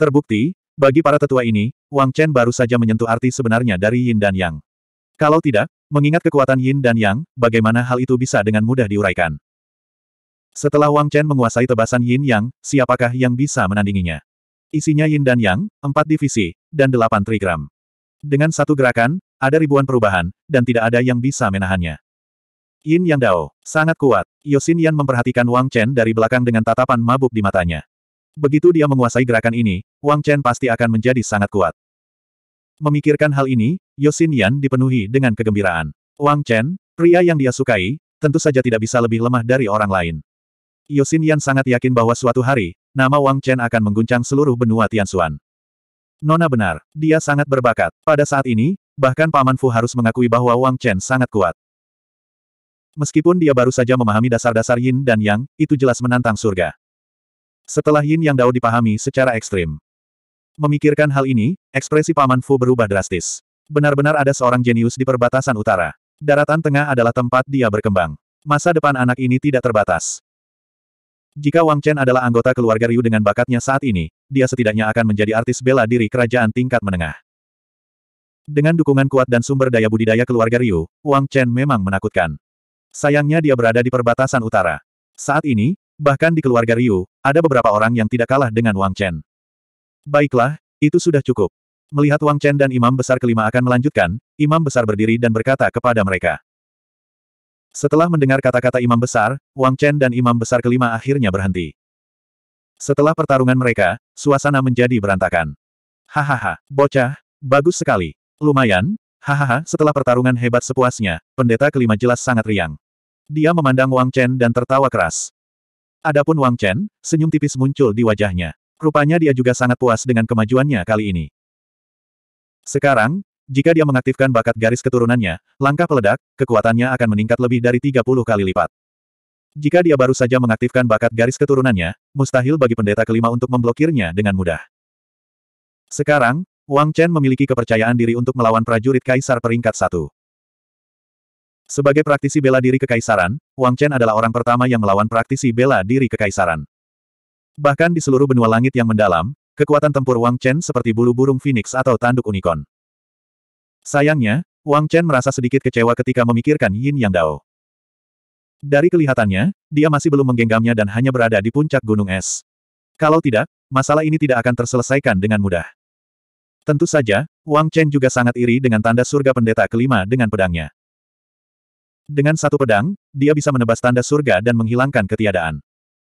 Terbukti, bagi para tetua ini, Wang Chen baru saja menyentuh arti sebenarnya dari Yin dan Yang. Kalau tidak, mengingat kekuatan Yin dan Yang, bagaimana hal itu bisa dengan mudah diuraikan? Setelah Wang Chen menguasai tebasan Yin Yang, siapakah yang bisa menandinginya? Isinya Yin dan Yang, empat divisi, dan delapan trigram. Dengan satu gerakan, ada ribuan perubahan, dan tidak ada yang bisa menahannya. Yin Yang Dao, sangat kuat. Yosin Yan memperhatikan Wang Chen dari belakang dengan tatapan mabuk di matanya. Begitu dia menguasai gerakan ini, Wang Chen pasti akan menjadi sangat kuat. Memikirkan hal ini, Yosin Yan dipenuhi dengan kegembiraan. Wang Chen, pria yang dia sukai, tentu saja tidak bisa lebih lemah dari orang lain. Yosin Yan sangat yakin bahwa suatu hari, nama Wang Chen akan mengguncang seluruh benua Tianxuan. Nona benar, dia sangat berbakat. Pada saat ini, bahkan Paman Fu harus mengakui bahwa Wang Chen sangat kuat. Meskipun dia baru saja memahami dasar-dasar Yin dan Yang, itu jelas menantang surga. Setelah Yin Yang Dao dipahami secara ekstrim. Memikirkan hal ini, ekspresi Paman Fu berubah drastis. Benar-benar ada seorang jenius di perbatasan utara. Daratan tengah adalah tempat dia berkembang. Masa depan anak ini tidak terbatas. Jika Wang Chen adalah anggota keluarga Ryu dengan bakatnya saat ini, dia setidaknya akan menjadi artis bela diri kerajaan tingkat menengah. Dengan dukungan kuat dan sumber daya budidaya keluarga Ryu, Wang Chen memang menakutkan. Sayangnya dia berada di perbatasan utara. Saat ini, Bahkan di keluarga Ryu, ada beberapa orang yang tidak kalah dengan Wang Chen. Baiklah, itu sudah cukup. Melihat Wang Chen dan Imam Besar kelima akan melanjutkan, Imam Besar berdiri dan berkata kepada mereka. Setelah mendengar kata-kata Imam Besar, Wang Chen dan Imam Besar kelima akhirnya berhenti. Setelah pertarungan mereka, suasana menjadi berantakan. Hahaha, bocah, bagus sekali. Lumayan, hahaha setelah pertarungan hebat sepuasnya, pendeta kelima jelas sangat riang. Dia memandang Wang Chen dan tertawa keras. Adapun Wang Chen, senyum tipis muncul di wajahnya. Rupanya dia juga sangat puas dengan kemajuannya kali ini. Sekarang, jika dia mengaktifkan bakat garis keturunannya, langkah peledak, kekuatannya akan meningkat lebih dari 30 kali lipat. Jika dia baru saja mengaktifkan bakat garis keturunannya, mustahil bagi pendeta kelima untuk memblokirnya dengan mudah. Sekarang, Wang Chen memiliki kepercayaan diri untuk melawan prajurit kaisar peringkat satu. Sebagai praktisi bela diri kekaisaran, Wang Chen adalah orang pertama yang melawan praktisi bela diri kekaisaran. Bahkan di seluruh benua langit yang mendalam, kekuatan tempur Wang Chen seperti bulu burung phoenix atau tanduk unicorn. Sayangnya, Wang Chen merasa sedikit kecewa ketika memikirkan Yin Yang Dao. Dari kelihatannya, dia masih belum menggenggamnya dan hanya berada di puncak gunung es. Kalau tidak, masalah ini tidak akan terselesaikan dengan mudah. Tentu saja, Wang Chen juga sangat iri dengan tanda surga pendeta kelima dengan pedangnya. Dengan satu pedang, dia bisa menebas tanda surga dan menghilangkan ketiadaan.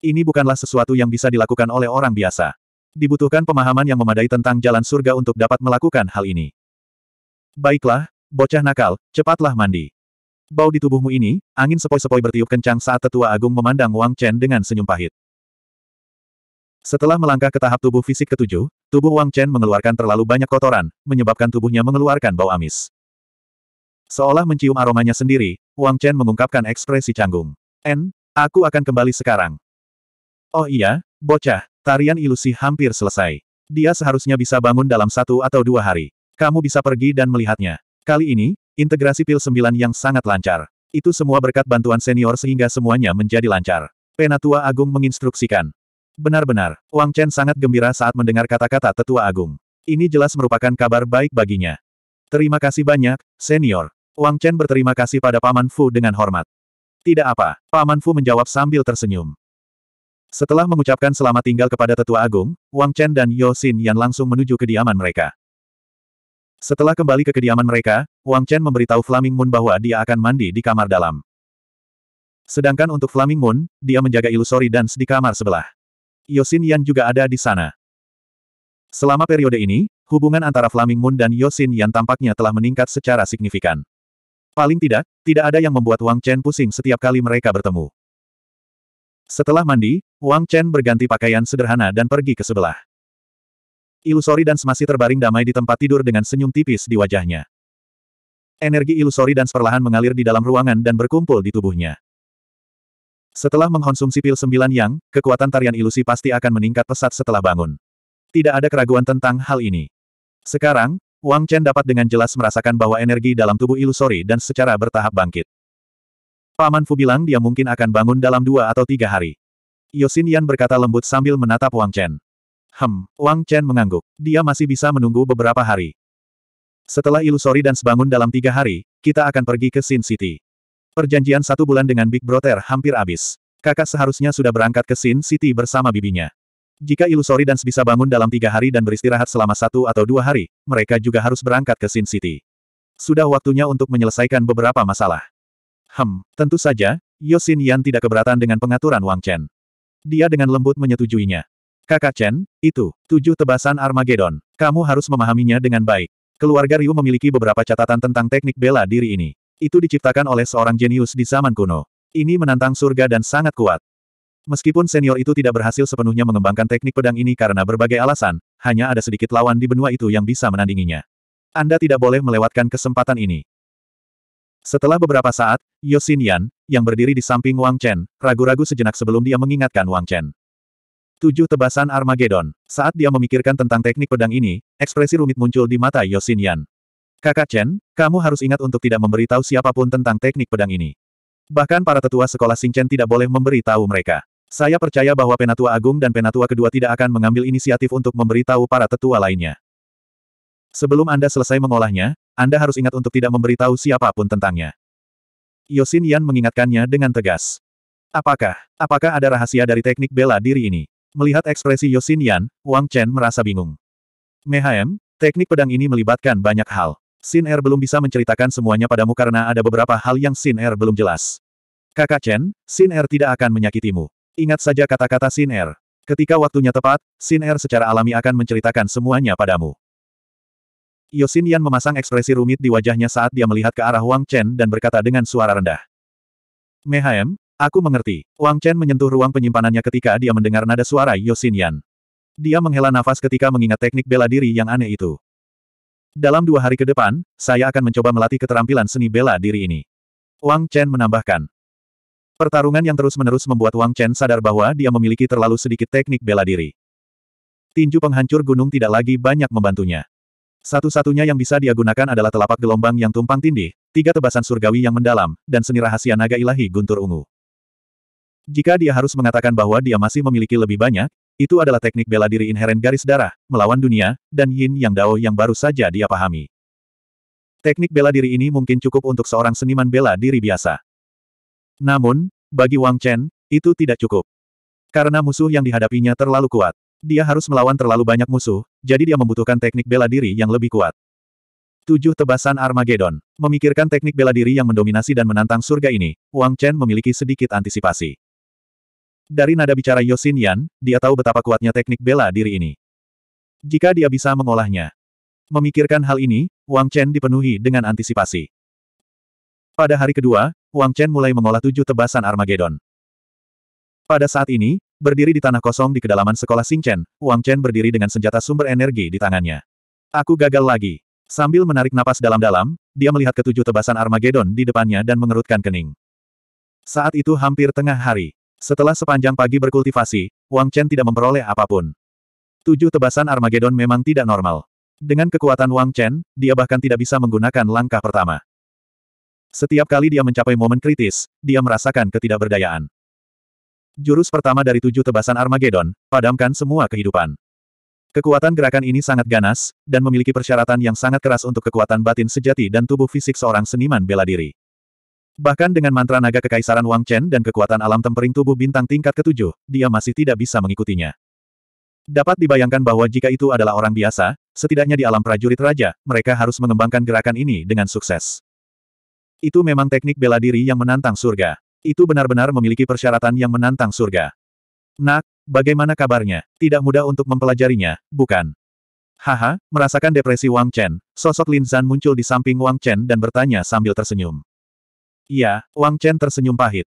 Ini bukanlah sesuatu yang bisa dilakukan oleh orang biasa. Dibutuhkan pemahaman yang memadai tentang jalan surga untuk dapat melakukan hal ini. Baiklah, bocah nakal, cepatlah mandi. Bau di tubuhmu ini, angin sepoi-sepoi bertiup kencang saat tetua agung memandang Wang Chen dengan senyum pahit. Setelah melangkah ke tahap tubuh fisik ketujuh, tubuh Wang Chen mengeluarkan terlalu banyak kotoran, menyebabkan tubuhnya mengeluarkan bau amis. Seolah mencium aromanya sendiri, Wang Chen mengungkapkan ekspresi canggung. En, aku akan kembali sekarang. Oh iya, bocah, tarian ilusi hampir selesai. Dia seharusnya bisa bangun dalam satu atau dua hari. Kamu bisa pergi dan melihatnya. Kali ini, integrasi pil sembilan yang sangat lancar. Itu semua berkat bantuan senior sehingga semuanya menjadi lancar. Penatua Agung menginstruksikan. Benar-benar, Wang Chen sangat gembira saat mendengar kata-kata Tetua Agung. Ini jelas merupakan kabar baik baginya. Terima kasih banyak, senior. Wang Chen berterima kasih pada Paman Fu dengan hormat. Tidak apa, Paman Fu menjawab sambil tersenyum. Setelah mengucapkan selamat tinggal kepada Tetua Agung, Wang Chen dan Yosin Xin Yan langsung menuju kediaman mereka. Setelah kembali ke kediaman mereka, Wang Chen memberitahu Flaming Moon bahwa dia akan mandi di kamar dalam. Sedangkan untuk Flaming Moon, dia menjaga ilusori dance di kamar sebelah. Yosin Yan juga ada di sana. Selama periode ini, hubungan antara Flaming Moon dan Yosin Yan tampaknya telah meningkat secara signifikan. Paling tidak, tidak ada yang membuat Wang Chen pusing setiap kali mereka bertemu. Setelah mandi, Wang Chen berganti pakaian sederhana dan pergi ke sebelah. Ilusori dan masih terbaring damai di tempat tidur dengan senyum tipis di wajahnya. Energi ilusori dan perlahan mengalir di dalam ruangan dan berkumpul di tubuhnya. Setelah mengkonsumsi pil sembilan yang, kekuatan tarian ilusi pasti akan meningkat pesat setelah bangun. Tidak ada keraguan tentang hal ini. Sekarang, Wang Chen dapat dengan jelas merasakan bahwa energi dalam tubuh ilusori dan secara bertahap bangkit. Paman Fu bilang dia mungkin akan bangun dalam dua atau tiga hari. Yosin Yan berkata lembut sambil menatap Wang Chen. Hem, Wang Chen mengangguk. Dia masih bisa menunggu beberapa hari. Setelah ilusori dan sebangun dalam tiga hari, kita akan pergi ke Sin City. Perjanjian satu bulan dengan Big Brother hampir habis. Kakak seharusnya sudah berangkat ke Sin City bersama bibinya. Jika ilusori dan bisa bangun dalam tiga hari dan beristirahat selama satu atau dua hari, mereka juga harus berangkat ke Sin City. Sudah waktunya untuk menyelesaikan beberapa masalah. Hmm, tentu saja, Yosin Yan tidak keberatan dengan pengaturan Wang Chen. Dia dengan lembut menyetujuinya. Kakak Chen, itu, tujuh tebasan Armageddon. Kamu harus memahaminya dengan baik. Keluarga Ryu memiliki beberapa catatan tentang teknik bela diri ini. Itu diciptakan oleh seorang jenius di zaman kuno. Ini menantang surga dan sangat kuat. Meskipun senior itu tidak berhasil sepenuhnya mengembangkan teknik pedang ini karena berbagai alasan, hanya ada sedikit lawan di benua itu yang bisa menandinginya. Anda tidak boleh melewatkan kesempatan ini. Setelah beberapa saat, Yosin Yan, yang berdiri di samping Wang Chen, ragu-ragu sejenak sebelum dia mengingatkan Wang Chen. Tujuh tebasan Armageddon. Saat dia memikirkan tentang teknik pedang ini, ekspresi rumit muncul di mata Yosin Yan. Kakak Chen, kamu harus ingat untuk tidak memberitahu siapapun tentang teknik pedang ini. Bahkan para tetua sekolah Chen tidak boleh memberitahu mereka. Saya percaya bahwa Penatua Agung dan Penatua Kedua tidak akan mengambil inisiatif untuk memberitahu para tetua lainnya. Sebelum Anda selesai mengolahnya, Anda harus ingat untuk tidak memberitahu siapapun tentangnya. Yosin Yan mengingatkannya dengan tegas. Apakah, apakah ada rahasia dari teknik bela diri ini? Melihat ekspresi Yosin Yan, Wang Chen merasa bingung. Mehaem, teknik pedang ini melibatkan banyak hal. Sin Er belum bisa menceritakan semuanya padamu karena ada beberapa hal yang Sin Er belum jelas. Kakak Chen, Sin Er tidak akan menyakitimu. Ingat saja kata-kata Sin Er. Ketika waktunya tepat, Sin Er secara alami akan menceritakan semuanya padamu. Yosin Yan memasang ekspresi rumit di wajahnya saat dia melihat ke arah Wang Chen dan berkata dengan suara rendah. Mehaem, aku mengerti. Wang Chen menyentuh ruang penyimpanannya ketika dia mendengar nada suara Yosin Yan. Dia menghela nafas ketika mengingat teknik bela diri yang aneh itu. Dalam dua hari ke depan, saya akan mencoba melatih keterampilan seni bela diri ini. Wang Chen menambahkan. Pertarungan yang terus-menerus membuat Wang Chen sadar bahwa dia memiliki terlalu sedikit teknik bela diri. Tinju penghancur gunung tidak lagi banyak membantunya. Satu-satunya yang bisa dia gunakan adalah telapak gelombang yang tumpang tindih, tiga tebasan surgawi yang mendalam, dan seni rahasia naga ilahi guntur ungu. Jika dia harus mengatakan bahwa dia masih memiliki lebih banyak, itu adalah teknik bela diri inheren garis darah, melawan dunia, dan yin yang dao yang baru saja dia pahami. Teknik bela diri ini mungkin cukup untuk seorang seniman bela diri biasa. Namun, bagi Wang Chen, itu tidak cukup. Karena musuh yang dihadapinya terlalu kuat. Dia harus melawan terlalu banyak musuh, jadi dia membutuhkan teknik bela diri yang lebih kuat. Tujuh tebasan Armageddon. Memikirkan teknik bela diri yang mendominasi dan menantang surga ini, Wang Chen memiliki sedikit antisipasi. Dari nada bicara Yosin Yan, dia tahu betapa kuatnya teknik bela diri ini. Jika dia bisa mengolahnya. Memikirkan hal ini, Wang Chen dipenuhi dengan antisipasi. Pada hari kedua, Wang Chen mulai mengolah tujuh tebasan Armageddon. Pada saat ini, berdiri di tanah kosong di kedalaman sekolah Chen, Wang Chen berdiri dengan senjata sumber energi di tangannya. Aku gagal lagi. Sambil menarik napas dalam-dalam, dia melihat ketujuh tebasan Armageddon di depannya dan mengerutkan kening. Saat itu hampir tengah hari. Setelah sepanjang pagi berkultivasi, Wang Chen tidak memperoleh apapun. Tujuh tebasan Armageddon memang tidak normal. Dengan kekuatan Wang Chen, dia bahkan tidak bisa menggunakan langkah pertama. Setiap kali dia mencapai momen kritis, dia merasakan ketidakberdayaan. Jurus pertama dari tujuh tebasan Armageddon, padamkan semua kehidupan. Kekuatan gerakan ini sangat ganas, dan memiliki persyaratan yang sangat keras untuk kekuatan batin sejati dan tubuh fisik seorang seniman bela diri. Bahkan dengan mantra naga kekaisaran Wang Chen dan kekuatan alam tempering tubuh bintang tingkat ketujuh, dia masih tidak bisa mengikutinya. Dapat dibayangkan bahwa jika itu adalah orang biasa, setidaknya di alam prajurit raja, mereka harus mengembangkan gerakan ini dengan sukses. Itu memang teknik bela diri yang menantang surga. Itu benar-benar memiliki persyaratan yang menantang surga. Nak, bagaimana kabarnya? Tidak mudah untuk mempelajarinya, bukan? Haha, merasakan depresi Wang Chen, sosok Lin Zan muncul di samping Wang Chen dan bertanya sambil tersenyum. Iya, Wang Chen tersenyum pahit.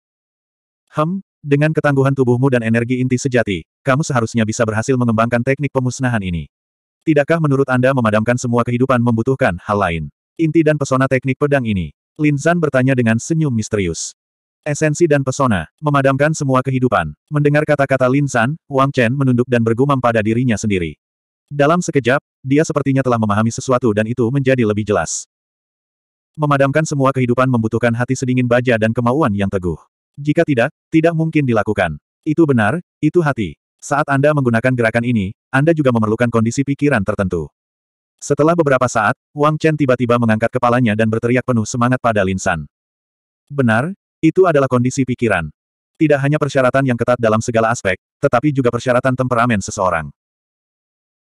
Hem, dengan ketangguhan tubuhmu dan energi inti sejati, kamu seharusnya bisa berhasil mengembangkan teknik pemusnahan ini. Tidakkah menurut Anda memadamkan semua kehidupan membutuhkan hal lain? Inti dan pesona teknik pedang ini. Lin Zan bertanya dengan senyum misterius. Esensi dan pesona, memadamkan semua kehidupan. Mendengar kata-kata Lin Zan, Wang Chen menunduk dan bergumam pada dirinya sendiri. Dalam sekejap, dia sepertinya telah memahami sesuatu dan itu menjadi lebih jelas. Memadamkan semua kehidupan membutuhkan hati sedingin baja dan kemauan yang teguh. Jika tidak, tidak mungkin dilakukan. Itu benar, itu hati. Saat Anda menggunakan gerakan ini, Anda juga memerlukan kondisi pikiran tertentu. Setelah beberapa saat, Wang Chen tiba-tiba mengangkat kepalanya dan berteriak penuh semangat pada Lin San. Benar, itu adalah kondisi pikiran. Tidak hanya persyaratan yang ketat dalam segala aspek, tetapi juga persyaratan temperamen seseorang.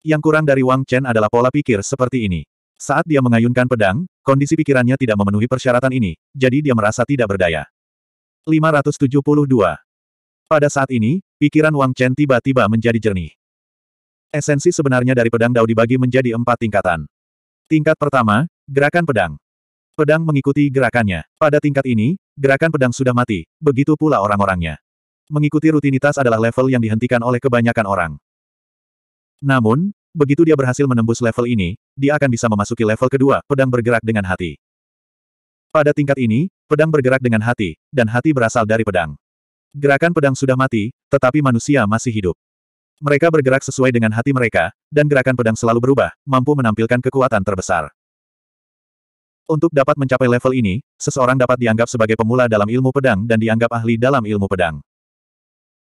Yang kurang dari Wang Chen adalah pola pikir seperti ini. Saat dia mengayunkan pedang, kondisi pikirannya tidak memenuhi persyaratan ini, jadi dia merasa tidak berdaya. 572. Pada saat ini, pikiran Wang Chen tiba-tiba menjadi jernih. Esensi sebenarnya dari pedang Dao dibagi menjadi empat tingkatan. Tingkat pertama, gerakan pedang. Pedang mengikuti gerakannya. Pada tingkat ini, gerakan pedang sudah mati, begitu pula orang-orangnya. Mengikuti rutinitas adalah level yang dihentikan oleh kebanyakan orang. Namun, begitu dia berhasil menembus level ini, dia akan bisa memasuki level kedua, pedang bergerak dengan hati. Pada tingkat ini, pedang bergerak dengan hati, dan hati berasal dari pedang. Gerakan pedang sudah mati, tetapi manusia masih hidup. Mereka bergerak sesuai dengan hati mereka, dan gerakan pedang selalu berubah, mampu menampilkan kekuatan terbesar. Untuk dapat mencapai level ini, seseorang dapat dianggap sebagai pemula dalam ilmu pedang dan dianggap ahli dalam ilmu pedang.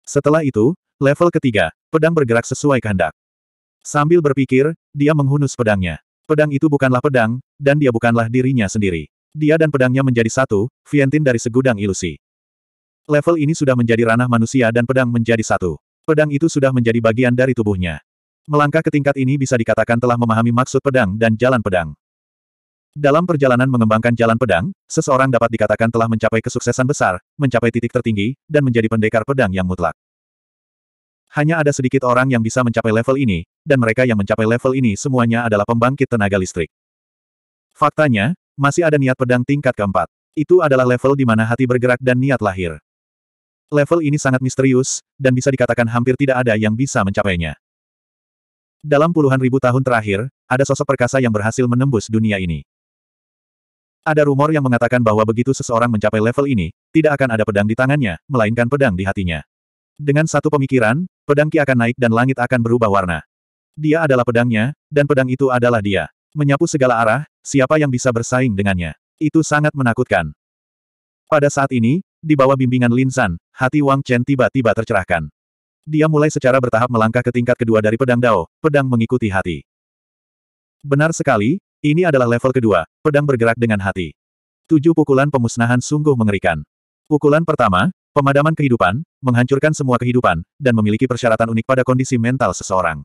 Setelah itu, level ketiga, pedang bergerak sesuai kehendak. Sambil berpikir, dia menghunus pedangnya. Pedang itu bukanlah pedang, dan dia bukanlah dirinya sendiri. Dia dan pedangnya menjadi satu, Vientin dari segudang ilusi. Level ini sudah menjadi ranah manusia dan pedang menjadi satu. Pedang itu sudah menjadi bagian dari tubuhnya. Melangkah ke tingkat ini bisa dikatakan telah memahami maksud pedang dan jalan pedang. Dalam perjalanan mengembangkan jalan pedang, seseorang dapat dikatakan telah mencapai kesuksesan besar, mencapai titik tertinggi, dan menjadi pendekar pedang yang mutlak. Hanya ada sedikit orang yang bisa mencapai level ini, dan mereka yang mencapai level ini semuanya adalah pembangkit tenaga listrik. Faktanya, masih ada niat pedang tingkat keempat. Itu adalah level di mana hati bergerak dan niat lahir. Level ini sangat misterius, dan bisa dikatakan hampir tidak ada yang bisa mencapainya. Dalam puluhan ribu tahun terakhir, ada sosok perkasa yang berhasil menembus dunia ini. Ada rumor yang mengatakan bahwa begitu seseorang mencapai level ini, tidak akan ada pedang di tangannya, melainkan pedang di hatinya. Dengan satu pemikiran, pedang Ki akan naik dan langit akan berubah warna. Dia adalah pedangnya, dan pedang itu adalah dia. Menyapu segala arah, siapa yang bisa bersaing dengannya? Itu sangat menakutkan. Pada saat ini, di bawah bimbingan Lin San, hati Wang Chen tiba-tiba tercerahkan. Dia mulai secara bertahap melangkah ke tingkat kedua dari pedang Dao, pedang mengikuti hati. Benar sekali, ini adalah level kedua, pedang bergerak dengan hati. Tujuh pukulan pemusnahan sungguh mengerikan. Pukulan pertama, pemadaman kehidupan, menghancurkan semua kehidupan, dan memiliki persyaratan unik pada kondisi mental seseorang.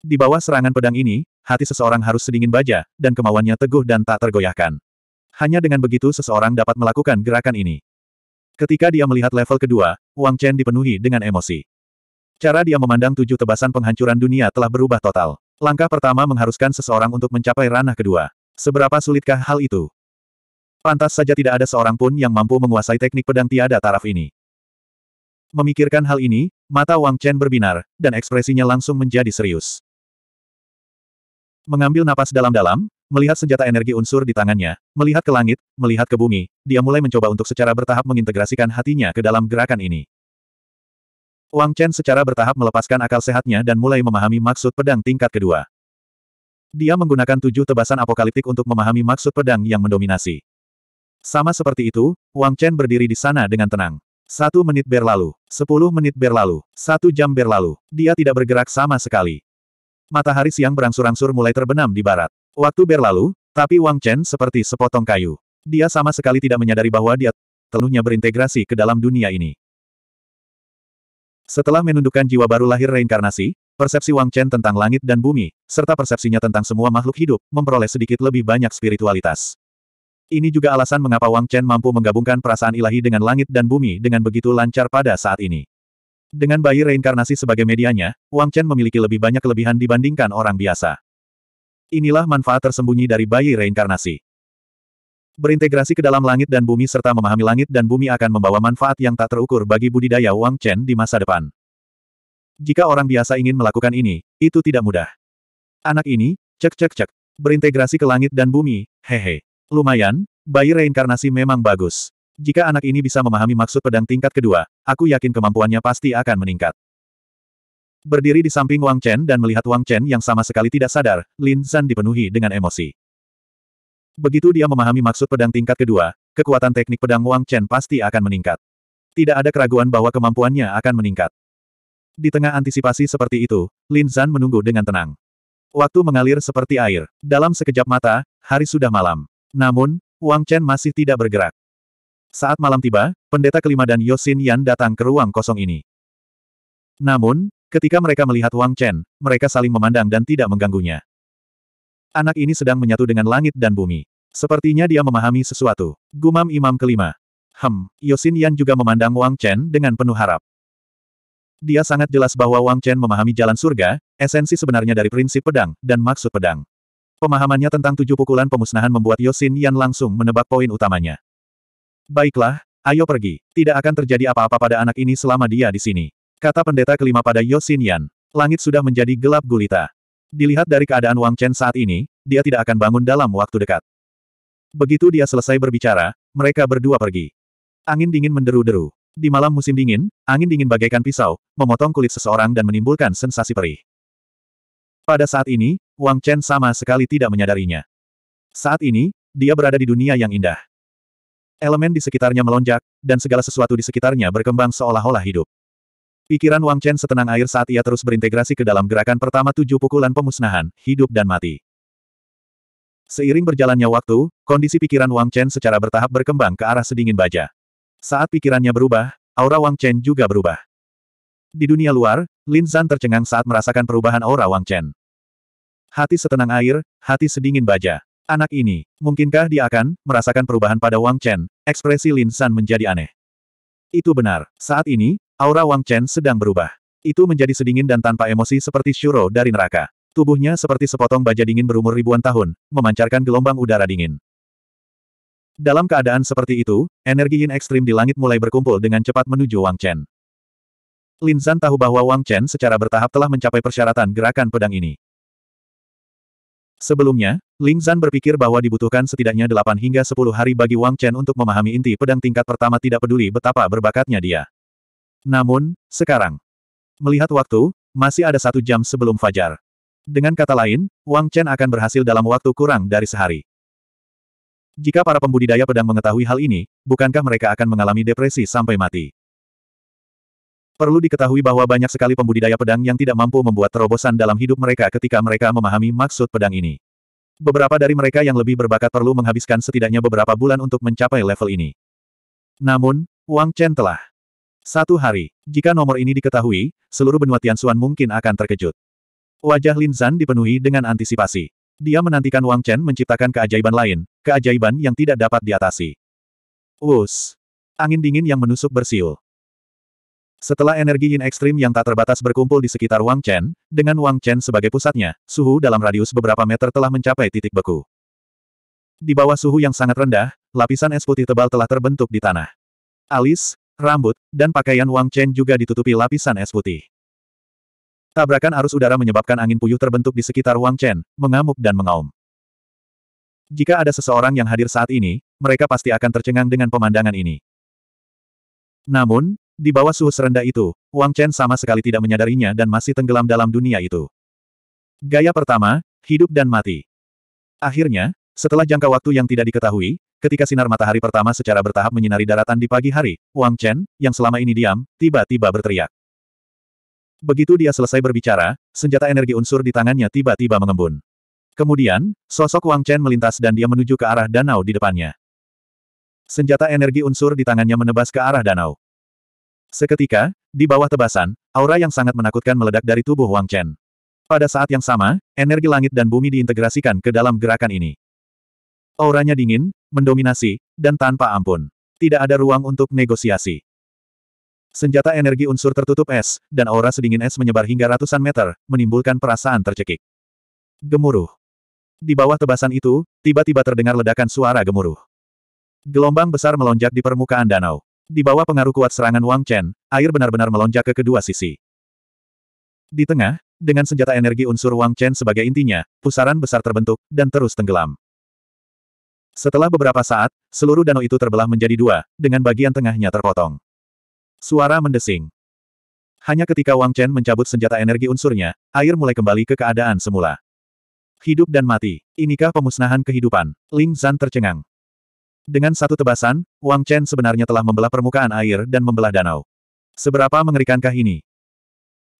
Di bawah serangan pedang ini, hati seseorang harus sedingin baja, dan kemauannya teguh dan tak tergoyahkan. Hanya dengan begitu seseorang dapat melakukan gerakan ini. Ketika dia melihat level kedua, Wang Chen dipenuhi dengan emosi. Cara dia memandang tujuh tebasan penghancuran dunia telah berubah total. Langkah pertama mengharuskan seseorang untuk mencapai ranah kedua. Seberapa sulitkah hal itu? Pantas saja tidak ada seorang pun yang mampu menguasai teknik pedang tiada taraf ini. Memikirkan hal ini, mata Wang Chen berbinar, dan ekspresinya langsung menjadi serius. Mengambil napas dalam-dalam, Melihat senjata energi unsur di tangannya, melihat ke langit, melihat ke bumi, dia mulai mencoba untuk secara bertahap mengintegrasikan hatinya ke dalam gerakan ini. Wang Chen secara bertahap melepaskan akal sehatnya dan mulai memahami maksud pedang tingkat kedua. Dia menggunakan tujuh tebasan apokaliptik untuk memahami maksud pedang yang mendominasi. Sama seperti itu, Wang Chen berdiri di sana dengan tenang. Satu menit berlalu, sepuluh menit berlalu, satu jam berlalu, dia tidak bergerak sama sekali. Matahari siang berangsur-angsur mulai terbenam di barat. Waktu berlalu, tapi Wang Chen seperti sepotong kayu. Dia sama sekali tidak menyadari bahwa dia teluhnya berintegrasi ke dalam dunia ini. Setelah menundukkan jiwa baru lahir reinkarnasi, persepsi Wang Chen tentang langit dan bumi, serta persepsinya tentang semua makhluk hidup, memperoleh sedikit lebih banyak spiritualitas. Ini juga alasan mengapa Wang Chen mampu menggabungkan perasaan ilahi dengan langit dan bumi dengan begitu lancar pada saat ini. Dengan bayi reinkarnasi sebagai medianya, Wang Chen memiliki lebih banyak kelebihan dibandingkan orang biasa. Inilah manfaat tersembunyi dari bayi reinkarnasi. Berintegrasi ke dalam langit dan bumi serta memahami langit dan bumi akan membawa manfaat yang tak terukur bagi budidaya Wang Chen di masa depan. Jika orang biasa ingin melakukan ini, itu tidak mudah. Anak ini, cek cek cek, berintegrasi ke langit dan bumi, hehe. Lumayan, bayi reinkarnasi memang bagus. Jika anak ini bisa memahami maksud pedang tingkat kedua, aku yakin kemampuannya pasti akan meningkat. Berdiri di samping Wang Chen dan melihat Wang Chen yang sama sekali tidak sadar, Lin Zan dipenuhi dengan emosi. Begitu dia memahami maksud pedang tingkat kedua, kekuatan teknik pedang Wang Chen pasti akan meningkat. Tidak ada keraguan bahwa kemampuannya akan meningkat. Di tengah antisipasi seperti itu, Lin Zan menunggu dengan tenang. Waktu mengalir seperti air. Dalam sekejap mata, hari sudah malam. Namun, Wang Chen masih tidak bergerak. Saat malam tiba, pendeta kelima dan Yosin Yan datang ke ruang kosong ini. Namun, Ketika mereka melihat Wang Chen, mereka saling memandang dan tidak mengganggunya. Anak ini sedang menyatu dengan langit dan bumi. Sepertinya dia memahami sesuatu. Gumam imam kelima. Hem, Yosin Yan juga memandang Wang Chen dengan penuh harap. Dia sangat jelas bahwa Wang Chen memahami jalan surga, esensi sebenarnya dari prinsip pedang, dan maksud pedang. Pemahamannya tentang tujuh pukulan pemusnahan membuat Yosin Yan langsung menebak poin utamanya. Baiklah, ayo pergi. Tidak akan terjadi apa-apa pada anak ini selama dia di sini. Kata pendeta kelima pada Yosinian. Langit sudah menjadi gelap gulita. Dilihat dari keadaan Wang Chen saat ini, dia tidak akan bangun dalam waktu dekat. Begitu dia selesai berbicara, mereka berdua pergi. Angin dingin menderu-deru. Di malam musim dingin, angin dingin bagaikan pisau, memotong kulit seseorang dan menimbulkan sensasi perih. Pada saat ini, Wang Chen sama sekali tidak menyadarinya. Saat ini, dia berada di dunia yang indah. Elemen di sekitarnya melonjak, dan segala sesuatu di sekitarnya berkembang seolah-olah hidup. Pikiran Wang Chen setenang air saat ia terus berintegrasi ke dalam gerakan pertama tujuh pukulan pemusnahan, hidup dan mati. Seiring berjalannya waktu, kondisi pikiran Wang Chen secara bertahap berkembang ke arah sedingin baja. Saat pikirannya berubah, aura Wang Chen juga berubah. Di dunia luar, Lin Zan tercengang saat merasakan perubahan aura Wang Chen. Hati setenang air, hati sedingin baja. Anak ini, mungkinkah dia akan merasakan perubahan pada Wang Chen? Ekspresi Lin Zan menjadi aneh. Itu benar. Saat ini, Aura Wang Chen sedang berubah. Itu menjadi sedingin dan tanpa emosi seperti Shuro dari neraka. Tubuhnya seperti sepotong baja dingin berumur ribuan tahun, memancarkan gelombang udara dingin. Dalam keadaan seperti itu, energi yin ekstrim di langit mulai berkumpul dengan cepat menuju Wang Chen. Lin Zan tahu bahwa Wang Chen secara bertahap telah mencapai persyaratan gerakan pedang ini. Sebelumnya, Lin Zan berpikir bahwa dibutuhkan setidaknya 8 hingga 10 hari bagi Wang Chen untuk memahami inti pedang tingkat pertama tidak peduli betapa berbakatnya dia. Namun, sekarang. Melihat waktu, masih ada satu jam sebelum fajar. Dengan kata lain, Wang Chen akan berhasil dalam waktu kurang dari sehari. Jika para pembudidaya pedang mengetahui hal ini, bukankah mereka akan mengalami depresi sampai mati? Perlu diketahui bahwa banyak sekali pembudidaya pedang yang tidak mampu membuat terobosan dalam hidup mereka ketika mereka memahami maksud pedang ini. Beberapa dari mereka yang lebih berbakat perlu menghabiskan setidaknya beberapa bulan untuk mencapai level ini. Namun, Wang Chen telah satu hari, jika nomor ini diketahui, seluruh benua Tianxuan mungkin akan terkejut. Wajah Lin Zan dipenuhi dengan antisipasi. Dia menantikan Wang Chen menciptakan keajaiban lain, keajaiban yang tidak dapat diatasi. Wus! Angin dingin yang menusuk bersiul. Setelah energi yin ekstrim yang tak terbatas berkumpul di sekitar Wang Chen, dengan Wang Chen sebagai pusatnya, suhu dalam radius beberapa meter telah mencapai titik beku. Di bawah suhu yang sangat rendah, lapisan es putih tebal telah terbentuk di tanah. Alis, rambut, dan pakaian Wang Chen juga ditutupi lapisan es putih. Tabrakan arus udara menyebabkan angin puyuh terbentuk di sekitar Wang Chen, mengamuk dan mengaum. Jika ada seseorang yang hadir saat ini, mereka pasti akan tercengang dengan pemandangan ini. Namun, di bawah suhu serendah itu, Wang Chen sama sekali tidak menyadarinya dan masih tenggelam dalam dunia itu. Gaya pertama, hidup dan mati. Akhirnya, setelah jangka waktu yang tidak diketahui, Ketika sinar matahari pertama secara bertahap menyinari daratan di pagi hari, Wang Chen, yang selama ini diam, tiba-tiba berteriak. Begitu dia selesai berbicara, senjata energi unsur di tangannya tiba-tiba mengembun. Kemudian, sosok Wang Chen melintas dan dia menuju ke arah danau di depannya. Senjata energi unsur di tangannya menebas ke arah danau. Seketika, di bawah tebasan, aura yang sangat menakutkan meledak dari tubuh Wang Chen. Pada saat yang sama, energi langit dan bumi diintegrasikan ke dalam gerakan ini. Auranya dingin, mendominasi, dan tanpa ampun. Tidak ada ruang untuk negosiasi. Senjata energi unsur tertutup es, dan aura sedingin es menyebar hingga ratusan meter, menimbulkan perasaan tercekik. Gemuruh. Di bawah tebasan itu, tiba-tiba terdengar ledakan suara gemuruh. Gelombang besar melonjak di permukaan danau. Di bawah pengaruh kuat serangan Wang Chen, air benar-benar melonjak ke kedua sisi. Di tengah, dengan senjata energi unsur Wang Chen sebagai intinya, pusaran besar terbentuk, dan terus tenggelam. Setelah beberapa saat, seluruh danau itu terbelah menjadi dua, dengan bagian tengahnya terpotong. Suara mendesing. Hanya ketika Wang Chen mencabut senjata energi unsurnya, air mulai kembali ke keadaan semula. Hidup dan mati, inikah pemusnahan kehidupan? Ling Zan tercengang. Dengan satu tebasan, Wang Chen sebenarnya telah membelah permukaan air dan membelah danau. Seberapa mengerikankah ini?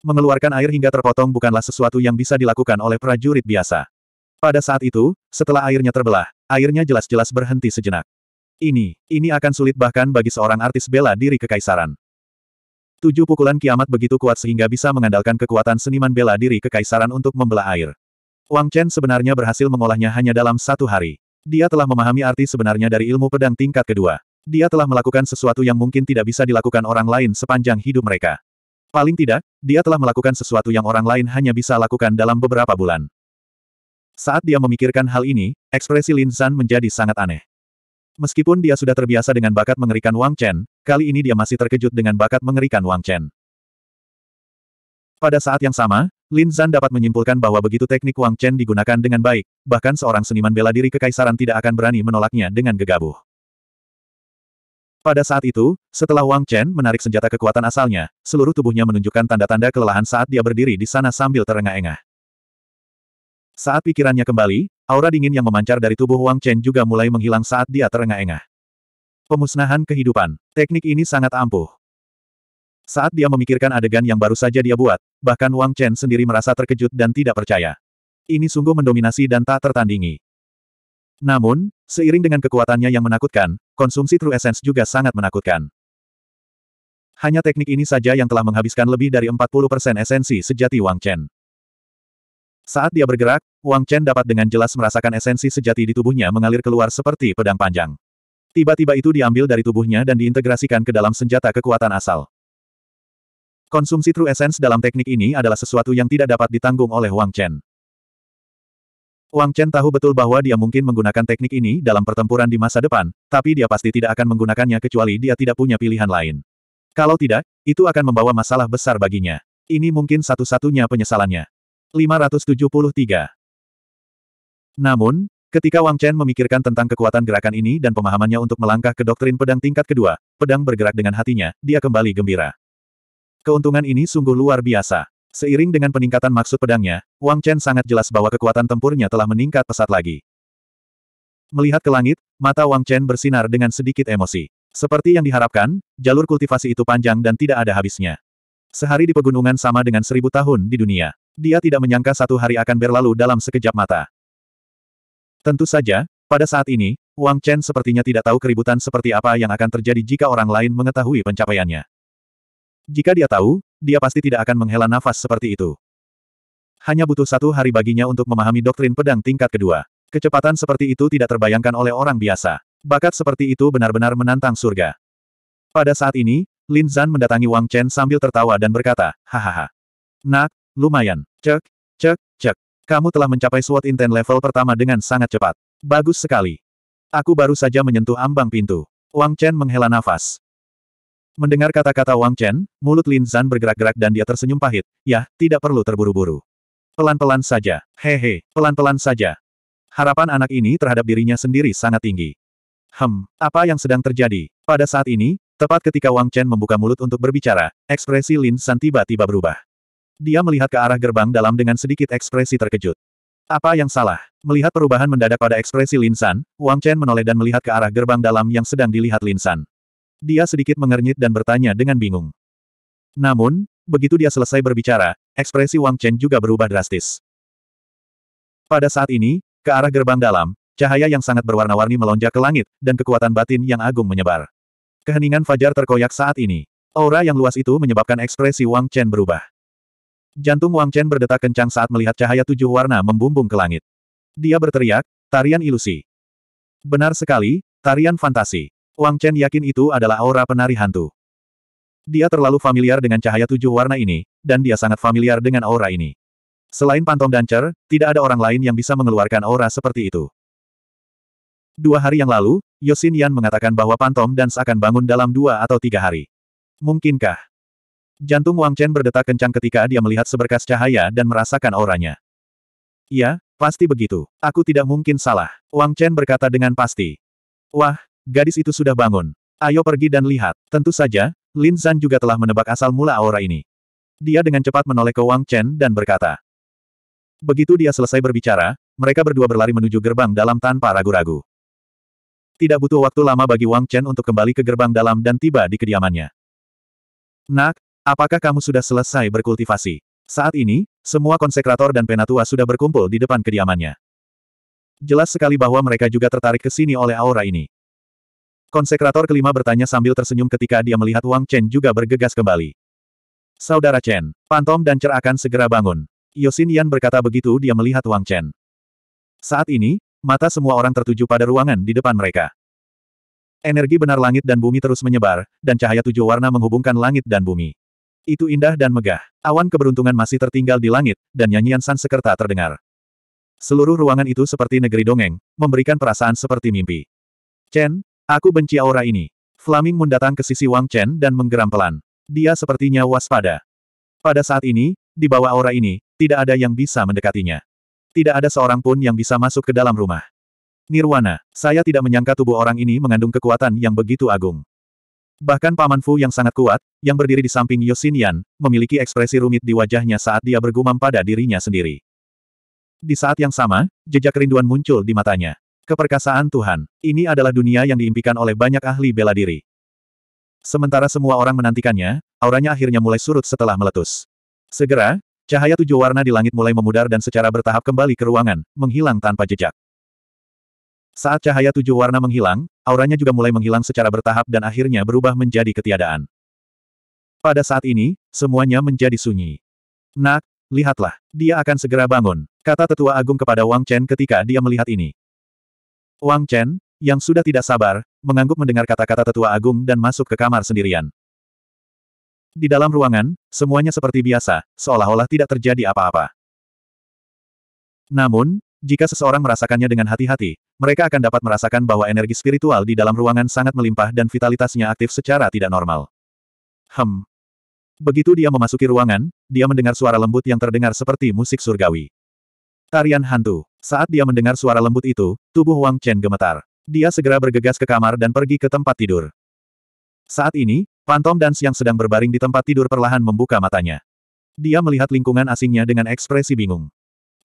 Mengeluarkan air hingga terpotong bukanlah sesuatu yang bisa dilakukan oleh prajurit biasa. Pada saat itu, setelah airnya terbelah, Airnya jelas-jelas berhenti sejenak. Ini, ini akan sulit bahkan bagi seorang artis bela diri kekaisaran. Tujuh pukulan kiamat begitu kuat sehingga bisa mengandalkan kekuatan seniman bela diri kekaisaran untuk membelah air. Wang Chen sebenarnya berhasil mengolahnya hanya dalam satu hari. Dia telah memahami arti sebenarnya dari ilmu pedang tingkat kedua. Dia telah melakukan sesuatu yang mungkin tidak bisa dilakukan orang lain sepanjang hidup mereka. Paling tidak, dia telah melakukan sesuatu yang orang lain hanya bisa lakukan dalam beberapa bulan. Saat dia memikirkan hal ini, ekspresi Lin Zan menjadi sangat aneh. Meskipun dia sudah terbiasa dengan bakat mengerikan Wang Chen, kali ini dia masih terkejut dengan bakat mengerikan Wang Chen. Pada saat yang sama, Lin Zan dapat menyimpulkan bahwa begitu teknik Wang Chen digunakan dengan baik, bahkan seorang seniman bela diri kekaisaran tidak akan berani menolaknya dengan gegabah. Pada saat itu, setelah Wang Chen menarik senjata kekuatan asalnya, seluruh tubuhnya menunjukkan tanda-tanda kelelahan saat dia berdiri di sana sambil terengah-engah. Saat pikirannya kembali, aura dingin yang memancar dari tubuh Wang Chen juga mulai menghilang saat dia terengah-engah. Pemusnahan kehidupan. Teknik ini sangat ampuh. Saat dia memikirkan adegan yang baru saja dia buat, bahkan Wang Chen sendiri merasa terkejut dan tidak percaya. Ini sungguh mendominasi dan tak tertandingi. Namun, seiring dengan kekuatannya yang menakutkan, konsumsi True Essence juga sangat menakutkan. Hanya teknik ini saja yang telah menghabiskan lebih dari 40% esensi sejati Wang Chen. Saat dia bergerak, Wang Chen dapat dengan jelas merasakan esensi sejati di tubuhnya mengalir keluar seperti pedang panjang. Tiba-tiba itu diambil dari tubuhnya dan diintegrasikan ke dalam senjata kekuatan asal. Konsumsi true essence dalam teknik ini adalah sesuatu yang tidak dapat ditanggung oleh Wang Chen. Wang Chen tahu betul bahwa dia mungkin menggunakan teknik ini dalam pertempuran di masa depan, tapi dia pasti tidak akan menggunakannya kecuali dia tidak punya pilihan lain. Kalau tidak, itu akan membawa masalah besar baginya. Ini mungkin satu-satunya penyesalannya. 573. Namun, ketika Wang Chen memikirkan tentang kekuatan gerakan ini dan pemahamannya untuk melangkah ke doktrin pedang tingkat kedua, pedang bergerak dengan hatinya, dia kembali gembira. Keuntungan ini sungguh luar biasa. Seiring dengan peningkatan maksud pedangnya, Wang Chen sangat jelas bahwa kekuatan tempurnya telah meningkat pesat lagi. Melihat ke langit, mata Wang Chen bersinar dengan sedikit emosi. Seperti yang diharapkan, jalur kultivasi itu panjang dan tidak ada habisnya. Sehari di pegunungan sama dengan seribu tahun di dunia. Dia tidak menyangka satu hari akan berlalu dalam sekejap mata. Tentu saja, pada saat ini, Wang Chen sepertinya tidak tahu keributan seperti apa yang akan terjadi jika orang lain mengetahui pencapaiannya. Jika dia tahu, dia pasti tidak akan menghela nafas seperti itu. Hanya butuh satu hari baginya untuk memahami doktrin pedang tingkat kedua. Kecepatan seperti itu tidak terbayangkan oleh orang biasa. Bakat seperti itu benar-benar menantang surga. Pada saat ini, Lin Zan mendatangi Wang Chen sambil tertawa dan berkata, Hahaha. Nak, Lumayan. Cek, cek, cek. Kamu telah mencapai SWOT intent level pertama dengan sangat cepat. Bagus sekali. Aku baru saja menyentuh ambang pintu. Wang Chen menghela nafas. Mendengar kata-kata Wang Chen, mulut Lin Zan bergerak-gerak dan dia tersenyum pahit. Yah, tidak perlu terburu-buru. Pelan-pelan saja. Hehe, pelan-pelan saja. Harapan anak ini terhadap dirinya sendiri sangat tinggi. Hem, apa yang sedang terjadi? Pada saat ini, tepat ketika Wang Chen membuka mulut untuk berbicara, ekspresi Lin San tiba-tiba berubah. Dia melihat ke arah gerbang dalam dengan sedikit ekspresi terkejut. Apa yang salah? Melihat perubahan mendadak pada ekspresi Linsan, Wang Chen menoleh dan melihat ke arah gerbang dalam yang sedang dilihat Linsan. Dia sedikit mengernyit dan bertanya dengan bingung. Namun, begitu dia selesai berbicara, ekspresi Wang Chen juga berubah drastis. Pada saat ini, ke arah gerbang dalam, cahaya yang sangat berwarna-warni melonjak ke langit, dan kekuatan batin yang agung menyebar. Keheningan fajar terkoyak saat ini. Aura yang luas itu menyebabkan ekspresi Wang Chen berubah. Jantung Wang Chen berdetak kencang saat melihat cahaya tujuh warna membumbung ke langit. Dia berteriak, tarian ilusi. Benar sekali, tarian fantasi. Wang Chen yakin itu adalah aura penari hantu. Dia terlalu familiar dengan cahaya tujuh warna ini, dan dia sangat familiar dengan aura ini. Selain Pantom dancer, tidak ada orang lain yang bisa mengeluarkan aura seperti itu. Dua hari yang lalu, Yosin Yan mengatakan bahwa Pantom dan akan bangun dalam dua atau tiga hari. Mungkinkah? Jantung Wang Chen berdetak kencang ketika dia melihat seberkas cahaya dan merasakan auranya. Ya, pasti begitu. Aku tidak mungkin salah. Wang Chen berkata dengan pasti. Wah, gadis itu sudah bangun. Ayo pergi dan lihat. Tentu saja, Lin Zan juga telah menebak asal mula aura ini. Dia dengan cepat menoleh ke Wang Chen dan berkata. Begitu dia selesai berbicara, mereka berdua berlari menuju gerbang dalam tanpa ragu-ragu. Tidak butuh waktu lama bagi Wang Chen untuk kembali ke gerbang dalam dan tiba di kediamannya. Nak, Apakah kamu sudah selesai berkultivasi? Saat ini, semua konsekrator dan penatua sudah berkumpul di depan kediamannya. Jelas sekali bahwa mereka juga tertarik ke sini oleh aura ini. Konsekrator kelima bertanya sambil tersenyum ketika dia melihat Wang Chen juga bergegas kembali. Saudara Chen, Pantom dan Cer akan segera bangun. Yosin Yan berkata begitu dia melihat Wang Chen. Saat ini, mata semua orang tertuju pada ruangan di depan mereka. Energi benar langit dan bumi terus menyebar, dan cahaya tujuh warna menghubungkan langit dan bumi. Itu indah dan megah. Awan keberuntungan masih tertinggal di langit, dan nyanyian Sansekerta terdengar. Seluruh ruangan itu seperti negeri dongeng, memberikan perasaan seperti mimpi. Chen, aku benci aura ini. Flaming Moon datang ke sisi Wang Chen dan menggeram pelan. Dia sepertinya waspada. Pada saat ini, di bawah aura ini, tidak ada yang bisa mendekatinya. Tidak ada seorang pun yang bisa masuk ke dalam rumah. Nirwana, saya tidak menyangka tubuh orang ini mengandung kekuatan yang begitu agung. Bahkan Paman Fu yang sangat kuat, yang berdiri di samping Yosinian, memiliki ekspresi rumit di wajahnya saat dia bergumam pada dirinya sendiri. Di saat yang sama, jejak kerinduan muncul di matanya. Keperkasaan Tuhan, ini adalah dunia yang diimpikan oleh banyak ahli bela diri. Sementara semua orang menantikannya, auranya akhirnya mulai surut setelah meletus. Segera, cahaya tujuh warna di langit mulai memudar dan secara bertahap kembali ke ruangan, menghilang tanpa jejak. Saat cahaya tujuh warna menghilang, auranya juga mulai menghilang secara bertahap dan akhirnya berubah menjadi ketiadaan. Pada saat ini, semuanya menjadi sunyi. Nak, lihatlah, dia akan segera bangun, kata tetua agung kepada Wang Chen ketika dia melihat ini. Wang Chen, yang sudah tidak sabar, mengangguk mendengar kata-kata tetua agung dan masuk ke kamar sendirian. Di dalam ruangan, semuanya seperti biasa, seolah-olah tidak terjadi apa-apa. Namun, jika seseorang merasakannya dengan hati-hati, mereka akan dapat merasakan bahwa energi spiritual di dalam ruangan sangat melimpah dan vitalitasnya aktif secara tidak normal. Hem. Begitu dia memasuki ruangan, dia mendengar suara lembut yang terdengar seperti musik surgawi. Tarian hantu. Saat dia mendengar suara lembut itu, tubuh Wang Chen gemetar. Dia segera bergegas ke kamar dan pergi ke tempat tidur. Saat ini, Pantom dance yang sedang berbaring di tempat tidur perlahan membuka matanya. Dia melihat lingkungan asingnya dengan ekspresi bingung.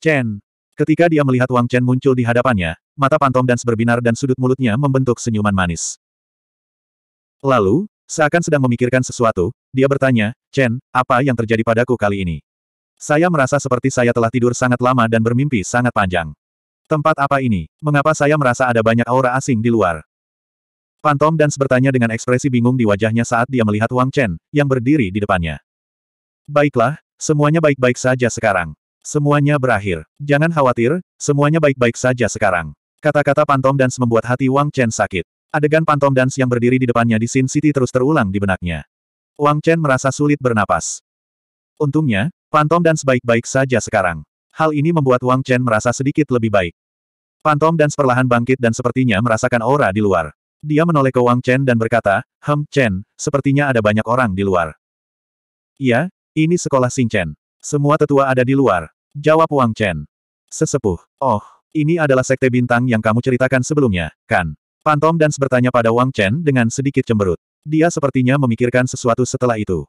Chen, Ketika dia melihat Wang Chen muncul di hadapannya, mata Pantom dan berbinar dan sudut mulutnya membentuk senyuman manis. Lalu, seakan sedang memikirkan sesuatu, dia bertanya, Chen, apa yang terjadi padaku kali ini? Saya merasa seperti saya telah tidur sangat lama dan bermimpi sangat panjang. Tempat apa ini? Mengapa saya merasa ada banyak aura asing di luar? Pantom dan bertanya dengan ekspresi bingung di wajahnya saat dia melihat Wang Chen, yang berdiri di depannya. Baiklah, semuanya baik-baik saja sekarang. Semuanya berakhir. Jangan khawatir, semuanya baik-baik saja sekarang. Kata-kata Pantom Dance membuat hati Wang Chen sakit. Adegan Pantom Dance yang berdiri di depannya di Sin City terus terulang di benaknya. Wang Chen merasa sulit bernapas. Untungnya, Pantom Dance baik-baik saja sekarang. Hal ini membuat Wang Chen merasa sedikit lebih baik. Pantom Dance perlahan bangkit dan sepertinya merasakan aura di luar. Dia menoleh ke Wang Chen dan berkata, Hem, Chen, sepertinya ada banyak orang di luar. Iya, ini sekolah Sing Chen. Semua tetua ada di luar. Jawab Wang Chen. Sesepuh. Oh, ini adalah sekte bintang yang kamu ceritakan sebelumnya, kan? Pantom dan bertanya pada Wang Chen dengan sedikit cemberut. Dia sepertinya memikirkan sesuatu setelah itu.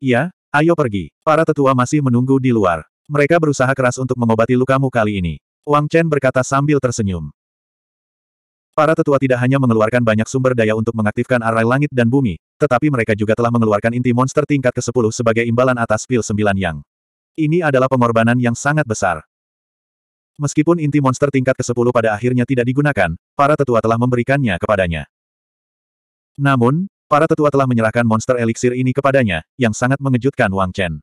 Ya, ayo pergi. Para tetua masih menunggu di luar. Mereka berusaha keras untuk mengobati lukamu kali ini. Wang Chen berkata sambil tersenyum. Para tetua tidak hanya mengeluarkan banyak sumber daya untuk mengaktifkan arai langit dan bumi, tetapi mereka juga telah mengeluarkan inti monster tingkat ke-10 sebagai imbalan atas pil 9 yang. Ini adalah pengorbanan yang sangat besar. Meskipun inti monster tingkat ke-10 pada akhirnya tidak digunakan, para tetua telah memberikannya kepadanya. Namun, para tetua telah menyerahkan monster eliksir ini kepadanya, yang sangat mengejutkan Wang Chen.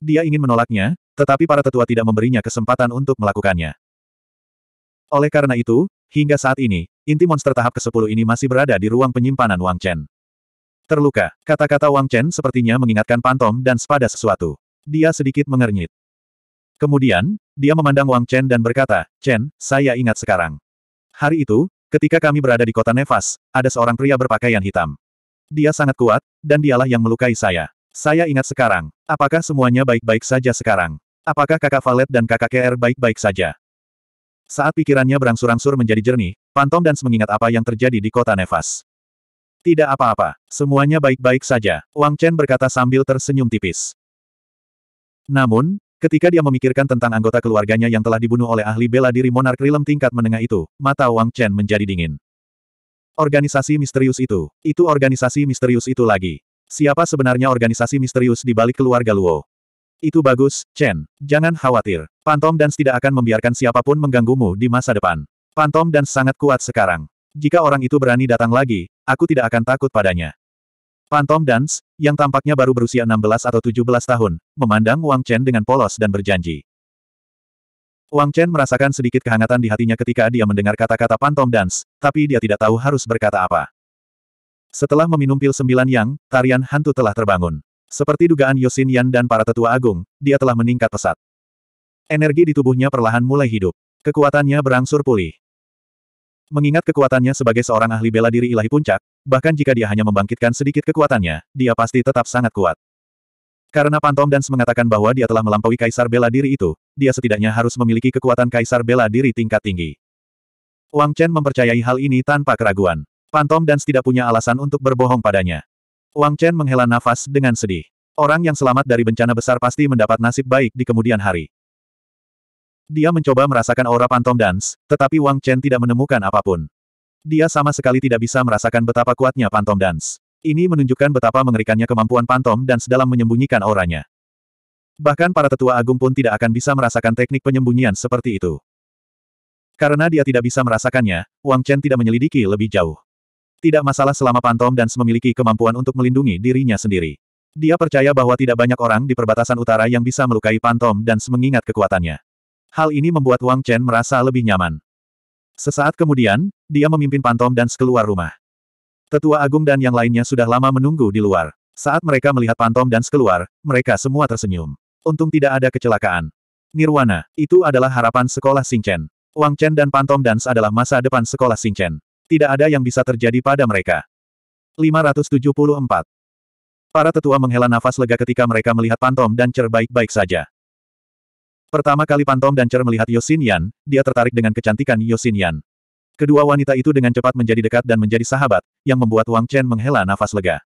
Dia ingin menolaknya, tetapi para tetua tidak memberinya kesempatan untuk melakukannya. Oleh karena itu, hingga saat ini, inti monster tahap ke-10 ini masih berada di ruang penyimpanan Wang Chen. Terluka, kata-kata Wang Chen sepertinya mengingatkan Pantom dan Sepada sesuatu. Dia sedikit mengernyit. Kemudian, dia memandang Wang Chen dan berkata, Chen, saya ingat sekarang. Hari itu, ketika kami berada di kota Nevas, ada seorang pria berpakaian hitam. Dia sangat kuat, dan dialah yang melukai saya. Saya ingat sekarang. Apakah semuanya baik-baik saja sekarang? Apakah kakak Valet dan kakak KR baik-baik saja? Saat pikirannya berangsur-angsur menjadi jernih, Pantom dan mengingat apa yang terjadi di kota Nevas. Tidak apa-apa, semuanya baik-baik saja, Wang Chen berkata sambil tersenyum tipis. Namun, ketika dia memikirkan tentang anggota keluarganya yang telah dibunuh oleh ahli bela diri monark rilem tingkat menengah itu, mata Wang Chen menjadi dingin. Organisasi misterius itu, itu organisasi misterius itu lagi. Siapa sebenarnya organisasi misterius di balik keluarga Luo? Itu bagus, Chen. Jangan khawatir. Pantom dan tidak akan membiarkan siapapun mengganggumu di masa depan. Pantom dan sangat kuat sekarang. Jika orang itu berani datang lagi, aku tidak akan takut padanya. Phantom Dance, yang tampaknya baru berusia 16 atau 17 tahun, memandang Wang Chen dengan polos dan berjanji. Wang Chen merasakan sedikit kehangatan di hatinya ketika dia mendengar kata-kata Phantom Dance, tapi dia tidak tahu harus berkata apa. Setelah meminum pil sembilan yang, tarian hantu telah terbangun. Seperti dugaan Yosin Yan dan para tetua agung, dia telah meningkat pesat. Energi di tubuhnya perlahan mulai hidup. Kekuatannya berangsur pulih. Mengingat kekuatannya sebagai seorang ahli bela diri ilahi puncak, bahkan jika dia hanya membangkitkan sedikit kekuatannya, dia pasti tetap sangat kuat. Karena Pantom dan mengatakan bahwa dia telah melampaui kaisar bela diri itu, dia setidaknya harus memiliki kekuatan kaisar bela diri tingkat tinggi. Wang Chen mempercayai hal ini tanpa keraguan. Pantom dan tidak punya alasan untuk berbohong padanya. Wang Chen menghela nafas dengan sedih. Orang yang selamat dari bencana besar pasti mendapat nasib baik di kemudian hari. Dia mencoba merasakan aura pantom dance, tetapi Wang Chen tidak menemukan apapun. Dia sama sekali tidak bisa merasakan betapa kuatnya pantom dance. Ini menunjukkan betapa mengerikannya kemampuan pantom dance dalam menyembunyikan auranya. Bahkan para tetua agung pun tidak akan bisa merasakan teknik penyembunyian seperti itu. Karena dia tidak bisa merasakannya, Wang Chen tidak menyelidiki lebih jauh. Tidak masalah selama pantom dance memiliki kemampuan untuk melindungi dirinya sendiri. Dia percaya bahwa tidak banyak orang di perbatasan utara yang bisa melukai pantom dance mengingat kekuatannya. Hal ini membuat Wang Chen merasa lebih nyaman. Sesaat kemudian, dia memimpin Pantom dan sekeluar rumah. Tetua Agung dan yang lainnya sudah lama menunggu di luar. Saat mereka melihat Pantom dan sekeluar, mereka semua tersenyum. Untung tidak ada kecelakaan. Nirwana, itu adalah harapan sekolah Singchen. Wang Chen dan Pantom Dance adalah masa depan sekolah Singchen. Tidak ada yang bisa terjadi pada mereka. 574. Para tetua menghela nafas lega ketika mereka melihat Pantom dan Cer baik-baik saja. Pertama kali Pantom dan Cher melihat Yosin Yan, dia tertarik dengan kecantikan Yosin Yan. Kedua wanita itu dengan cepat menjadi dekat dan menjadi sahabat, yang membuat Wang Chen menghela nafas lega.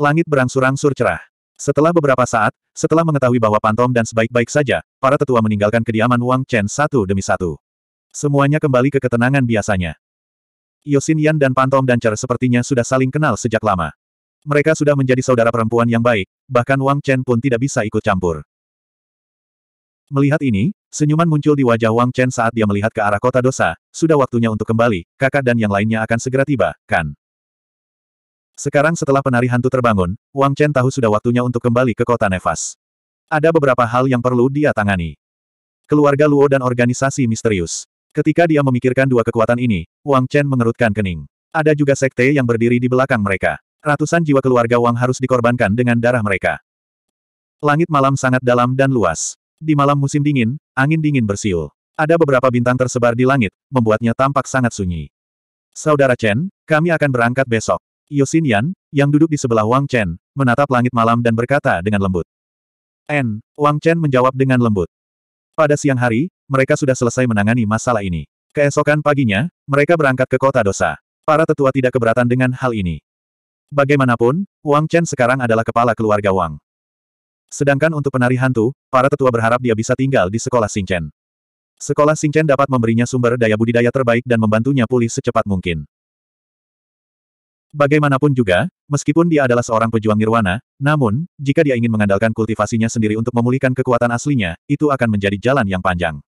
Langit berangsur-angsur cerah. Setelah beberapa saat, setelah mengetahui bahwa Pantom dan sebaik-baik saja, para tetua meninggalkan kediaman Wang Chen satu demi satu. Semuanya kembali ke ketenangan biasanya. Yosin Yan dan Pantom dan Cher sepertinya sudah saling kenal sejak lama. Mereka sudah menjadi saudara perempuan yang baik, bahkan Wang Chen pun tidak bisa ikut campur. Melihat ini, senyuman muncul di wajah Wang Chen saat dia melihat ke arah kota dosa, sudah waktunya untuk kembali, kakak dan yang lainnya akan segera tiba, kan? Sekarang setelah penari hantu terbangun, Wang Chen tahu sudah waktunya untuk kembali ke kota nefas. Ada beberapa hal yang perlu dia tangani. Keluarga Luo dan organisasi misterius. Ketika dia memikirkan dua kekuatan ini, Wang Chen mengerutkan kening. Ada juga sekte yang berdiri di belakang mereka. Ratusan jiwa keluarga Wang harus dikorbankan dengan darah mereka. Langit malam sangat dalam dan luas. Di malam musim dingin, angin dingin bersiul. Ada beberapa bintang tersebar di langit, membuatnya tampak sangat sunyi. Saudara Chen, kami akan berangkat besok. Yosin Yan, yang duduk di sebelah Wang Chen, menatap langit malam dan berkata dengan lembut. N. Wang Chen menjawab dengan lembut. Pada siang hari, mereka sudah selesai menangani masalah ini. Keesokan paginya, mereka berangkat ke kota dosa. Para tetua tidak keberatan dengan hal ini. Bagaimanapun, Wang Chen sekarang adalah kepala keluarga Wang. Sedangkan untuk penari hantu, para tetua berharap dia bisa tinggal di sekolah Singchen. Sekolah Singchen dapat memberinya sumber daya budidaya terbaik dan membantunya pulih secepat mungkin. Bagaimanapun juga, meskipun dia adalah seorang pejuang nirwana, namun, jika dia ingin mengandalkan kultivasinya sendiri untuk memulihkan kekuatan aslinya, itu akan menjadi jalan yang panjang.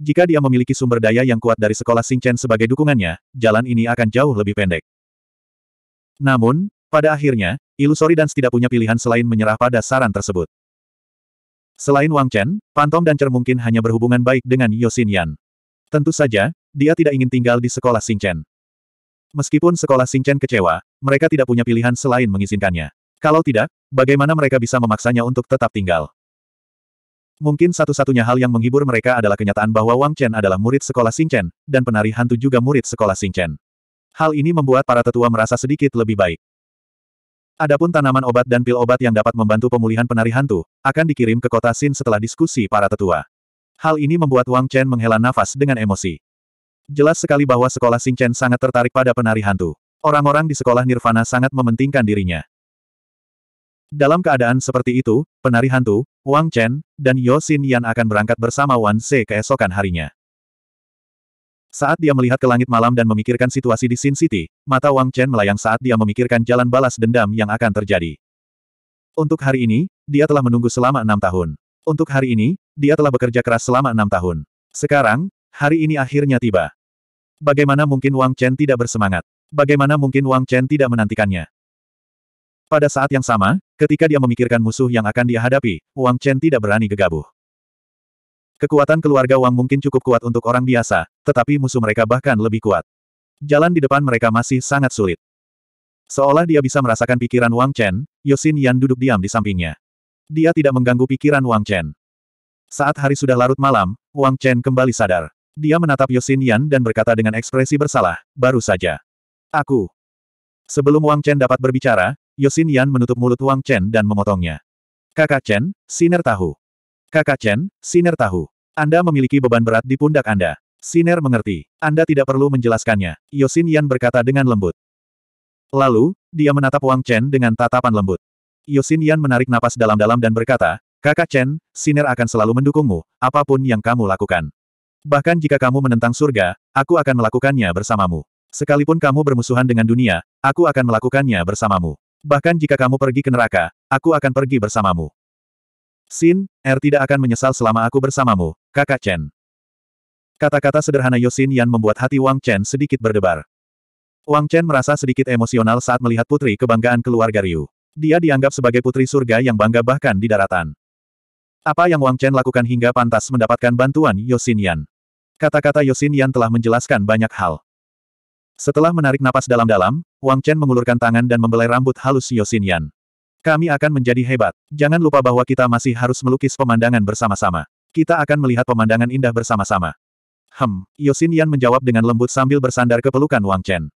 Jika dia memiliki sumber daya yang kuat dari sekolah Singchen sebagai dukungannya, jalan ini akan jauh lebih pendek. Namun, pada akhirnya, ilusori Dance tidak punya pilihan selain menyerah pada saran tersebut. Selain Wang Chen, Pantom dan Cer mungkin hanya berhubungan baik dengan Yosin Yan. Tentu saja, dia tidak ingin tinggal di sekolah Singchen. Meskipun sekolah Singchen kecewa, mereka tidak punya pilihan selain mengizinkannya. Kalau tidak, bagaimana mereka bisa memaksanya untuk tetap tinggal? Mungkin satu-satunya hal yang menghibur mereka adalah kenyataan bahwa Wang Chen adalah murid sekolah Singchen, dan penari hantu juga murid sekolah Singchen. Hal ini membuat para tetua merasa sedikit lebih baik. Adapun tanaman obat dan pil obat yang dapat membantu pemulihan penari hantu, akan dikirim ke kota Sin setelah diskusi para tetua. Hal ini membuat Wang Chen menghela nafas dengan emosi. Jelas sekali bahwa sekolah Sin Chen sangat tertarik pada penari hantu. Orang-orang di sekolah Nirvana sangat mementingkan dirinya. Dalam keadaan seperti itu, penari hantu, Wang Chen, dan Yosin Yan akan berangkat bersama Wan Se keesokan harinya. Saat dia melihat ke langit malam dan memikirkan situasi di Sin City, mata Wang Chen melayang saat dia memikirkan jalan balas dendam yang akan terjadi. Untuk hari ini, dia telah menunggu selama enam tahun. Untuk hari ini, dia telah bekerja keras selama enam tahun. Sekarang, hari ini akhirnya tiba. Bagaimana mungkin Wang Chen tidak bersemangat? Bagaimana mungkin Wang Chen tidak menantikannya? Pada saat yang sama, ketika dia memikirkan musuh yang akan dihadapi, Wang Chen tidak berani gegabah. Kekuatan keluarga Wang mungkin cukup kuat untuk orang biasa, tetapi musuh mereka bahkan lebih kuat. Jalan di depan mereka masih sangat sulit. Seolah dia bisa merasakan pikiran Wang Chen, Yosin Yan duduk diam di sampingnya. Dia tidak mengganggu pikiran Wang Chen. Saat hari sudah larut malam, Wang Chen kembali sadar. Dia menatap Yosin Yan dan berkata dengan ekspresi bersalah, baru saja. Aku. Sebelum Wang Chen dapat berbicara, Yosin Yan menutup mulut Wang Chen dan memotongnya. Kakak Chen, siner tahu. Kakak Chen, siner tahu. Anda memiliki beban berat di pundak Anda. Siner mengerti. Anda tidak perlu menjelaskannya. Yosin Yan berkata dengan lembut. Lalu, dia menatap Wang Chen dengan tatapan lembut. Yosin Yan menarik napas dalam-dalam dan berkata, Kakak Chen, Siner akan selalu mendukungmu, apapun yang kamu lakukan. Bahkan jika kamu menentang surga, aku akan melakukannya bersamamu. Sekalipun kamu bermusuhan dengan dunia, aku akan melakukannya bersamamu. Bahkan jika kamu pergi ke neraka, aku akan pergi bersamamu. Sin, Er tidak akan menyesal selama aku bersamamu, Kakak Chen. Kata-kata sederhana Yosin Yan membuat hati Wang Chen sedikit berdebar. Wang Chen merasa sedikit emosional saat melihat putri kebanggaan keluarga Ryu. Dia dianggap sebagai putri surga yang bangga bahkan di daratan. Apa yang Wang Chen lakukan hingga pantas mendapatkan bantuan Yosin Yan? Kata-kata Yosin Yan telah menjelaskan banyak hal. Setelah menarik napas dalam-dalam, Wang Chen mengulurkan tangan dan membelai rambut halus Yosin Yan. Kami akan menjadi hebat. Jangan lupa bahwa kita masih harus melukis pemandangan bersama-sama. Kita akan melihat pemandangan indah bersama-sama. Hem, Yosin Yan menjawab dengan lembut sambil bersandar ke pelukan Wang Chen.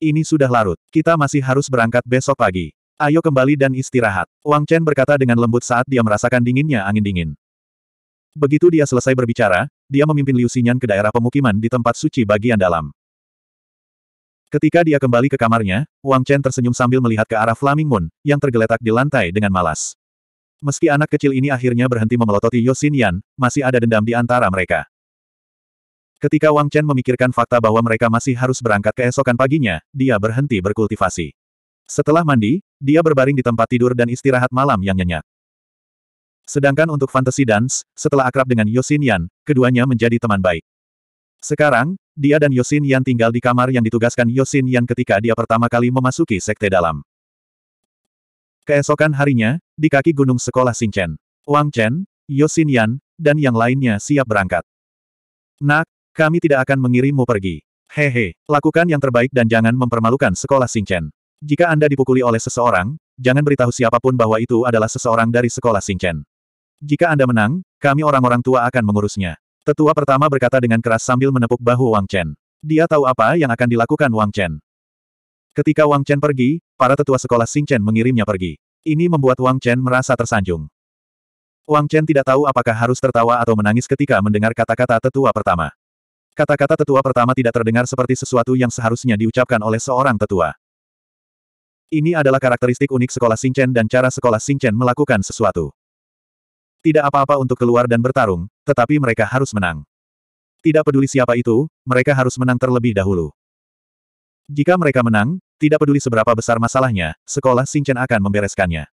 Ini sudah larut, kita masih harus berangkat besok pagi. Ayo kembali dan istirahat. Wang Chen berkata dengan lembut saat dia merasakan dinginnya angin dingin. Begitu dia selesai berbicara, dia memimpin Liu Xinyan ke daerah pemukiman di tempat suci bagian dalam. Ketika dia kembali ke kamarnya, Wang Chen tersenyum sambil melihat ke arah Flaming Moon, yang tergeletak di lantai dengan malas. Meski anak kecil ini akhirnya berhenti memelototi Yosin Yan, masih ada dendam di antara mereka. Ketika Wang Chen memikirkan fakta bahwa mereka masih harus berangkat keesokan paginya, dia berhenti berkultivasi. Setelah mandi, dia berbaring di tempat tidur dan istirahat malam yang nyenyak. Sedangkan untuk Fantasy Dance, setelah akrab dengan Yosin Yan, keduanya menjadi teman baik. Sekarang, dia dan Yosin Yan tinggal di kamar yang ditugaskan Yosin Yan ketika dia pertama kali memasuki sekte dalam. Keesokan harinya, di kaki gunung sekolah Xingchen. Wang Chen, Yosin Yan, dan yang lainnya siap berangkat. Nak, kami tidak akan mengirimmu pergi. Hehe, lakukan yang terbaik dan jangan mempermalukan sekolah Xingchen. Jika Anda dipukuli oleh seseorang, jangan beritahu siapapun bahwa itu adalah seseorang dari sekolah Xingchen. Jika Anda menang, kami orang-orang tua akan mengurusnya. Tetua pertama berkata dengan keras sambil menepuk bahu Wang Chen. Dia tahu apa yang akan dilakukan Wang Chen. Ketika Wang Chen pergi, para tetua sekolah Xingchen mengirimnya pergi. Ini membuat Wang Chen merasa tersanjung. Wang Chen tidak tahu apakah harus tertawa atau menangis ketika mendengar kata-kata tetua pertama. Kata-kata tetua pertama tidak terdengar seperti sesuatu yang seharusnya diucapkan oleh seorang tetua. Ini adalah karakteristik unik sekolah Sing Chen dan cara sekolah Sing Chen melakukan sesuatu. Tidak apa-apa untuk keluar dan bertarung, tetapi mereka harus menang. Tidak peduli siapa itu, mereka harus menang terlebih dahulu. Jika mereka menang, tidak peduli seberapa besar masalahnya, sekolah Xingchen akan membereskannya.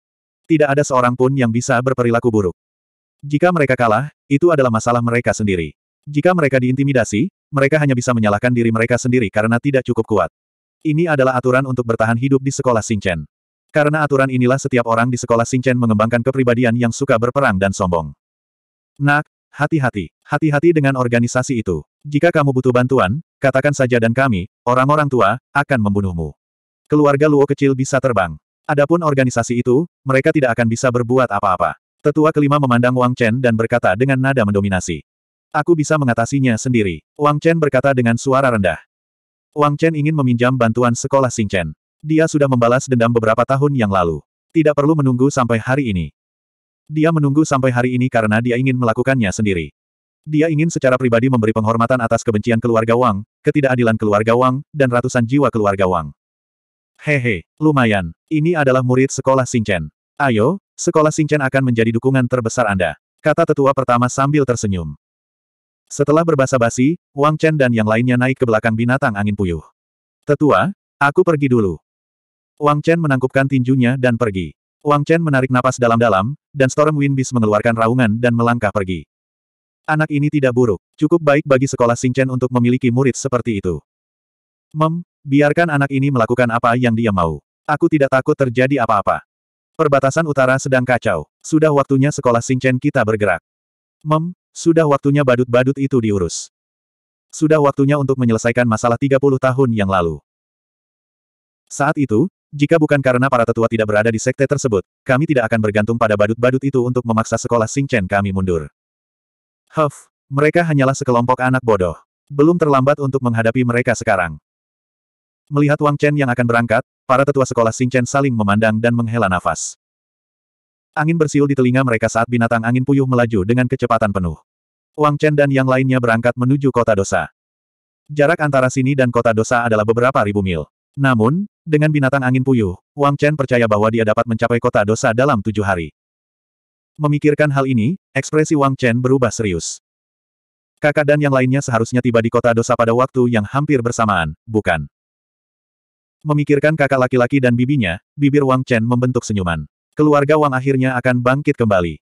Tidak ada seorang pun yang bisa berperilaku buruk. Jika mereka kalah, itu adalah masalah mereka sendiri. Jika mereka diintimidasi, mereka hanya bisa menyalahkan diri mereka sendiri karena tidak cukup kuat. Ini adalah aturan untuk bertahan hidup di sekolah Xingchen. Karena aturan inilah setiap orang di sekolah Xingchen mengembangkan kepribadian yang suka berperang dan sombong. Nak, hati-hati. Hati-hati dengan organisasi itu. Jika kamu butuh bantuan, katakan saja dan kami, orang-orang tua, akan membunuhmu. Keluarga Luo kecil bisa terbang. Adapun organisasi itu, mereka tidak akan bisa berbuat apa-apa. Tetua kelima memandang Wang Chen dan berkata dengan nada mendominasi. Aku bisa mengatasinya sendiri. Wang Chen berkata dengan suara rendah. Wang Chen ingin meminjam bantuan sekolah Xing Chen. Dia sudah membalas dendam beberapa tahun yang lalu. Tidak perlu menunggu sampai hari ini. Dia menunggu sampai hari ini karena dia ingin melakukannya sendiri. Dia ingin secara pribadi memberi penghormatan atas kebencian keluarga Wang, ketidakadilan keluarga Wang, dan ratusan jiwa keluarga Wang. Hehe, lumayan. Ini adalah murid sekolah Singchen. Ayo, sekolah Singchen akan menjadi dukungan terbesar Anda. Kata tetua pertama sambil tersenyum. Setelah berbahasa basi Wang Chen dan yang lainnya naik ke belakang binatang angin puyuh. Tetua, aku pergi dulu. Wang Chen menangkupkan tinjunya dan pergi. Wang Chen menarik napas dalam-dalam, dan Storm Wind Beast mengeluarkan raungan dan melangkah pergi. Anak ini tidak buruk, cukup baik bagi sekolah Singchen untuk memiliki murid seperti itu. Mem, Biarkan anak ini melakukan apa yang dia mau. Aku tidak takut terjadi apa-apa. Perbatasan utara sedang kacau. Sudah waktunya sekolah Singchen kita bergerak. Mem, sudah waktunya badut-badut itu diurus. Sudah waktunya untuk menyelesaikan masalah 30 tahun yang lalu. Saat itu, jika bukan karena para tetua tidak berada di sekte tersebut, kami tidak akan bergantung pada badut-badut itu untuk memaksa sekolah Singchen kami mundur. Huff, mereka hanyalah sekelompok anak bodoh. Belum terlambat untuk menghadapi mereka sekarang. Melihat Wang Chen yang akan berangkat, para tetua sekolah Xing Chen saling memandang dan menghela nafas. Angin bersiul di telinga mereka saat binatang angin puyuh melaju dengan kecepatan penuh. Wang Chen dan yang lainnya berangkat menuju kota dosa. Jarak antara sini dan kota dosa adalah beberapa ribu mil. Namun, dengan binatang angin puyuh, Wang Chen percaya bahwa dia dapat mencapai kota dosa dalam tujuh hari. Memikirkan hal ini, ekspresi Wang Chen berubah serius. Kakak dan yang lainnya seharusnya tiba di kota dosa pada waktu yang hampir bersamaan, bukan? Memikirkan kakak laki-laki dan bibinya, bibir Wang Chen membentuk senyuman. Keluarga Wang akhirnya akan bangkit kembali.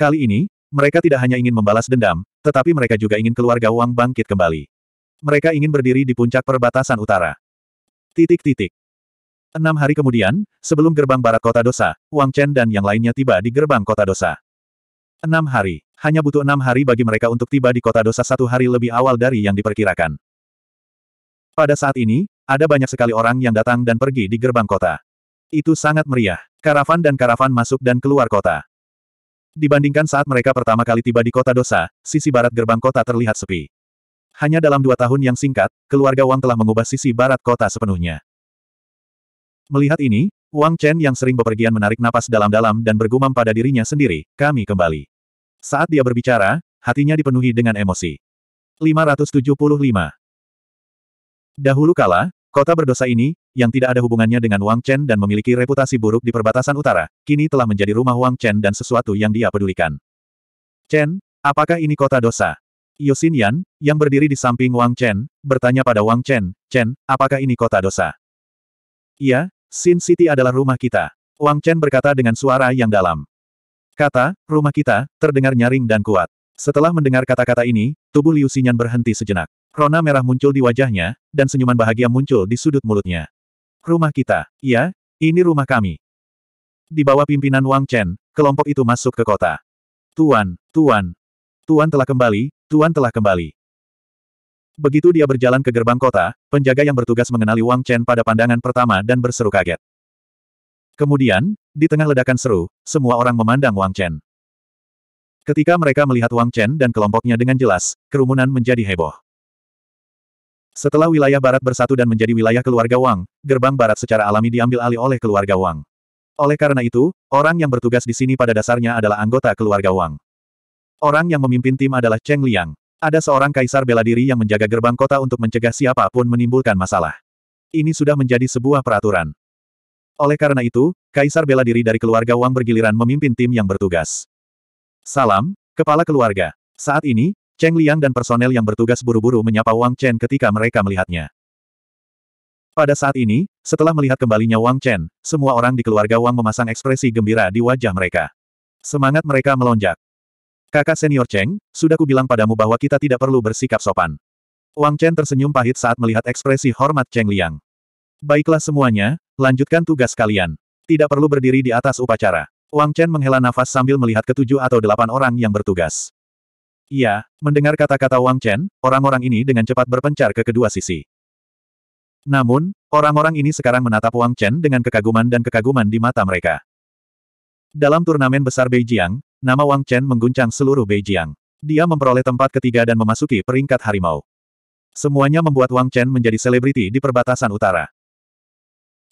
Kali ini, mereka tidak hanya ingin membalas dendam, tetapi mereka juga ingin keluarga Wang bangkit kembali. Mereka ingin berdiri di puncak perbatasan utara. Titik-titik. Enam hari kemudian, sebelum gerbang barat kota dosa, Wang Chen dan yang lainnya tiba di gerbang kota dosa. Enam hari. Hanya butuh enam hari bagi mereka untuk tiba di kota dosa satu hari lebih awal dari yang diperkirakan. Pada saat ini, ada banyak sekali orang yang datang dan pergi di gerbang kota. Itu sangat meriah. Karavan dan karavan masuk dan keluar kota. Dibandingkan saat mereka pertama kali tiba di kota dosa, sisi barat gerbang kota terlihat sepi. Hanya dalam dua tahun yang singkat, keluarga Wang telah mengubah sisi barat kota sepenuhnya. Melihat ini, Wang Chen yang sering bepergian menarik napas dalam-dalam dan bergumam pada dirinya sendiri, kami kembali. Saat dia berbicara, hatinya dipenuhi dengan emosi. 575. Dahulu kala, kota berdosa ini, yang tidak ada hubungannya dengan Wang Chen dan memiliki reputasi buruk di perbatasan utara, kini telah menjadi rumah Wang Chen dan sesuatu yang dia pedulikan. Chen, apakah ini kota dosa? Yosin Yan, yang berdiri di samping Wang Chen, bertanya pada Wang Chen, Chen, apakah ini kota dosa? Iya, Sin City adalah rumah kita. Wang Chen berkata dengan suara yang dalam. Kata, rumah kita, terdengar nyaring dan kuat. Setelah mendengar kata-kata ini, tubuh Liu Xinyan berhenti sejenak. Rona merah muncul di wajahnya, dan senyuman bahagia muncul di sudut mulutnya. Rumah kita, ya, ini rumah kami. Di bawah pimpinan Wang Chen, kelompok itu masuk ke kota. Tuan, Tuan, Tuan telah kembali, Tuan telah kembali. Begitu dia berjalan ke gerbang kota, penjaga yang bertugas mengenali Wang Chen pada pandangan pertama dan berseru kaget. Kemudian, di tengah ledakan seru, semua orang memandang Wang Chen. Ketika mereka melihat Wang Chen dan kelompoknya dengan jelas, kerumunan menjadi heboh. Setelah wilayah barat bersatu dan menjadi wilayah keluarga Wang, gerbang barat secara alami diambil alih oleh keluarga Wang. Oleh karena itu, orang yang bertugas di sini pada dasarnya adalah anggota keluarga Wang. Orang yang memimpin tim adalah Cheng Liang. Ada seorang kaisar bela diri yang menjaga gerbang kota untuk mencegah siapapun menimbulkan masalah. Ini sudah menjadi sebuah peraturan. Oleh karena itu, kaisar bela diri dari keluarga Wang bergiliran memimpin tim yang bertugas. Salam, kepala keluarga. Saat ini, Cheng Liang dan personel yang bertugas buru-buru menyapa Wang Chen ketika mereka melihatnya. Pada saat ini, setelah melihat kembalinya Wang Chen, semua orang di keluarga Wang memasang ekspresi gembira di wajah mereka. Semangat mereka melonjak. Kakak senior Cheng, sudah kubilang padamu bahwa kita tidak perlu bersikap sopan. Wang Chen tersenyum pahit saat melihat ekspresi hormat Cheng Liang. Baiklah semuanya, lanjutkan tugas kalian. Tidak perlu berdiri di atas upacara. Wang Chen menghela nafas sambil melihat ketujuh atau delapan orang yang bertugas. Iya, mendengar kata-kata Wang Chen, orang-orang ini dengan cepat berpencar ke kedua sisi. Namun, orang-orang ini sekarang menatap Wang Chen dengan kekaguman dan kekaguman di mata mereka. Dalam turnamen besar Beijiang, nama Wang Chen mengguncang seluruh Beijiang. Dia memperoleh tempat ketiga dan memasuki peringkat harimau. Semuanya membuat Wang Chen menjadi selebriti di perbatasan utara.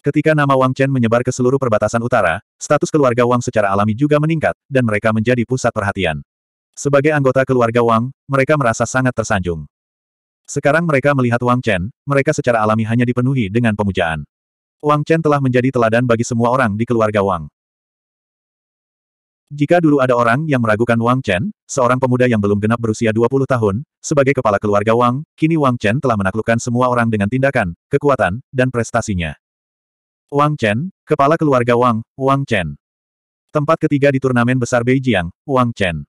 Ketika nama Wang Chen menyebar ke seluruh perbatasan utara, status keluarga Wang secara alami juga meningkat, dan mereka menjadi pusat perhatian. Sebagai anggota keluarga Wang, mereka merasa sangat tersanjung. Sekarang mereka melihat Wang Chen, mereka secara alami hanya dipenuhi dengan pemujaan. Wang Chen telah menjadi teladan bagi semua orang di keluarga Wang. Jika dulu ada orang yang meragukan Wang Chen, seorang pemuda yang belum genap berusia 20 tahun, sebagai kepala keluarga Wang, kini Wang Chen telah menaklukkan semua orang dengan tindakan, kekuatan, dan prestasinya. Wang Chen, kepala keluarga Wang, Wang Chen. Tempat ketiga di turnamen besar Beijing, Wang Chen.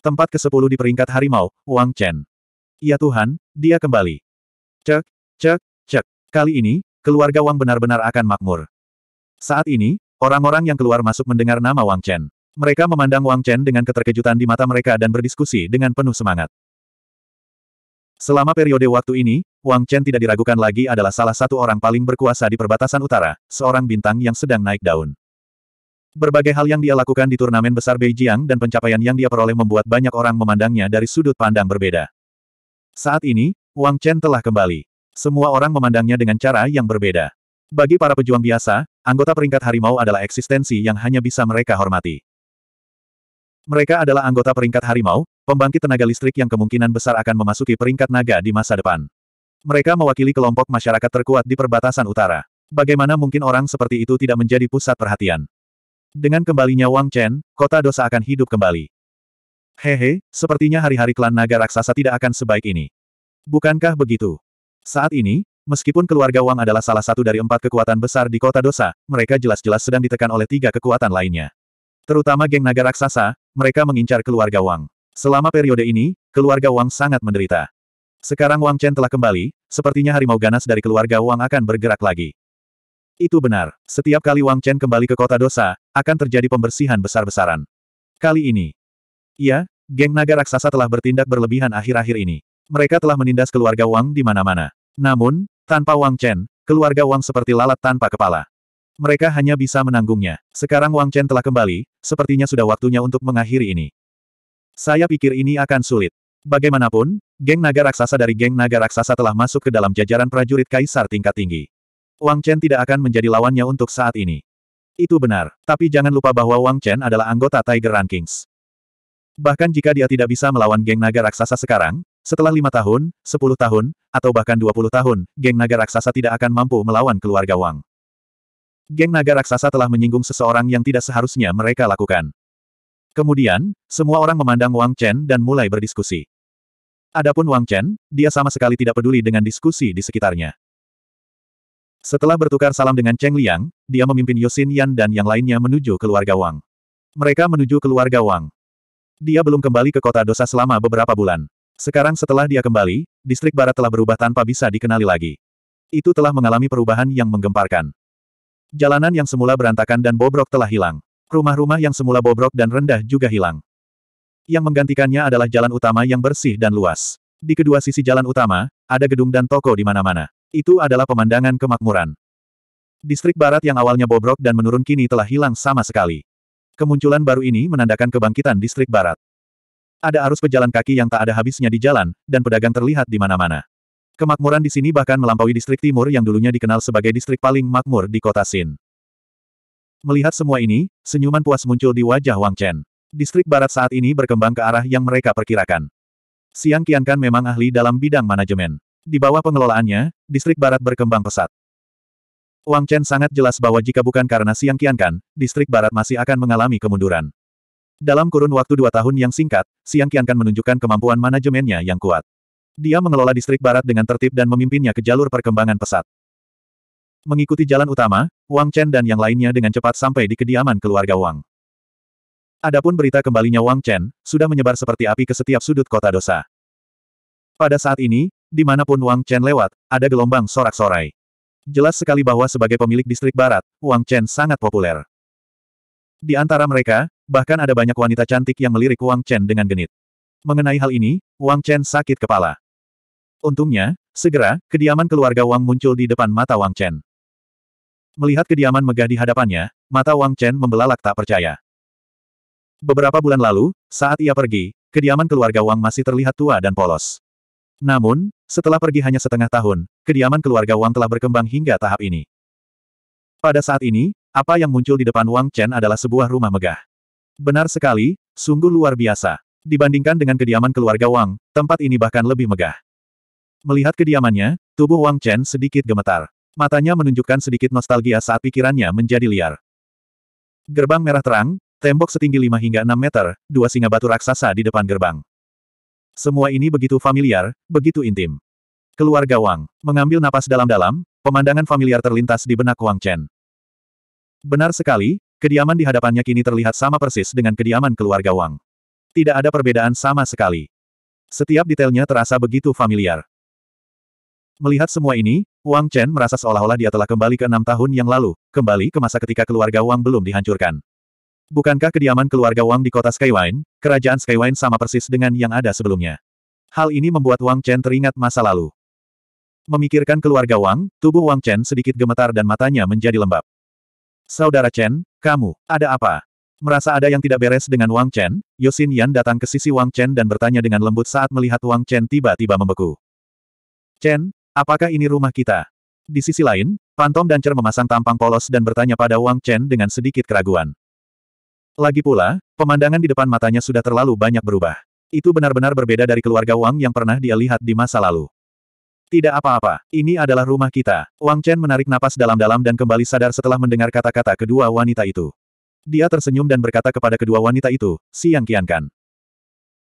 Tempat ke-10 di peringkat harimau, Wang Chen. Ya Tuhan, dia kembali. Cek, cek, cek. Kali ini, keluarga Wang benar-benar akan makmur. Saat ini, orang-orang yang keluar masuk mendengar nama Wang Chen. Mereka memandang Wang Chen dengan keterkejutan di mata mereka dan berdiskusi dengan penuh semangat. Selama periode waktu ini, Wang Chen tidak diragukan lagi adalah salah satu orang paling berkuasa di perbatasan utara, seorang bintang yang sedang naik daun. Berbagai hal yang dia lakukan di turnamen besar Beijing dan pencapaian yang dia peroleh membuat banyak orang memandangnya dari sudut pandang berbeda. Saat ini, Wang Chen telah kembali. Semua orang memandangnya dengan cara yang berbeda. Bagi para pejuang biasa, anggota peringkat harimau adalah eksistensi yang hanya bisa mereka hormati. Mereka adalah anggota peringkat harimau, pembangkit tenaga listrik yang kemungkinan besar akan memasuki peringkat naga di masa depan. Mereka mewakili kelompok masyarakat terkuat di perbatasan utara. Bagaimana mungkin orang seperti itu tidak menjadi pusat perhatian? Dengan kembalinya Wang Chen, kota dosa akan hidup kembali. Hehe, sepertinya hari-hari klan naga raksasa tidak akan sebaik ini. Bukankah begitu? Saat ini, meskipun keluarga Wang adalah salah satu dari empat kekuatan besar di kota dosa, mereka jelas-jelas sedang ditekan oleh tiga kekuatan lainnya. Terutama geng naga raksasa, mereka mengincar keluarga Wang. Selama periode ini, keluarga Wang sangat menderita. Sekarang Wang Chen telah kembali, sepertinya harimau ganas dari keluarga Wang akan bergerak lagi. Itu benar. Setiap kali Wang Chen kembali ke kota dosa, akan terjadi pembersihan besar-besaran. Kali ini. Iya, geng naga raksasa telah bertindak berlebihan akhir-akhir ini. Mereka telah menindas keluarga Wang di mana-mana. Namun, tanpa Wang Chen, keluarga Wang seperti lalat tanpa kepala. Mereka hanya bisa menanggungnya. Sekarang Wang Chen telah kembali, sepertinya sudah waktunya untuk mengakhiri ini. Saya pikir ini akan sulit. Bagaimanapun, geng naga raksasa dari geng naga raksasa telah masuk ke dalam jajaran prajurit kaisar tingkat tinggi. Wang Chen tidak akan menjadi lawannya untuk saat ini. Itu benar, tapi jangan lupa bahwa Wang Chen adalah anggota Tiger Rankings. Bahkan jika dia tidak bisa melawan geng naga raksasa sekarang, setelah lima tahun, sepuluh tahun, atau bahkan dua puluh tahun, geng naga raksasa tidak akan mampu melawan keluarga Wang. Geng naga raksasa telah menyinggung seseorang yang tidak seharusnya mereka lakukan. Kemudian, semua orang memandang Wang Chen dan mulai berdiskusi. Adapun Wang Chen, dia sama sekali tidak peduli dengan diskusi di sekitarnya. Setelah bertukar salam dengan Cheng Liang, dia memimpin Yosin Yan dan yang lainnya menuju keluarga Wang. Mereka menuju keluarga Wang. Dia belum kembali ke kota dosa selama beberapa bulan. Sekarang setelah dia kembali, distrik barat telah berubah tanpa bisa dikenali lagi. Itu telah mengalami perubahan yang menggemparkan. Jalanan yang semula berantakan dan bobrok telah hilang. Rumah-rumah yang semula bobrok dan rendah juga hilang. Yang menggantikannya adalah jalan utama yang bersih dan luas. Di kedua sisi jalan utama, ada gedung dan toko di mana-mana. Itu adalah pemandangan kemakmuran. Distrik barat yang awalnya bobrok dan menurun kini telah hilang sama sekali. Kemunculan baru ini menandakan kebangkitan distrik barat. Ada arus pejalan kaki yang tak ada habisnya di jalan, dan pedagang terlihat di mana-mana. Kemakmuran di sini bahkan melampaui distrik timur yang dulunya dikenal sebagai distrik paling makmur di kota Sin. Melihat semua ini, senyuman puas muncul di wajah Wang Chen. Distrik barat saat ini berkembang ke arah yang mereka perkirakan. Siang Kian kan memang ahli dalam bidang manajemen. Di bawah pengelolaannya, distrik barat berkembang pesat. Wang Chen sangat jelas bahwa jika bukan karena Siang Qiankan, distrik barat masih akan mengalami kemunduran. Dalam kurun waktu dua tahun yang singkat, Siang Qiankan menunjukkan kemampuan manajemennya yang kuat. Dia mengelola distrik barat dengan tertib dan memimpinnya ke jalur perkembangan pesat. Mengikuti jalan utama, Wang Chen dan yang lainnya dengan cepat sampai di kediaman keluarga Wang. Adapun berita kembalinya Wang Chen, sudah menyebar seperti api ke setiap sudut kota dosa. Pada saat ini, Dimanapun Wang Chen lewat, ada gelombang sorak-sorai. Jelas sekali bahwa sebagai pemilik distrik barat, Wang Chen sangat populer. Di antara mereka, bahkan ada banyak wanita cantik yang melirik Wang Chen dengan genit. Mengenai hal ini, Wang Chen sakit kepala. Untungnya, segera, kediaman keluarga Wang muncul di depan mata Wang Chen. Melihat kediaman megah di hadapannya, mata Wang Chen membelalak tak percaya. Beberapa bulan lalu, saat ia pergi, kediaman keluarga Wang masih terlihat tua dan polos. Namun, setelah pergi hanya setengah tahun, kediaman keluarga Wang telah berkembang hingga tahap ini. Pada saat ini, apa yang muncul di depan Wang Chen adalah sebuah rumah megah. Benar sekali, sungguh luar biasa. Dibandingkan dengan kediaman keluarga Wang, tempat ini bahkan lebih megah. Melihat kediamannya, tubuh Wang Chen sedikit gemetar. Matanya menunjukkan sedikit nostalgia saat pikirannya menjadi liar. Gerbang merah terang, tembok setinggi 5 hingga 6 meter, dua singa batu raksasa di depan gerbang. Semua ini begitu familiar, begitu intim. Keluarga Wang. Mengambil napas dalam-dalam, pemandangan familiar terlintas di benak Wang Chen. Benar sekali, kediaman di hadapannya kini terlihat sama persis dengan kediaman keluarga Wang. Tidak ada perbedaan sama sekali. Setiap detailnya terasa begitu familiar. Melihat semua ini, Wang Chen merasa seolah-olah dia telah kembali ke enam tahun yang lalu, kembali ke masa ketika keluarga Wang belum dihancurkan. Bukankah kediaman keluarga Wang di kota Skywine, kerajaan Skywine sama persis dengan yang ada sebelumnya? Hal ini membuat Wang Chen teringat masa lalu. Memikirkan keluarga Wang, tubuh Wang Chen sedikit gemetar dan matanya menjadi lembab. Saudara Chen, kamu, ada apa? Merasa ada yang tidak beres dengan Wang Chen, Yosin Yan datang ke sisi Wang Chen dan bertanya dengan lembut saat melihat Wang Chen tiba-tiba membeku. Chen, apakah ini rumah kita? Di sisi lain, Pantom dan Cer memasang tampang polos dan bertanya pada Wang Chen dengan sedikit keraguan. Lagi pula, pemandangan di depan matanya sudah terlalu banyak berubah. Itu benar-benar berbeda dari keluarga Wang yang pernah dia lihat di masa lalu. Tidak apa-apa, ini adalah rumah kita. Wang Chen menarik napas dalam-dalam dan kembali sadar setelah mendengar kata-kata kedua wanita itu. Dia tersenyum dan berkata kepada kedua wanita itu, siang kiankan.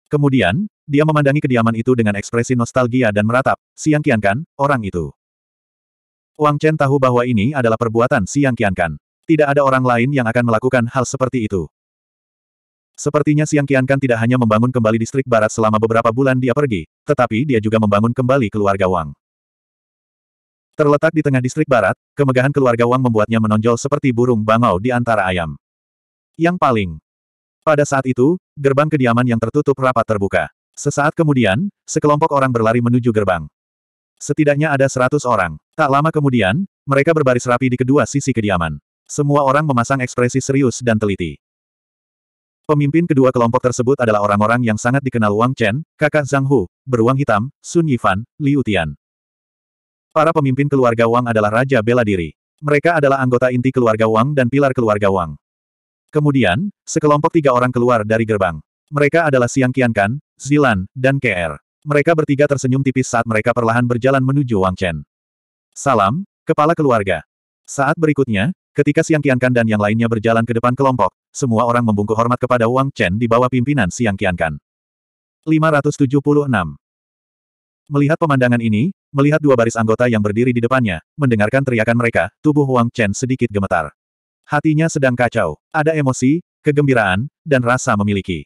Kemudian, dia memandangi kediaman itu dengan ekspresi nostalgia dan meratap, Siang kiankan, orang itu. Wang Chen tahu bahwa ini adalah perbuatan Siang kiankan. Tidak ada orang lain yang akan melakukan hal seperti itu. Sepertinya Siang kan tidak hanya membangun kembali distrik barat selama beberapa bulan dia pergi, tetapi dia juga membangun kembali keluarga Wang. Terletak di tengah distrik barat, kemegahan keluarga Wang membuatnya menonjol seperti burung bangau di antara ayam. Yang paling. Pada saat itu, gerbang kediaman yang tertutup rapat terbuka. Sesaat kemudian, sekelompok orang berlari menuju gerbang. Setidaknya ada seratus orang. Tak lama kemudian, mereka berbaris rapi di kedua sisi kediaman. Semua orang memasang ekspresi serius dan teliti. Pemimpin kedua kelompok tersebut adalah orang-orang yang sangat dikenal Wang Chen, kakak Zhang Hu, beruang hitam, Sun Yifan, Liu Tian. Para pemimpin keluarga Wang adalah raja bela diri. Mereka adalah anggota inti keluarga Wang dan pilar keluarga Wang. Kemudian, sekelompok tiga orang keluar dari gerbang. Mereka adalah Siang Qiankan, Zilan, dan KR. Mereka bertiga tersenyum tipis saat mereka perlahan berjalan menuju Wang Chen. Salam, kepala keluarga. Saat berikutnya, Ketika Siang Kiankan dan yang lainnya berjalan ke depan kelompok, semua orang membungkuk hormat kepada Wang Chen di bawah pimpinan Siang Kiankan. 576. Melihat pemandangan ini, melihat dua baris anggota yang berdiri di depannya, mendengarkan teriakan mereka, tubuh Wang Chen sedikit gemetar. Hatinya sedang kacau. Ada emosi, kegembiraan, dan rasa memiliki.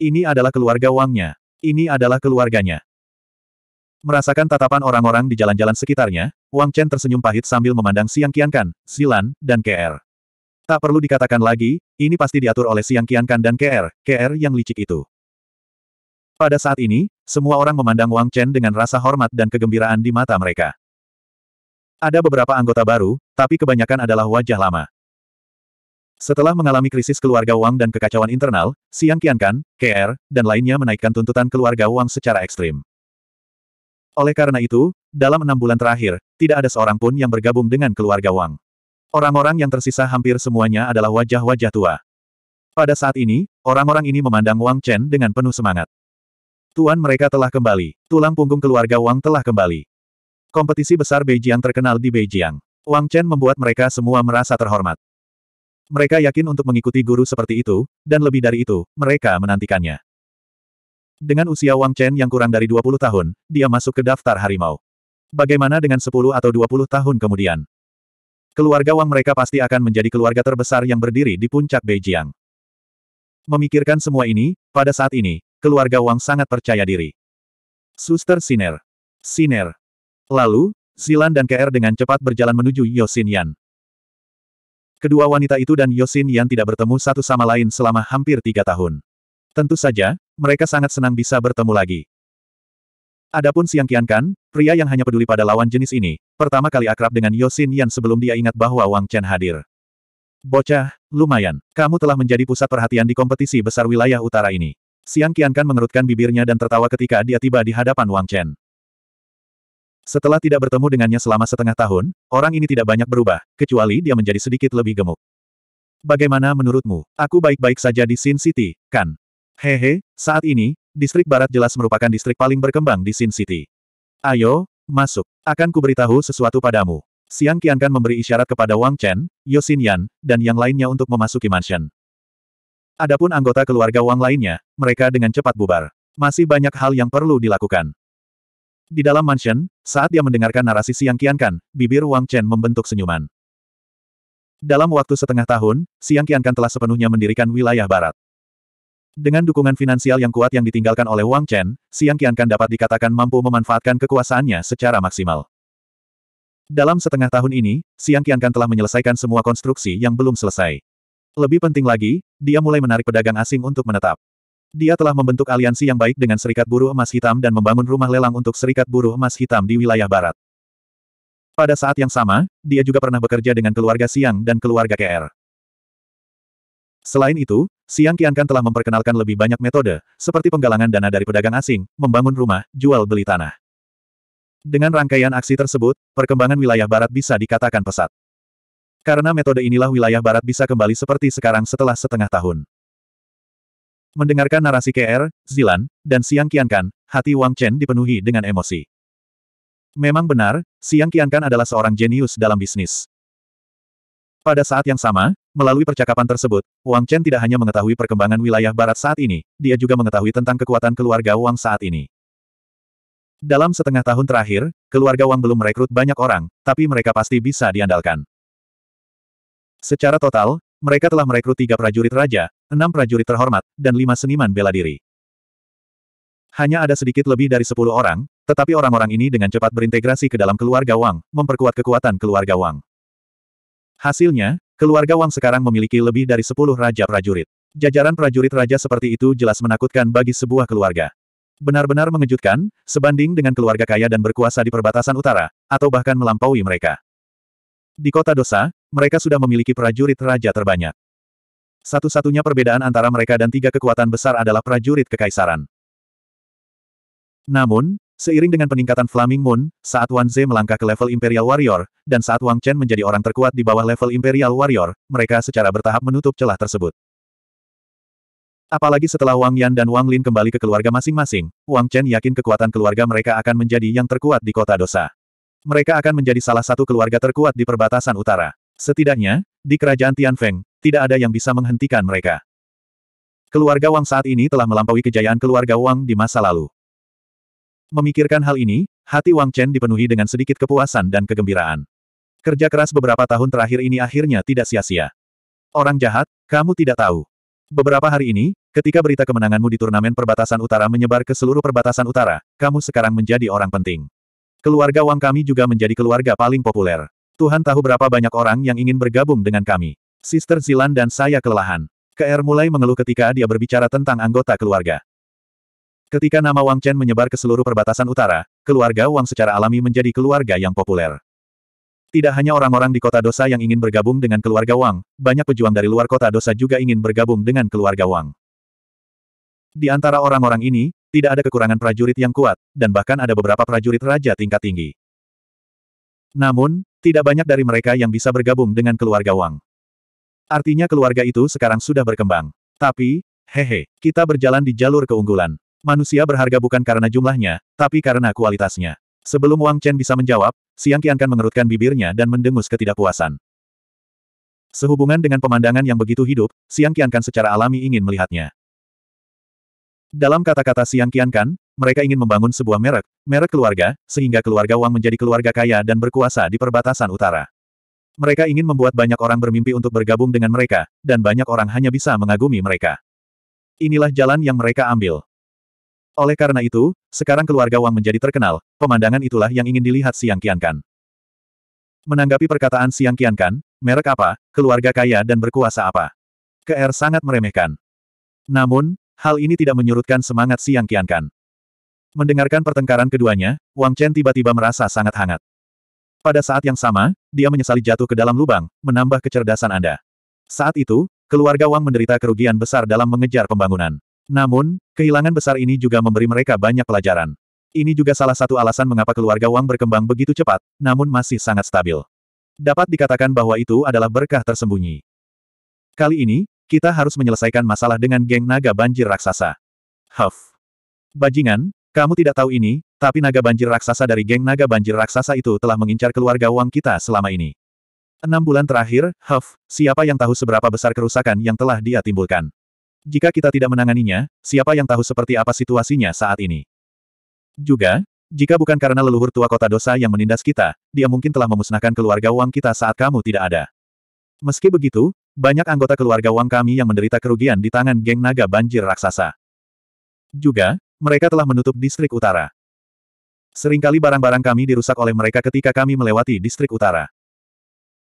Ini adalah keluarga Wangnya. Ini adalah keluarganya. Merasakan tatapan orang-orang di jalan-jalan sekitarnya, Wang Chen tersenyum pahit sambil memandang Siang Qiankan, Silan, dan KR. Er. Tak perlu dikatakan lagi, ini pasti diatur oleh Siang Qiankan dan KR, er, KR er yang licik itu. Pada saat ini, semua orang memandang Wang Chen dengan rasa hormat dan kegembiraan di mata mereka. Ada beberapa anggota baru, tapi kebanyakan adalah wajah lama. Setelah mengalami krisis keluarga Wang dan kekacauan internal, Siang Qiankan, KR, dan lainnya menaikkan tuntutan keluarga Wang secara ekstrim. Oleh karena itu, dalam enam bulan terakhir, tidak ada seorang pun yang bergabung dengan keluarga Wang. Orang-orang yang tersisa hampir semuanya adalah wajah-wajah tua. Pada saat ini, orang-orang ini memandang Wang Chen dengan penuh semangat. Tuan mereka telah kembali, tulang punggung keluarga Wang telah kembali. Kompetisi besar Beijing terkenal di Beijing. Wang Chen membuat mereka semua merasa terhormat. Mereka yakin untuk mengikuti guru seperti itu, dan lebih dari itu, mereka menantikannya. Dengan usia Wang Chen yang kurang dari 20 tahun, dia masuk ke daftar harimau. Bagaimana dengan 10 atau 20 tahun kemudian? Keluarga Wang mereka pasti akan menjadi keluarga terbesar yang berdiri di puncak Beijing. Memikirkan semua ini, pada saat ini, keluarga Wang sangat percaya diri. Suster Siner. Siner. Lalu, Silan dan KR dengan cepat berjalan menuju Yosin Yan. Kedua wanita itu dan Yosin Yan tidak bertemu satu sama lain selama hampir tiga tahun. Tentu saja, mereka sangat senang bisa bertemu lagi. Adapun Siang Kian Kan, pria yang hanya peduli pada lawan jenis ini, pertama kali akrab dengan Yosin Yan sebelum dia ingat bahwa Wang Chen hadir. Bocah, lumayan, kamu telah menjadi pusat perhatian di kompetisi besar wilayah utara ini. Siang Kian Kan mengerutkan bibirnya dan tertawa ketika dia tiba di hadapan Wang Chen. Setelah tidak bertemu dengannya selama setengah tahun, orang ini tidak banyak berubah, kecuali dia menjadi sedikit lebih gemuk. Bagaimana menurutmu? Aku baik-baik saja di Sin City, kan? Hehe, saat ini, distrik barat jelas merupakan distrik paling berkembang di Sin City. Ayo, masuk. Akan kuberitahu sesuatu padamu. Siang Kian Kan memberi isyarat kepada Wang Chen, Yosin Yan, dan yang lainnya untuk memasuki mansion. Adapun anggota keluarga Wang lainnya, mereka dengan cepat bubar. Masih banyak hal yang perlu dilakukan. Di dalam mansion, saat dia mendengarkan narasi Siang Qiankan, bibir Wang Chen membentuk senyuman. Dalam waktu setengah tahun, Siang Qiankan telah sepenuhnya mendirikan wilayah barat. Dengan dukungan finansial yang kuat yang ditinggalkan oleh Wang Chen, Siang Kian Kan dapat dikatakan mampu memanfaatkan kekuasaannya secara maksimal. Dalam setengah tahun ini, Siang Kian Kan telah menyelesaikan semua konstruksi yang belum selesai. Lebih penting lagi, dia mulai menarik pedagang asing untuk menetap. Dia telah membentuk aliansi yang baik dengan Serikat Buruh Emas Hitam dan membangun rumah lelang untuk Serikat Buruh Emas Hitam di wilayah barat. Pada saat yang sama, dia juga pernah bekerja dengan keluarga Siang dan keluarga KR. Selain itu, Siang Qiankan telah memperkenalkan lebih banyak metode, seperti penggalangan dana dari pedagang asing, membangun rumah, jual beli tanah. Dengan rangkaian aksi tersebut, perkembangan wilayah barat bisa dikatakan pesat. Karena metode inilah wilayah barat bisa kembali seperti sekarang setelah setengah tahun. Mendengarkan narasi KR, Zilan, dan Siang Qiankan, hati Wang Chen dipenuhi dengan emosi. Memang benar, Siang Qiankan adalah seorang jenius dalam bisnis. Pada saat yang sama, melalui percakapan tersebut, Wang Chen tidak hanya mengetahui perkembangan wilayah barat saat ini, dia juga mengetahui tentang kekuatan keluarga Wang saat ini. Dalam setengah tahun terakhir, keluarga Wang belum merekrut banyak orang, tapi mereka pasti bisa diandalkan. Secara total, mereka telah merekrut tiga prajurit raja, enam prajurit terhormat, dan lima seniman bela diri. Hanya ada sedikit lebih dari sepuluh orang, tetapi orang-orang ini dengan cepat berintegrasi ke dalam keluarga Wang, memperkuat kekuatan keluarga Wang. Hasilnya, keluarga Wang sekarang memiliki lebih dari sepuluh raja prajurit. Jajaran prajurit raja seperti itu jelas menakutkan bagi sebuah keluarga. Benar-benar mengejutkan, sebanding dengan keluarga kaya dan berkuasa di perbatasan utara, atau bahkan melampaui mereka. Di kota dosa, mereka sudah memiliki prajurit raja terbanyak. Satu-satunya perbedaan antara mereka dan tiga kekuatan besar adalah prajurit kekaisaran. Namun, Seiring dengan peningkatan Flaming Moon, saat Wan Ze melangkah ke level Imperial Warrior, dan saat Wang Chen menjadi orang terkuat di bawah level Imperial Warrior, mereka secara bertahap menutup celah tersebut. Apalagi setelah Wang Yan dan Wang Lin kembali ke keluarga masing-masing, Wang Chen yakin kekuatan keluarga mereka akan menjadi yang terkuat di kota dosa. Mereka akan menjadi salah satu keluarga terkuat di perbatasan utara. Setidaknya, di kerajaan Tianfeng, tidak ada yang bisa menghentikan mereka. Keluarga Wang saat ini telah melampaui kejayaan keluarga Wang di masa lalu. Memikirkan hal ini, hati Wang Chen dipenuhi dengan sedikit kepuasan dan kegembiraan. Kerja keras beberapa tahun terakhir ini akhirnya tidak sia-sia. Orang jahat, kamu tidak tahu. Beberapa hari ini, ketika berita kemenanganmu di turnamen perbatasan utara menyebar ke seluruh perbatasan utara, kamu sekarang menjadi orang penting. Keluarga Wang kami juga menjadi keluarga paling populer. Tuhan tahu berapa banyak orang yang ingin bergabung dengan kami. Sister Zilan dan saya kelelahan. KR mulai mengeluh ketika dia berbicara tentang anggota keluarga. Ketika nama Wang Chen menyebar ke seluruh perbatasan utara, keluarga Wang secara alami menjadi keluarga yang populer. Tidak hanya orang-orang di kota dosa yang ingin bergabung dengan keluarga Wang, banyak pejuang dari luar kota dosa juga ingin bergabung dengan keluarga Wang. Di antara orang-orang ini, tidak ada kekurangan prajurit yang kuat, dan bahkan ada beberapa prajurit raja tingkat tinggi. Namun, tidak banyak dari mereka yang bisa bergabung dengan keluarga Wang. Artinya keluarga itu sekarang sudah berkembang. Tapi, hehe, kita berjalan di jalur keunggulan. Manusia berharga bukan karena jumlahnya, tapi karena kualitasnya. Sebelum Wang Chen bisa menjawab, Siang Qian kan mengerutkan bibirnya dan mendengus ketidakpuasan. Sehubungan dengan pemandangan yang begitu hidup, Siang Qian kan secara alami ingin melihatnya. Dalam kata-kata Siang Qian kan, mereka ingin membangun sebuah merek, merek keluarga, sehingga keluarga Wang menjadi keluarga kaya dan berkuasa di perbatasan utara. Mereka ingin membuat banyak orang bermimpi untuk bergabung dengan mereka, dan banyak orang hanya bisa mengagumi mereka. Inilah jalan yang mereka ambil. Oleh karena itu, sekarang keluarga Wang menjadi terkenal, pemandangan itulah yang ingin dilihat Siang Qiankan. Menanggapi perkataan Siang Qiankan, merek apa, keluarga kaya dan berkuasa apa. KR sangat meremehkan. Namun, hal ini tidak menyurutkan semangat Siang Qiankan. Mendengarkan pertengkaran keduanya, Wang Chen tiba-tiba merasa sangat hangat. Pada saat yang sama, dia menyesali jatuh ke dalam lubang, menambah kecerdasan Anda. Saat itu, keluarga Wang menderita kerugian besar dalam mengejar pembangunan. Namun, kehilangan besar ini juga memberi mereka banyak pelajaran. Ini juga salah satu alasan mengapa keluarga Wang berkembang begitu cepat, namun masih sangat stabil. Dapat dikatakan bahwa itu adalah berkah tersembunyi. Kali ini, kita harus menyelesaikan masalah dengan geng naga banjir raksasa. Huff. Bajingan, kamu tidak tahu ini, tapi naga banjir raksasa dari geng naga banjir raksasa itu telah mengincar keluarga Wang kita selama ini. Enam bulan terakhir, Huff, siapa yang tahu seberapa besar kerusakan yang telah dia timbulkan. Jika kita tidak menanganinya, siapa yang tahu seperti apa situasinya saat ini? Juga, jika bukan karena leluhur tua kota dosa yang menindas kita, dia mungkin telah memusnahkan keluarga Wang kita saat kamu tidak ada. Meski begitu, banyak anggota keluarga Wang kami yang menderita kerugian di tangan geng naga banjir raksasa. Juga, mereka telah menutup distrik utara. Seringkali barang-barang kami dirusak oleh mereka ketika kami melewati distrik utara.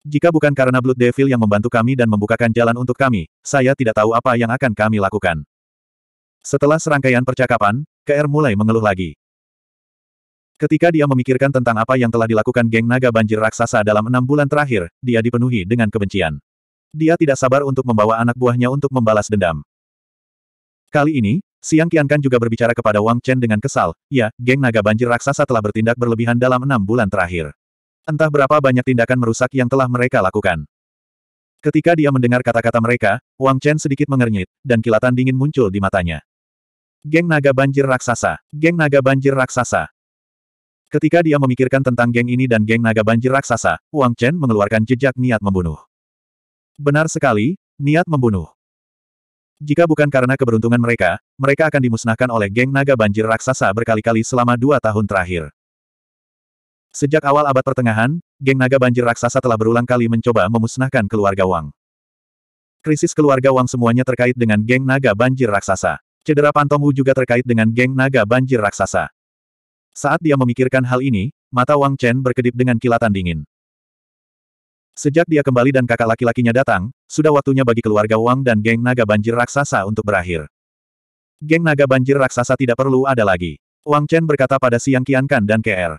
Jika bukan karena Blood Devil yang membantu kami dan membukakan jalan untuk kami, saya tidak tahu apa yang akan kami lakukan. Setelah serangkaian percakapan, KR mulai mengeluh lagi. Ketika dia memikirkan tentang apa yang telah dilakukan geng naga banjir raksasa dalam enam bulan terakhir, dia dipenuhi dengan kebencian. Dia tidak sabar untuk membawa anak buahnya untuk membalas dendam. Kali ini, Siang Kian Kan juga berbicara kepada Wang Chen dengan kesal, ya, geng naga banjir raksasa telah bertindak berlebihan dalam enam bulan terakhir. Entah berapa banyak tindakan merusak yang telah mereka lakukan. Ketika dia mendengar kata-kata mereka, Wang Chen sedikit mengernyit, dan kilatan dingin muncul di matanya. Geng naga banjir raksasa. Geng naga banjir raksasa. Ketika dia memikirkan tentang geng ini dan geng naga banjir raksasa, Wang Chen mengeluarkan jejak niat membunuh. Benar sekali, niat membunuh. Jika bukan karena keberuntungan mereka, mereka akan dimusnahkan oleh geng naga banjir raksasa berkali-kali selama dua tahun terakhir. Sejak awal abad pertengahan, geng naga banjir raksasa telah berulang kali mencoba memusnahkan keluarga Wang. Krisis keluarga Wang semuanya terkait dengan geng naga banjir raksasa. Cedera Pantomu juga terkait dengan geng naga banjir raksasa. Saat dia memikirkan hal ini, mata Wang Chen berkedip dengan kilatan dingin. Sejak dia kembali dan kakak laki-lakinya datang, sudah waktunya bagi keluarga Wang dan geng naga banjir raksasa untuk berakhir. Geng naga banjir raksasa tidak perlu ada lagi. Wang Chen berkata pada Siang Qiankan dan KR.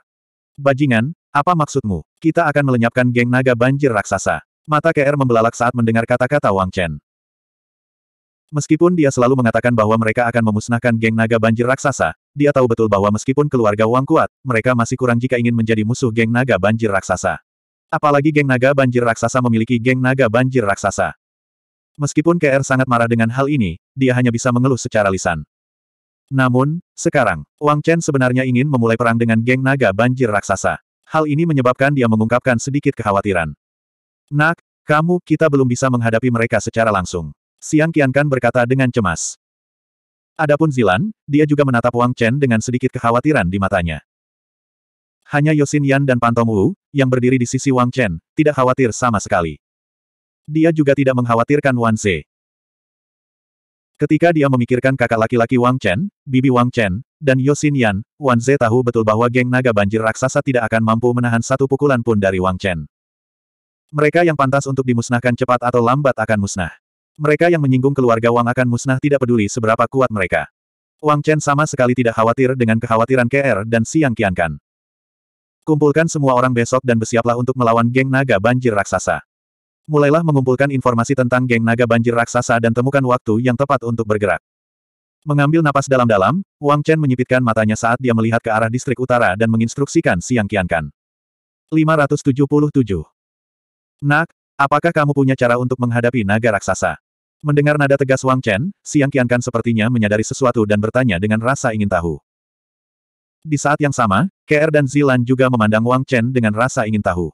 Bajingan, apa maksudmu? Kita akan melenyapkan geng naga banjir raksasa. Mata KR membelalak saat mendengar kata-kata Wang Chen. Meskipun dia selalu mengatakan bahwa mereka akan memusnahkan geng naga banjir raksasa, dia tahu betul bahwa meskipun keluarga Wang kuat, mereka masih kurang jika ingin menjadi musuh geng naga banjir raksasa. Apalagi geng naga banjir raksasa memiliki geng naga banjir raksasa. Meskipun KR sangat marah dengan hal ini, dia hanya bisa mengeluh secara lisan. Namun, sekarang, Wang Chen sebenarnya ingin memulai perang dengan geng naga banjir raksasa. Hal ini menyebabkan dia mengungkapkan sedikit kekhawatiran. Nak, kamu kita belum bisa menghadapi mereka secara langsung. Siang Kian Kan berkata dengan cemas. Adapun Zilan, dia juga menatap Wang Chen dengan sedikit kekhawatiran di matanya. Hanya Yosin Yan dan Pantong Wu, yang berdiri di sisi Wang Chen, tidak khawatir sama sekali. Dia juga tidak mengkhawatirkan Wan Zhe. Ketika dia memikirkan kakak laki-laki Wang Chen, Bibi Wang Chen, dan Yosin Yan, Wan Ze tahu betul bahwa geng naga banjir raksasa tidak akan mampu menahan satu pukulan pun dari Wang Chen. Mereka yang pantas untuk dimusnahkan cepat atau lambat akan musnah. Mereka yang menyinggung keluarga Wang akan musnah tidak peduli seberapa kuat mereka. Wang Chen sama sekali tidak khawatir dengan kekhawatiran KR dan Siang Qiankan. Kumpulkan semua orang besok dan bersiaplah untuk melawan geng naga banjir raksasa. Mulailah mengumpulkan informasi tentang geng naga banjir raksasa dan temukan waktu yang tepat untuk bergerak. Mengambil napas dalam-dalam, Wang Chen menyipitkan matanya saat dia melihat ke arah distrik utara dan menginstruksikan Siang Qiankan. 577. Nak, apakah kamu punya cara untuk menghadapi naga raksasa? Mendengar nada tegas Wang Chen, Siang Qiankan sepertinya menyadari sesuatu dan bertanya dengan rasa ingin tahu. Di saat yang sama, KR dan Zilan juga memandang Wang Chen dengan rasa ingin tahu.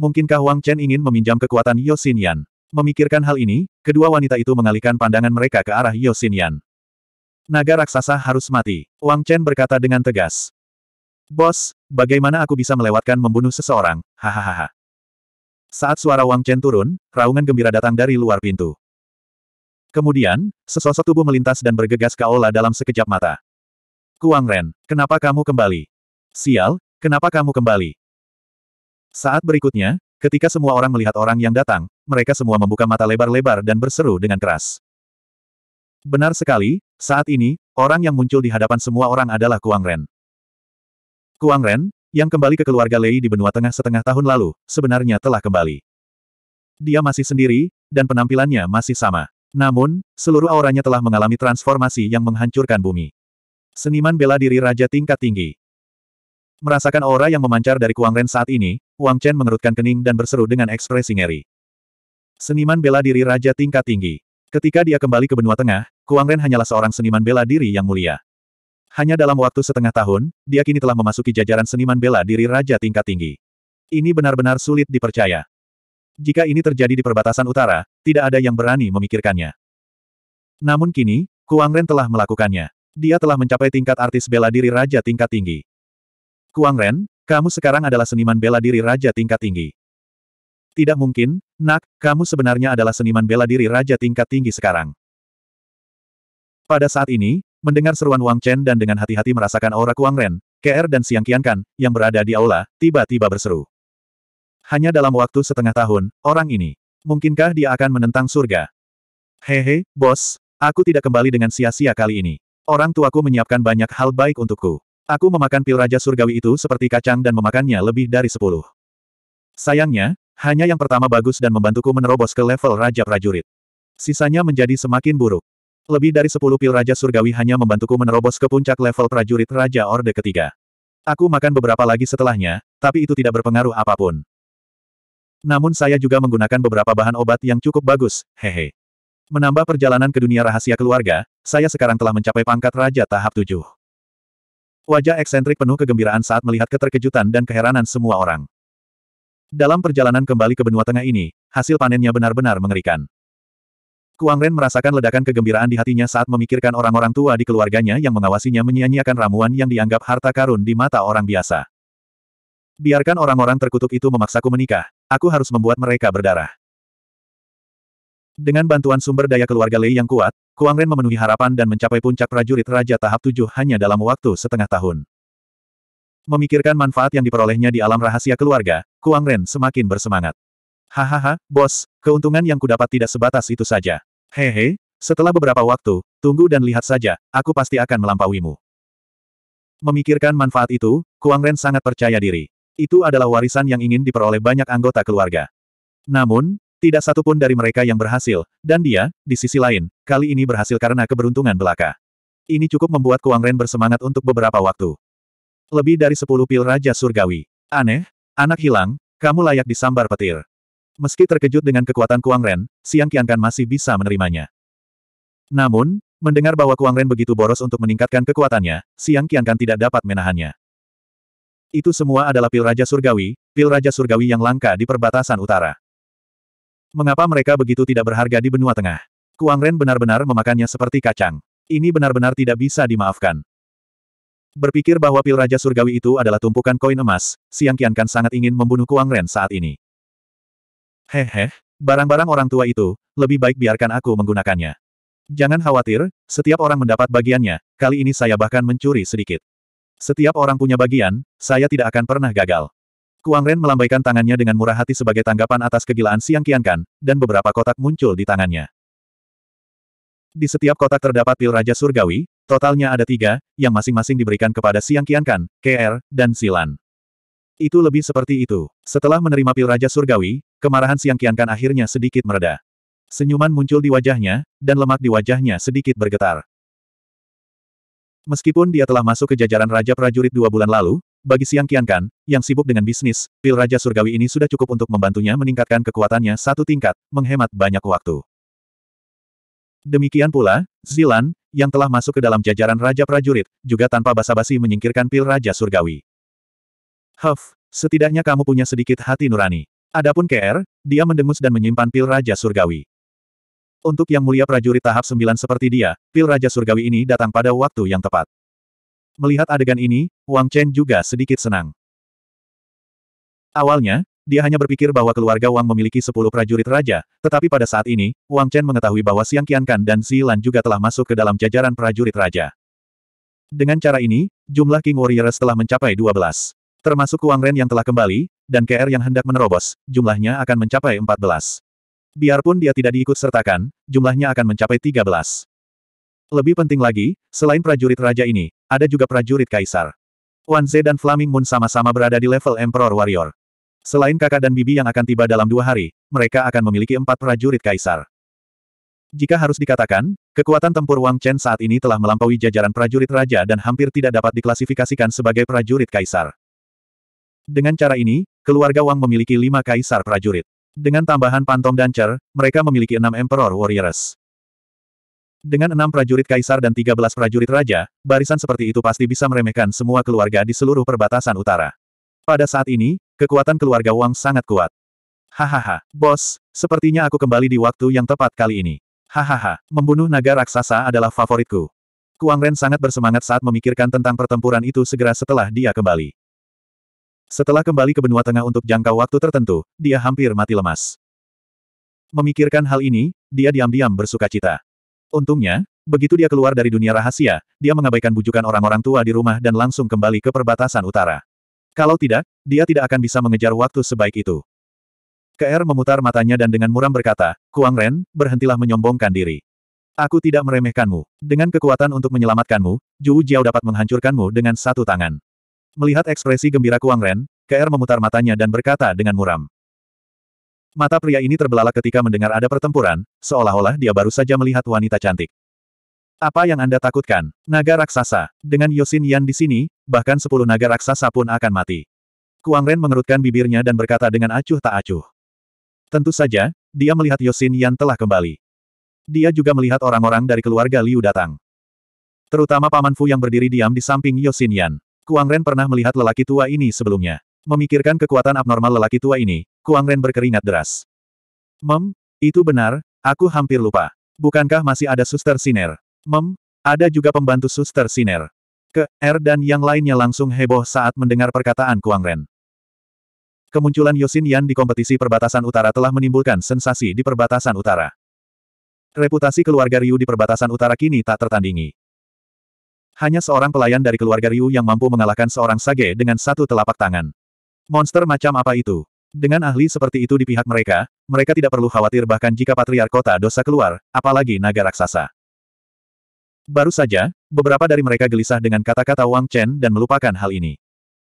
Mungkinkah Wang Chen ingin meminjam kekuatan Yan? Memikirkan hal ini, kedua wanita itu mengalihkan pandangan mereka ke arah Yan. Naga raksasa harus mati, Wang Chen berkata dengan tegas. Bos, bagaimana aku bisa melewatkan membunuh seseorang, hahaha. Saat suara Wang Chen turun, raungan gembira datang dari luar pintu. Kemudian, sesosok tubuh melintas dan bergegas ke aula dalam sekejap mata. Kuang Ren, kenapa kamu kembali? Sial, kenapa kamu kembali? Saat berikutnya, ketika semua orang melihat orang yang datang, mereka semua membuka mata lebar-lebar dan berseru dengan keras. Benar sekali, saat ini, orang yang muncul di hadapan semua orang adalah Kuang Ren. Kuang Ren, yang kembali ke keluarga Lei di benua tengah setengah tahun lalu, sebenarnya telah kembali. Dia masih sendiri, dan penampilannya masih sama. Namun, seluruh auranya telah mengalami transformasi yang menghancurkan bumi. Seniman bela diri raja tingkat tinggi. Merasakan aura yang memancar dari Kuang Ren saat ini, Wang Chen mengerutkan kening dan berseru dengan ekspresi ngeri. Seniman bela diri Raja tingkat tinggi. Ketika dia kembali ke benua tengah, Kuang Ren hanyalah seorang seniman bela diri yang mulia. Hanya dalam waktu setengah tahun, dia kini telah memasuki jajaran seniman bela diri Raja tingkat tinggi. Ini benar-benar sulit dipercaya. Jika ini terjadi di perbatasan utara, tidak ada yang berani memikirkannya. Namun kini, Kuang Ren telah melakukannya. Dia telah mencapai tingkat artis bela diri Raja tingkat tinggi. Kuang Ren, kamu sekarang adalah seniman bela diri raja tingkat tinggi. Tidak mungkin, Nak, kamu sebenarnya adalah seniman bela diri raja tingkat tinggi sekarang. Pada saat ini, mendengar seruan Wang Chen dan dengan hati-hati merasakan aura Kuang Ren, KR dan Siang Kian Kan yang berada di aula, tiba-tiba berseru. Hanya dalam waktu setengah tahun, orang ini. Mungkinkah dia akan menentang surga? Hehe, bos, aku tidak kembali dengan sia-sia kali ini. Orang tuaku menyiapkan banyak hal baik untukku. Aku memakan pil Raja Surgawi itu seperti kacang dan memakannya lebih dari sepuluh. Sayangnya, hanya yang pertama bagus dan membantuku menerobos ke level Raja Prajurit. Sisanya menjadi semakin buruk. Lebih dari sepuluh pil Raja Surgawi hanya membantuku menerobos ke puncak level prajurit Raja Orde ketiga. Aku makan beberapa lagi setelahnya, tapi itu tidak berpengaruh apapun. Namun saya juga menggunakan beberapa bahan obat yang cukup bagus, hehe. Menambah perjalanan ke dunia rahasia keluarga, saya sekarang telah mencapai pangkat Raja tahap 7. Wajah eksentrik penuh kegembiraan saat melihat keterkejutan dan keheranan semua orang. Dalam perjalanan kembali ke benua tengah ini, hasil panennya benar-benar mengerikan. Kuang Ren merasakan ledakan kegembiraan di hatinya saat memikirkan orang-orang tua di keluarganya yang mengawasinya menyia-nyiakan ramuan yang dianggap harta karun di mata orang biasa. Biarkan orang-orang terkutuk itu memaksaku menikah, aku harus membuat mereka berdarah. Dengan bantuan sumber daya keluarga Lei yang kuat, Kuang Ren memenuhi harapan dan mencapai puncak prajurit Raja tahap 7 hanya dalam waktu setengah tahun. Memikirkan manfaat yang diperolehnya di alam rahasia keluarga, Kuang Ren semakin bersemangat. Hahaha, bos, keuntungan yang kudapat tidak sebatas itu saja. Hehe, setelah beberapa waktu, tunggu dan lihat saja, aku pasti akan melampauimu. Memikirkan manfaat itu, Kuang Ren sangat percaya diri. Itu adalah warisan yang ingin diperoleh banyak anggota keluarga. Namun, tidak satu pun dari mereka yang berhasil, dan dia, di sisi lain, kali ini berhasil karena keberuntungan belaka. Ini cukup membuat Kuang Ren bersemangat untuk beberapa waktu. Lebih dari sepuluh pil Raja Surgawi. Aneh, anak hilang, kamu layak disambar petir. Meski terkejut dengan kekuatan Kuang Ren, Siang Kan masih bisa menerimanya. Namun, mendengar bahwa Kuang Ren begitu boros untuk meningkatkan kekuatannya, Siang Kan tidak dapat menahannya. Itu semua adalah pil Raja Surgawi, pil Raja Surgawi yang langka di perbatasan utara. Mengapa mereka begitu tidak berharga di benua tengah? Kuang Ren benar-benar memakannya seperti kacang. Ini benar-benar tidak bisa dimaafkan. Berpikir bahwa pil Raja Surgawi itu adalah tumpukan koin emas, Siang Kian kan sangat ingin membunuh Kuang Ren saat ini. Hehe, barang-barang orang tua itu, lebih baik biarkan aku menggunakannya. Jangan khawatir, setiap orang mendapat bagiannya, kali ini saya bahkan mencuri sedikit. Setiap orang punya bagian, saya tidak akan pernah gagal. Kuang Ren melambaikan tangannya dengan murah hati sebagai tanggapan atas kegilaan Siang Qiankan, dan beberapa kotak muncul di tangannya. Di setiap kotak terdapat pil Raja Surgawi, totalnya ada tiga, yang masing-masing diberikan kepada Siang Qiankan, KR, dan Silan. Itu lebih seperti itu. Setelah menerima pil Raja Surgawi, kemarahan Siang Qiankan akhirnya sedikit mereda. Senyuman muncul di wajahnya, dan lemak di wajahnya sedikit bergetar. Meskipun dia telah masuk ke jajaran Raja Prajurit dua bulan lalu, bagi Siang Kian Kan yang sibuk dengan bisnis, pil Raja Surgawi ini sudah cukup untuk membantunya meningkatkan kekuatannya satu tingkat, menghemat banyak waktu. Demikian pula, Zilan, yang telah masuk ke dalam jajaran Raja Prajurit, juga tanpa basa-basi menyingkirkan pil Raja Surgawi. Huff, setidaknya kamu punya sedikit hati nurani. Adapun KR, dia mendengus dan menyimpan pil Raja Surgawi. Untuk yang mulia prajurit tahap 9 seperti dia, pil Raja Surgawi ini datang pada waktu yang tepat. Melihat adegan ini, Wang Chen juga sedikit senang. Awalnya, dia hanya berpikir bahwa keluarga Wang memiliki sepuluh prajurit raja, tetapi pada saat ini, Wang Chen mengetahui bahwa Siang Qiankan dan Xi Lan juga telah masuk ke dalam jajaran prajurit raja. Dengan cara ini, jumlah King Warriors telah mencapai 12. Termasuk Wang Ren yang telah kembali, dan KR er yang hendak menerobos, jumlahnya akan mencapai 14. Biarpun dia tidak diikut sertakan, jumlahnya akan mencapai 13. Lebih penting lagi, selain prajurit raja ini, ada juga prajurit kaisar. Wanze dan Flaming Moon sama-sama berada di level Emperor Warrior. Selain kakak dan bibi yang akan tiba dalam dua hari, mereka akan memiliki empat prajurit kaisar. Jika harus dikatakan, kekuatan tempur Wang Chen saat ini telah melampaui jajaran prajurit raja dan hampir tidak dapat diklasifikasikan sebagai prajurit kaisar. Dengan cara ini, keluarga Wang memiliki lima kaisar prajurit. Dengan tambahan Pantom dan Cer, mereka memiliki enam Emperor Warriors. Dengan enam prajurit kaisar dan tiga belas prajurit raja, barisan seperti itu pasti bisa meremehkan semua keluarga di seluruh perbatasan utara. Pada saat ini, kekuatan keluarga Wang sangat kuat. Hahaha, bos, sepertinya aku kembali di waktu yang tepat kali ini. Hahaha, membunuh naga raksasa adalah favoritku. Kuang Ren sangat bersemangat saat memikirkan tentang pertempuran itu segera setelah dia kembali. Setelah kembali ke benua tengah untuk jangka waktu tertentu, dia hampir mati lemas. Memikirkan hal ini, dia diam-diam bersuka cita. Untungnya, begitu dia keluar dari dunia rahasia, dia mengabaikan bujukan orang-orang tua di rumah dan langsung kembali ke perbatasan utara. Kalau tidak, dia tidak akan bisa mengejar waktu sebaik itu. KR memutar matanya dan dengan muram berkata, Kuang Ren, berhentilah menyombongkan diri. Aku tidak meremehkanmu. Dengan kekuatan untuk menyelamatkanmu, Zhu Jiao dapat menghancurkanmu dengan satu tangan. Melihat ekspresi gembira Kuang Ren, KR memutar matanya dan berkata dengan muram. Mata pria ini terbelalak ketika mendengar ada pertempuran, seolah-olah dia baru saja melihat wanita cantik. Apa yang Anda takutkan? Naga raksasa. Dengan Yosin Yan di sini, bahkan sepuluh naga raksasa pun akan mati. Kuang Ren mengerutkan bibirnya dan berkata dengan acuh tak acuh. Tentu saja, dia melihat Yosin Yan telah kembali. Dia juga melihat orang-orang dari keluarga Liu datang. Terutama Paman Fu yang berdiri diam di samping Yosin Yan. Kuang Ren pernah melihat lelaki tua ini sebelumnya. Memikirkan kekuatan abnormal lelaki tua ini, Kuang Ren berkeringat deras. Mem, itu benar, aku hampir lupa. Bukankah masih ada suster Siner? Mem, ada juga pembantu suster Siner. Ke, R er dan yang lainnya langsung heboh saat mendengar perkataan Kuang Ren. Kemunculan Yosin Yan di kompetisi perbatasan utara telah menimbulkan sensasi di perbatasan utara. Reputasi keluarga Ryu di perbatasan utara kini tak tertandingi. Hanya seorang pelayan dari keluarga Ryu yang mampu mengalahkan seorang sage dengan satu telapak tangan. Monster macam apa itu? Dengan ahli seperti itu di pihak mereka, mereka tidak perlu khawatir bahkan jika patriar kota dosa keluar, apalagi naga raksasa. Baru saja, beberapa dari mereka gelisah dengan kata-kata Wang Chen dan melupakan hal ini.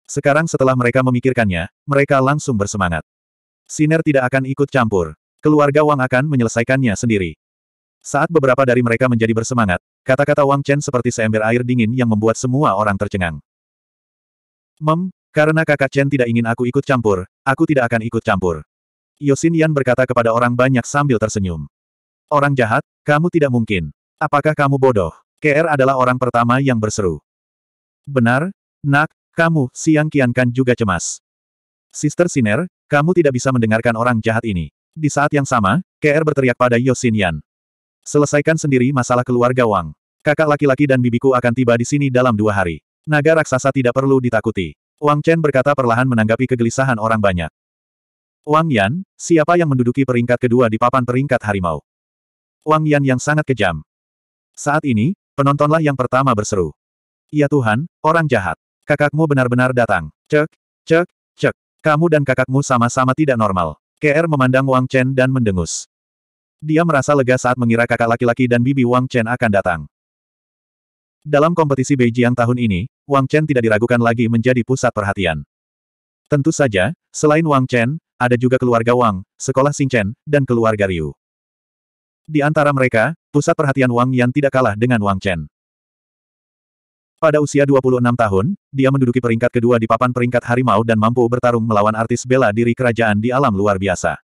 Sekarang setelah mereka memikirkannya, mereka langsung bersemangat. Siner tidak akan ikut campur. Keluarga Wang akan menyelesaikannya sendiri. Saat beberapa dari mereka menjadi bersemangat, kata-kata Wang Chen seperti seember air dingin yang membuat semua orang tercengang. Mem, karena kakak Chen tidak ingin aku ikut campur, aku tidak akan ikut campur. Yosin Yan berkata kepada orang banyak sambil tersenyum. Orang jahat, kamu tidak mungkin. Apakah kamu bodoh? KR adalah orang pertama yang berseru. Benar, nak, kamu, Siang Kiankan juga cemas. Sister Siner, kamu tidak bisa mendengarkan orang jahat ini. Di saat yang sama, KR berteriak pada Yosin Yan. Selesaikan sendiri masalah keluarga Wang. Kakak laki-laki dan bibiku akan tiba di sini dalam dua hari. Naga raksasa tidak perlu ditakuti. Wang Chen berkata perlahan menanggapi kegelisahan orang banyak. Wang Yan, siapa yang menduduki peringkat kedua di papan peringkat harimau? Wang Yan yang sangat kejam. Saat ini, penontonlah yang pertama berseru. Ya Tuhan, orang jahat. Kakakmu benar-benar datang. Cek, cek, cek. Kamu dan kakakmu sama-sama tidak normal. KR memandang Wang Chen dan mendengus. Dia merasa lega saat mengira kakak laki-laki dan bibi Wang Chen akan datang. Dalam kompetisi Beijing tahun ini, Wang Chen tidak diragukan lagi menjadi pusat perhatian. Tentu saja, selain Wang Chen, ada juga keluarga Wang, sekolah Xing Chen, dan keluarga Ryu. Di antara mereka, pusat perhatian Wang Yan tidak kalah dengan Wang Chen. Pada usia 26 tahun, dia menduduki peringkat kedua di papan peringkat harimau dan mampu bertarung melawan artis bela diri kerajaan di alam luar biasa.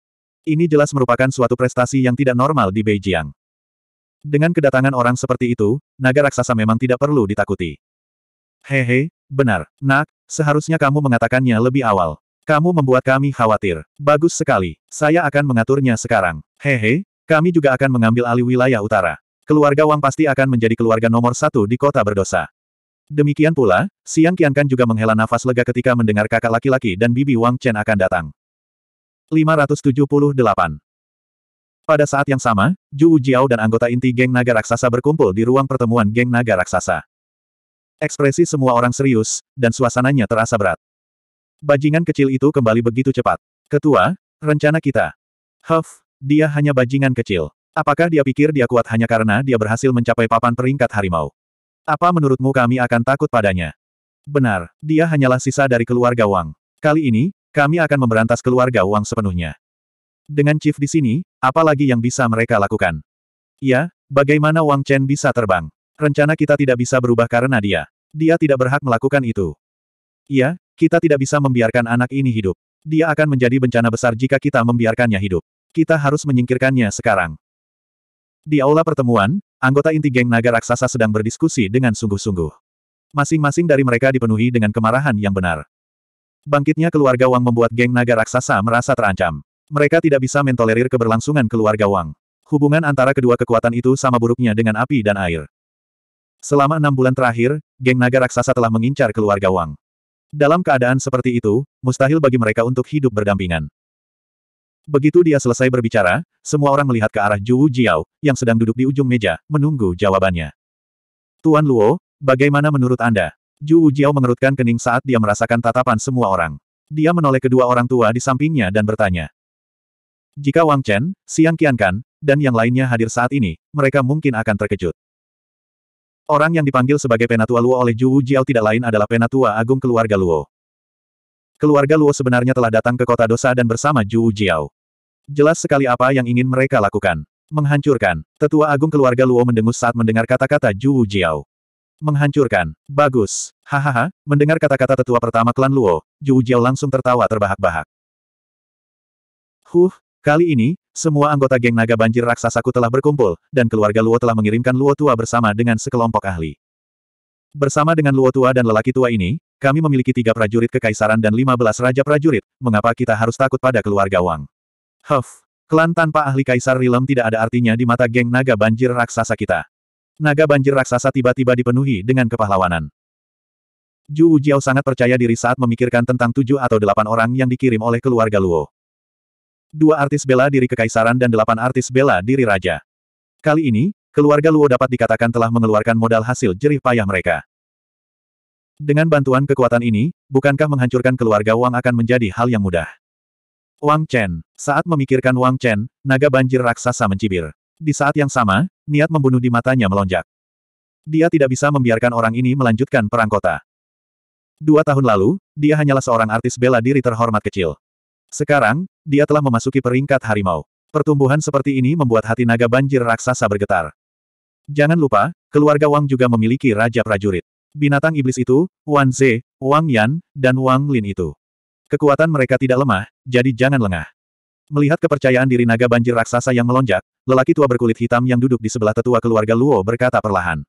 Ini jelas merupakan suatu prestasi yang tidak normal di Beijing. Dengan kedatangan orang seperti itu, naga raksasa memang tidak perlu ditakuti. Hehe, benar, nak, seharusnya kamu mengatakannya lebih awal. Kamu membuat kami khawatir. Bagus sekali, saya akan mengaturnya sekarang. Hehe, kami juga akan mengambil alih wilayah utara. Keluarga Wang pasti akan menjadi keluarga nomor satu di kota berdosa. Demikian pula, Siang Kiankan juga menghela nafas lega ketika mendengar kakak laki-laki dan bibi Wang Chen akan datang. 578 pada saat yang sama, Ju Jiao dan anggota inti geng naga raksasa berkumpul di ruang pertemuan geng naga raksasa. Ekspresi semua orang serius, dan suasananya terasa berat. Bajingan kecil itu kembali begitu cepat. Ketua, rencana kita. Huff, dia hanya bajingan kecil. Apakah dia pikir dia kuat hanya karena dia berhasil mencapai papan peringkat harimau? Apa menurutmu kami akan takut padanya? Benar, dia hanyalah sisa dari keluarga Wang. Kali ini, kami akan memberantas keluarga Wang sepenuhnya. Dengan Chief di sini, apalagi yang bisa mereka lakukan? Ya, bagaimana Wang Chen bisa terbang? Rencana kita tidak bisa berubah karena dia. Dia tidak berhak melakukan itu. Ya, kita tidak bisa membiarkan anak ini hidup. Dia akan menjadi bencana besar jika kita membiarkannya hidup. Kita harus menyingkirkannya sekarang. Di aula pertemuan, anggota inti geng naga raksasa sedang berdiskusi dengan sungguh-sungguh. Masing-masing dari mereka dipenuhi dengan kemarahan yang benar. Bangkitnya keluarga Wang membuat geng naga raksasa merasa terancam. Mereka tidak bisa mentolerir keberlangsungan keluarga Wang. Hubungan antara kedua kekuatan itu sama buruknya dengan api dan air. Selama enam bulan terakhir, geng naga raksasa telah mengincar keluarga Wang. Dalam keadaan seperti itu, mustahil bagi mereka untuk hidup berdampingan. Begitu dia selesai berbicara, semua orang melihat ke arah Zhu Jiao, yang sedang duduk di ujung meja, menunggu jawabannya. Tuan Luo, bagaimana menurut Anda? Zhu Jiao mengerutkan kening saat dia merasakan tatapan semua orang. Dia menoleh kedua orang tua di sampingnya dan bertanya. Jika Wang Chen, Siang Kian Kan, dan yang lainnya hadir saat ini, mereka mungkin akan terkejut. Orang yang dipanggil sebagai Penatua Luo oleh Zhu Jiao tidak lain adalah Penatua Agung keluarga Luo. Keluarga Luo sebenarnya telah datang ke kota dosa dan bersama Zhu Jiao. Jelas sekali apa yang ingin mereka lakukan. Menghancurkan. Tetua Agung keluarga Luo mendengus saat mendengar kata-kata Zhu Jiao. Menghancurkan. Bagus. Hahaha, mendengar kata-kata tetua pertama klan Luo, Zhu Jiao langsung tertawa terbahak-bahak. Huh, Kali ini, semua anggota geng naga banjir raksasaku telah berkumpul, dan keluarga Luo telah mengirimkan Luo Tua bersama dengan sekelompok ahli. Bersama dengan Luo Tua dan lelaki tua ini, kami memiliki tiga prajurit kekaisaran dan lima belas raja prajurit, mengapa kita harus takut pada keluarga Wang? Huff, klan tanpa ahli kaisar Rilem tidak ada artinya di mata geng naga banjir raksasa kita. Naga banjir raksasa tiba-tiba dipenuhi dengan kepahlawanan. Zhu Jiao sangat percaya diri saat memikirkan tentang tujuh atau delapan orang yang dikirim oleh keluarga Luo dua artis bela diri kekaisaran dan delapan artis bela diri raja. Kali ini, keluarga Luo dapat dikatakan telah mengeluarkan modal hasil jerih payah mereka. Dengan bantuan kekuatan ini, bukankah menghancurkan keluarga Wang akan menjadi hal yang mudah? Wang Chen. Saat memikirkan Wang Chen, naga banjir raksasa mencibir. Di saat yang sama, niat membunuh di matanya melonjak. Dia tidak bisa membiarkan orang ini melanjutkan perang kota. Dua tahun lalu, dia hanyalah seorang artis bela diri terhormat kecil. Sekarang, dia telah memasuki peringkat harimau. Pertumbuhan seperti ini membuat hati naga banjir raksasa bergetar. Jangan lupa, keluarga Wang juga memiliki raja prajurit. Binatang iblis itu, Wan Ze, Wang Yan, dan Wang Lin itu. Kekuatan mereka tidak lemah, jadi jangan lengah. Melihat kepercayaan diri naga banjir raksasa yang melonjak, lelaki tua berkulit hitam yang duduk di sebelah tetua keluarga Luo berkata perlahan.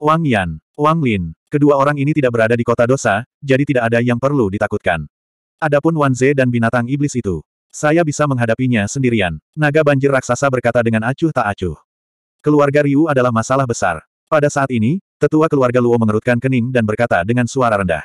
Wang Yan, Wang Lin, kedua orang ini tidak berada di kota dosa, jadi tidak ada yang perlu ditakutkan. Adapun Wan Ze dan binatang iblis itu, saya bisa menghadapinya sendirian. Naga banjir raksasa berkata dengan acuh tak acuh. Keluarga Ryu adalah masalah besar. Pada saat ini, tetua keluarga Luo mengerutkan kening dan berkata dengan suara rendah.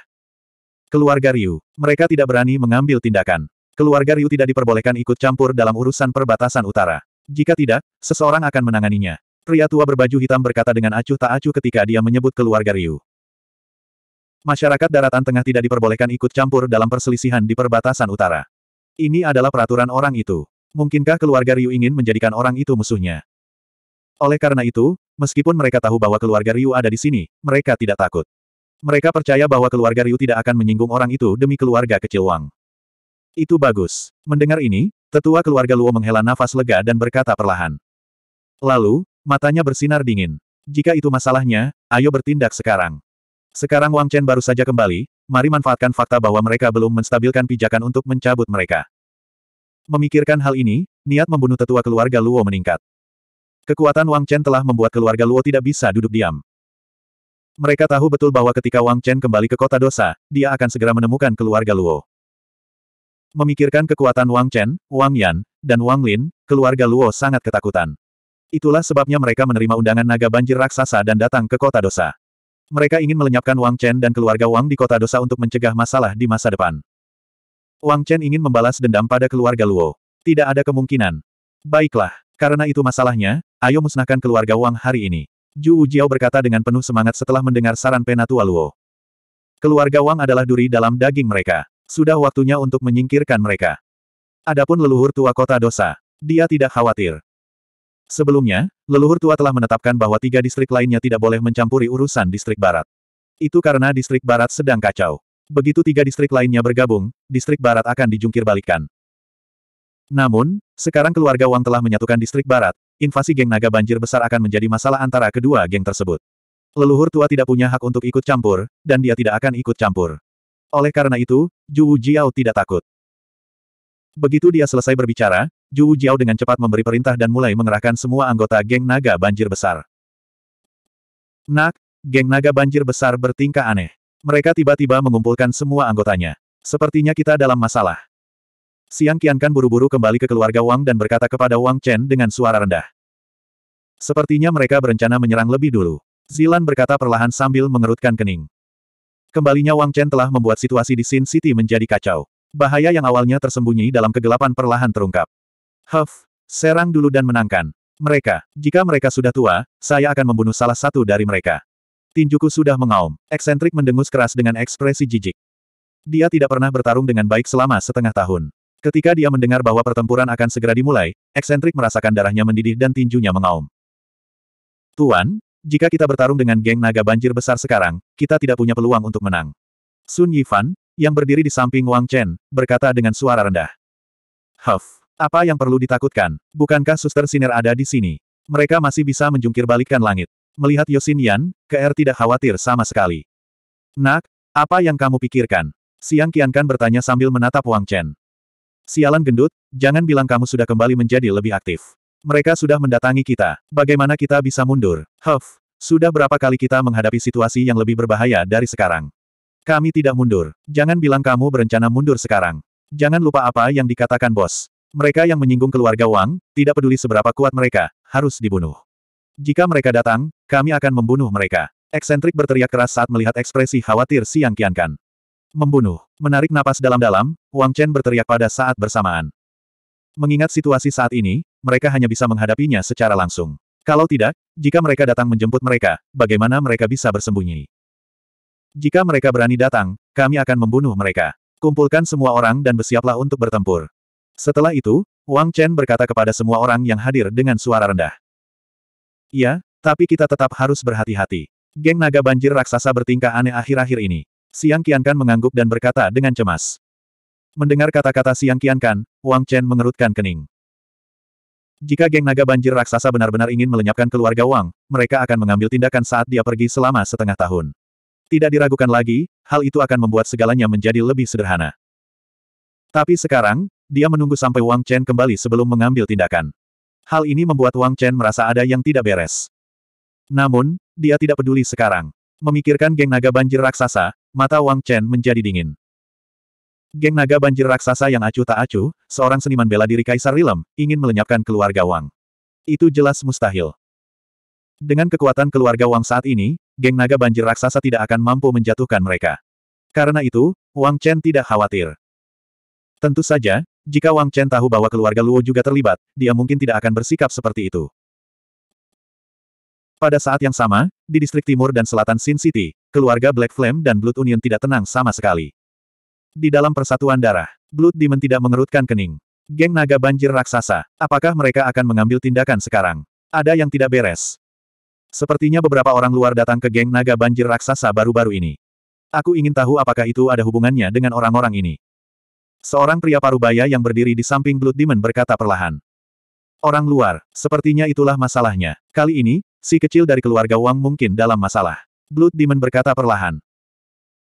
Keluarga Ryu, mereka tidak berani mengambil tindakan. Keluarga Ryu tidak diperbolehkan ikut campur dalam urusan perbatasan utara. Jika tidak, seseorang akan menanganinya. Pria tua berbaju hitam berkata dengan acuh tak acuh ketika dia menyebut keluarga Ryu. Masyarakat daratan tengah tidak diperbolehkan ikut campur dalam perselisihan di perbatasan utara. Ini adalah peraturan orang itu. Mungkinkah keluarga Ryu ingin menjadikan orang itu musuhnya? Oleh karena itu, meskipun mereka tahu bahwa keluarga Ryu ada di sini, mereka tidak takut. Mereka percaya bahwa keluarga Ryu tidak akan menyinggung orang itu demi keluarga kecil Wang. Itu bagus. Mendengar ini, tetua keluarga Luo menghela nafas lega dan berkata perlahan. Lalu, matanya bersinar dingin. Jika itu masalahnya, ayo bertindak sekarang. Sekarang Wang Chen baru saja kembali, mari manfaatkan fakta bahwa mereka belum menstabilkan pijakan untuk mencabut mereka. Memikirkan hal ini, niat membunuh tetua keluarga Luo meningkat. Kekuatan Wang Chen telah membuat keluarga Luo tidak bisa duduk diam. Mereka tahu betul bahwa ketika Wang Chen kembali ke kota dosa, dia akan segera menemukan keluarga Luo. Memikirkan kekuatan Wang Chen, Wang Yan, dan Wang Lin, keluarga Luo sangat ketakutan. Itulah sebabnya mereka menerima undangan naga banjir raksasa dan datang ke kota dosa. Mereka ingin melenyapkan Wang Chen dan keluarga Wang di kota dosa untuk mencegah masalah di masa depan. Wang Chen ingin membalas dendam pada keluarga Luo. Tidak ada kemungkinan. Baiklah, karena itu masalahnya, ayo musnahkan keluarga Wang hari ini. Ju Jiao berkata dengan penuh semangat setelah mendengar saran Penatua Luo. Keluarga Wang adalah duri dalam daging mereka. Sudah waktunya untuk menyingkirkan mereka. Adapun leluhur tua kota dosa. Dia tidak khawatir. Sebelumnya, leluhur tua telah menetapkan bahwa tiga distrik lainnya tidak boleh mencampuri urusan distrik barat. Itu karena distrik barat sedang kacau. Begitu tiga distrik lainnya bergabung, distrik barat akan dijungkir balikan. Namun, sekarang keluarga Wang telah menyatukan distrik barat, invasi geng naga banjir besar akan menjadi masalah antara kedua geng tersebut. Leluhur tua tidak punya hak untuk ikut campur, dan dia tidak akan ikut campur. Oleh karena itu, Zhu Jiao tidak takut. Begitu dia selesai berbicara, Ju Jiao dengan cepat memberi perintah dan mulai mengerahkan semua anggota geng naga banjir besar. Nak, geng naga banjir besar bertingkah aneh. Mereka tiba-tiba mengumpulkan semua anggotanya. Sepertinya kita dalam masalah. Siang Kian Kan buru-buru kembali ke keluarga Wang dan berkata kepada Wang Chen dengan suara rendah. Sepertinya mereka berencana menyerang lebih dulu. Zilan berkata perlahan sambil mengerutkan kening. Kembalinya Wang Chen telah membuat situasi di Sin City menjadi kacau. Bahaya yang awalnya tersembunyi dalam kegelapan perlahan terungkap. Huff, serang dulu dan menangkan. Mereka, jika mereka sudah tua, saya akan membunuh salah satu dari mereka. Tinjuku sudah mengaum. Eksentrik mendengus keras dengan ekspresi jijik. Dia tidak pernah bertarung dengan baik selama setengah tahun. Ketika dia mendengar bahwa pertempuran akan segera dimulai, eksentrik merasakan darahnya mendidih dan tinjunya mengaum. Tuan, jika kita bertarung dengan geng naga banjir besar sekarang, kita tidak punya peluang untuk menang. Sun Yifan, yang berdiri di samping Wang Chen, berkata dengan suara rendah. Huff. Apa yang perlu ditakutkan? Bukankah suster Siner ada di sini? Mereka masih bisa menjungkir balikkan langit. Melihat Yosin Yan, KR tidak khawatir sama sekali. Nak, apa yang kamu pikirkan? Siang Kiankan bertanya sambil menatap Wang Chen. Sialan gendut, jangan bilang kamu sudah kembali menjadi lebih aktif. Mereka sudah mendatangi kita. Bagaimana kita bisa mundur? Huff, sudah berapa kali kita menghadapi situasi yang lebih berbahaya dari sekarang? Kami tidak mundur. Jangan bilang kamu berencana mundur sekarang. Jangan lupa apa yang dikatakan bos. Mereka yang menyinggung keluarga Wang, tidak peduli seberapa kuat mereka, harus dibunuh. Jika mereka datang, kami akan membunuh mereka. Eksentrik berteriak keras saat melihat ekspresi khawatir Siang Qiankan. Membunuh. Menarik napas dalam-dalam, Wang Chen berteriak pada saat bersamaan. Mengingat situasi saat ini, mereka hanya bisa menghadapinya secara langsung. Kalau tidak, jika mereka datang menjemput mereka, bagaimana mereka bisa bersembunyi? Jika mereka berani datang, kami akan membunuh mereka. Kumpulkan semua orang dan bersiaplah untuk bertempur. Setelah itu, Wang Chen berkata kepada semua orang yang hadir dengan suara rendah. Ya, tapi kita tetap harus berhati-hati. Geng naga banjir raksasa bertingkah aneh akhir-akhir ini. Siang Kian Kan mengangguk dan berkata dengan cemas. Mendengar kata-kata Siang Kian Kan, Wang Chen mengerutkan kening. Jika geng naga banjir raksasa benar-benar ingin melenyapkan keluarga Wang, mereka akan mengambil tindakan saat dia pergi selama setengah tahun. Tidak diragukan lagi, hal itu akan membuat segalanya menjadi lebih sederhana. Tapi sekarang, dia menunggu sampai Wang Chen kembali sebelum mengambil tindakan. Hal ini membuat Wang Chen merasa ada yang tidak beres. Namun, dia tidak peduli sekarang. Memikirkan geng naga banjir raksasa, mata Wang Chen menjadi dingin. Geng naga banjir raksasa yang acuh tak acuh, seorang seniman bela diri Kaisar Rilem, ingin melenyapkan keluarga Wang. Itu jelas mustahil. Dengan kekuatan keluarga Wang saat ini, geng naga banjir raksasa tidak akan mampu menjatuhkan mereka. Karena itu, Wang Chen tidak khawatir. Tentu saja, jika Wang Chen tahu bahwa keluarga Luo juga terlibat, dia mungkin tidak akan bersikap seperti itu. Pada saat yang sama, di distrik timur dan selatan Sin City, keluarga Black Flame dan Blood Union tidak tenang sama sekali. Di dalam persatuan darah, Blood Demon tidak mengerutkan kening. Geng naga banjir raksasa, apakah mereka akan mengambil tindakan sekarang? Ada yang tidak beres. Sepertinya beberapa orang luar datang ke geng naga banjir raksasa baru-baru ini. Aku ingin tahu apakah itu ada hubungannya dengan orang-orang ini. Seorang pria parubaya yang berdiri di samping Blood Demon berkata perlahan. Orang luar, sepertinya itulah masalahnya. Kali ini, si kecil dari keluarga Wang mungkin dalam masalah. Blood Demon berkata perlahan.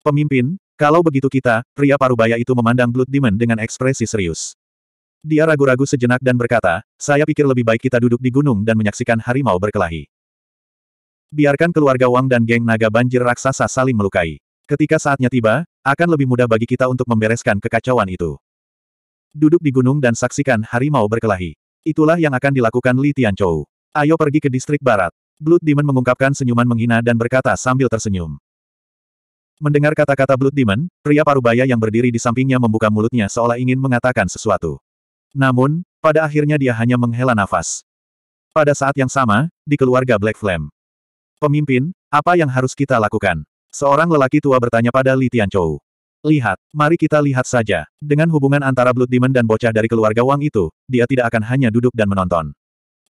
Pemimpin, kalau begitu kita, pria parubaya itu memandang Blood Demon dengan ekspresi serius. Dia ragu-ragu sejenak dan berkata, saya pikir lebih baik kita duduk di gunung dan menyaksikan harimau berkelahi. Biarkan keluarga Wang dan geng naga banjir raksasa saling melukai. Ketika saatnya tiba, akan lebih mudah bagi kita untuk membereskan kekacauan itu. Duduk di gunung dan saksikan harimau berkelahi. Itulah yang akan dilakukan Li Tianchou. Ayo pergi ke distrik barat. Blood Demon mengungkapkan senyuman menghina dan berkata sambil tersenyum. Mendengar kata-kata Blood Demon, pria parubaya yang berdiri di sampingnya membuka mulutnya seolah ingin mengatakan sesuatu. Namun, pada akhirnya dia hanya menghela nafas. Pada saat yang sama, di keluarga Black Flame. Pemimpin, apa yang harus kita lakukan? Seorang lelaki tua bertanya pada Li Tianchou. Lihat, mari kita lihat saja. Dengan hubungan antara Blood Demon dan bocah dari keluarga Wang itu, dia tidak akan hanya duduk dan menonton.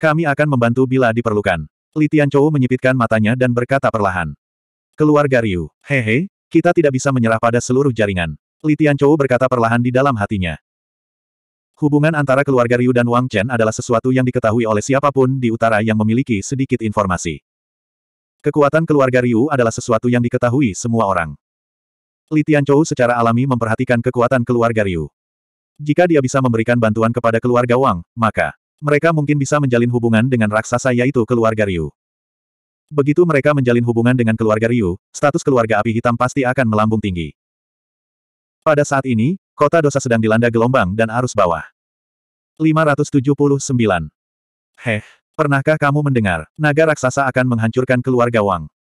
Kami akan membantu bila diperlukan. Li Tianchou menyipitkan matanya dan berkata perlahan. Keluarga Ryu, hehe, kita tidak bisa menyerah pada seluruh jaringan. Li Tianchou berkata perlahan di dalam hatinya. Hubungan antara keluarga Ryu dan Wang Chen adalah sesuatu yang diketahui oleh siapapun di utara yang memiliki sedikit informasi. Kekuatan keluarga Ryu adalah sesuatu yang diketahui semua orang. Li Tianchou secara alami memperhatikan kekuatan keluarga Ryu. Jika dia bisa memberikan bantuan kepada keluarga Wang, maka mereka mungkin bisa menjalin hubungan dengan raksasa yaitu keluarga Ryu. Begitu mereka menjalin hubungan dengan keluarga Ryu, status keluarga api hitam pasti akan melambung tinggi. Pada saat ini, kota dosa sedang dilanda gelombang dan arus bawah. 579. Heh, Pernahkah kamu mendengar, naga raksasa akan menghancurkan keluarga Wang?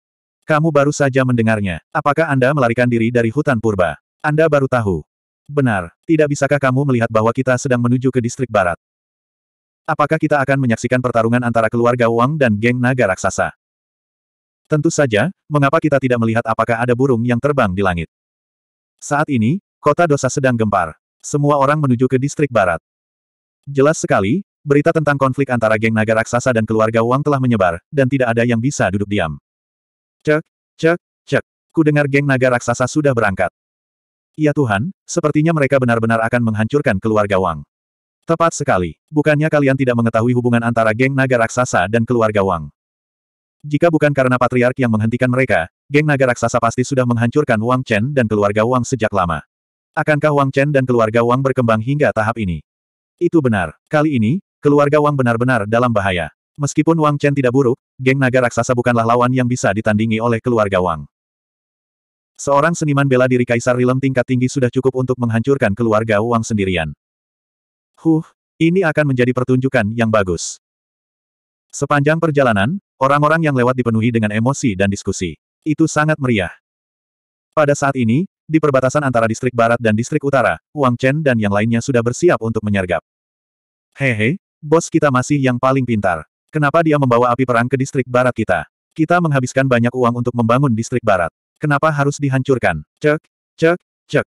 Kamu baru saja mendengarnya. Apakah Anda melarikan diri dari hutan purba? Anda baru tahu. Benar, tidak bisakah kamu melihat bahwa kita sedang menuju ke distrik barat? Apakah kita akan menyaksikan pertarungan antara keluarga Wang dan geng naga raksasa? Tentu saja, mengapa kita tidak melihat apakah ada burung yang terbang di langit? Saat ini, kota dosa sedang gempar. Semua orang menuju ke distrik barat. Jelas sekali, Berita tentang konflik antara geng naga raksasa dan keluarga Wang telah menyebar, dan tidak ada yang bisa duduk diam. Cek, cek, cek. Ku dengar geng naga raksasa sudah berangkat. Ya Tuhan, sepertinya mereka benar-benar akan menghancurkan keluarga Wang. Tepat sekali. Bukannya kalian tidak mengetahui hubungan antara geng naga raksasa dan keluarga Wang. Jika bukan karena patriark yang menghentikan mereka, geng naga raksasa pasti sudah menghancurkan Wang Chen dan keluarga Wang sejak lama. Akankah Wang Chen dan keluarga Wang berkembang hingga tahap ini? Itu benar. Kali ini, keluarga Wang benar-benar dalam bahaya. Meskipun Wang Chen tidak buruk, geng naga raksasa bukanlah lawan yang bisa ditandingi oleh keluarga Wang. Seorang seniman bela diri Kaisar Rilem tingkat tinggi sudah cukup untuk menghancurkan keluarga Wang sendirian. Huh, ini akan menjadi pertunjukan yang bagus. Sepanjang perjalanan, orang-orang yang lewat dipenuhi dengan emosi dan diskusi. Itu sangat meriah. Pada saat ini, di perbatasan antara distrik barat dan distrik utara, Wang Chen dan yang lainnya sudah bersiap untuk menyergap. Hehe, Bos kita masih yang paling pintar. Kenapa dia membawa api perang ke distrik barat kita? Kita menghabiskan banyak uang untuk membangun distrik barat. Kenapa harus dihancurkan? Cek, cek, cek.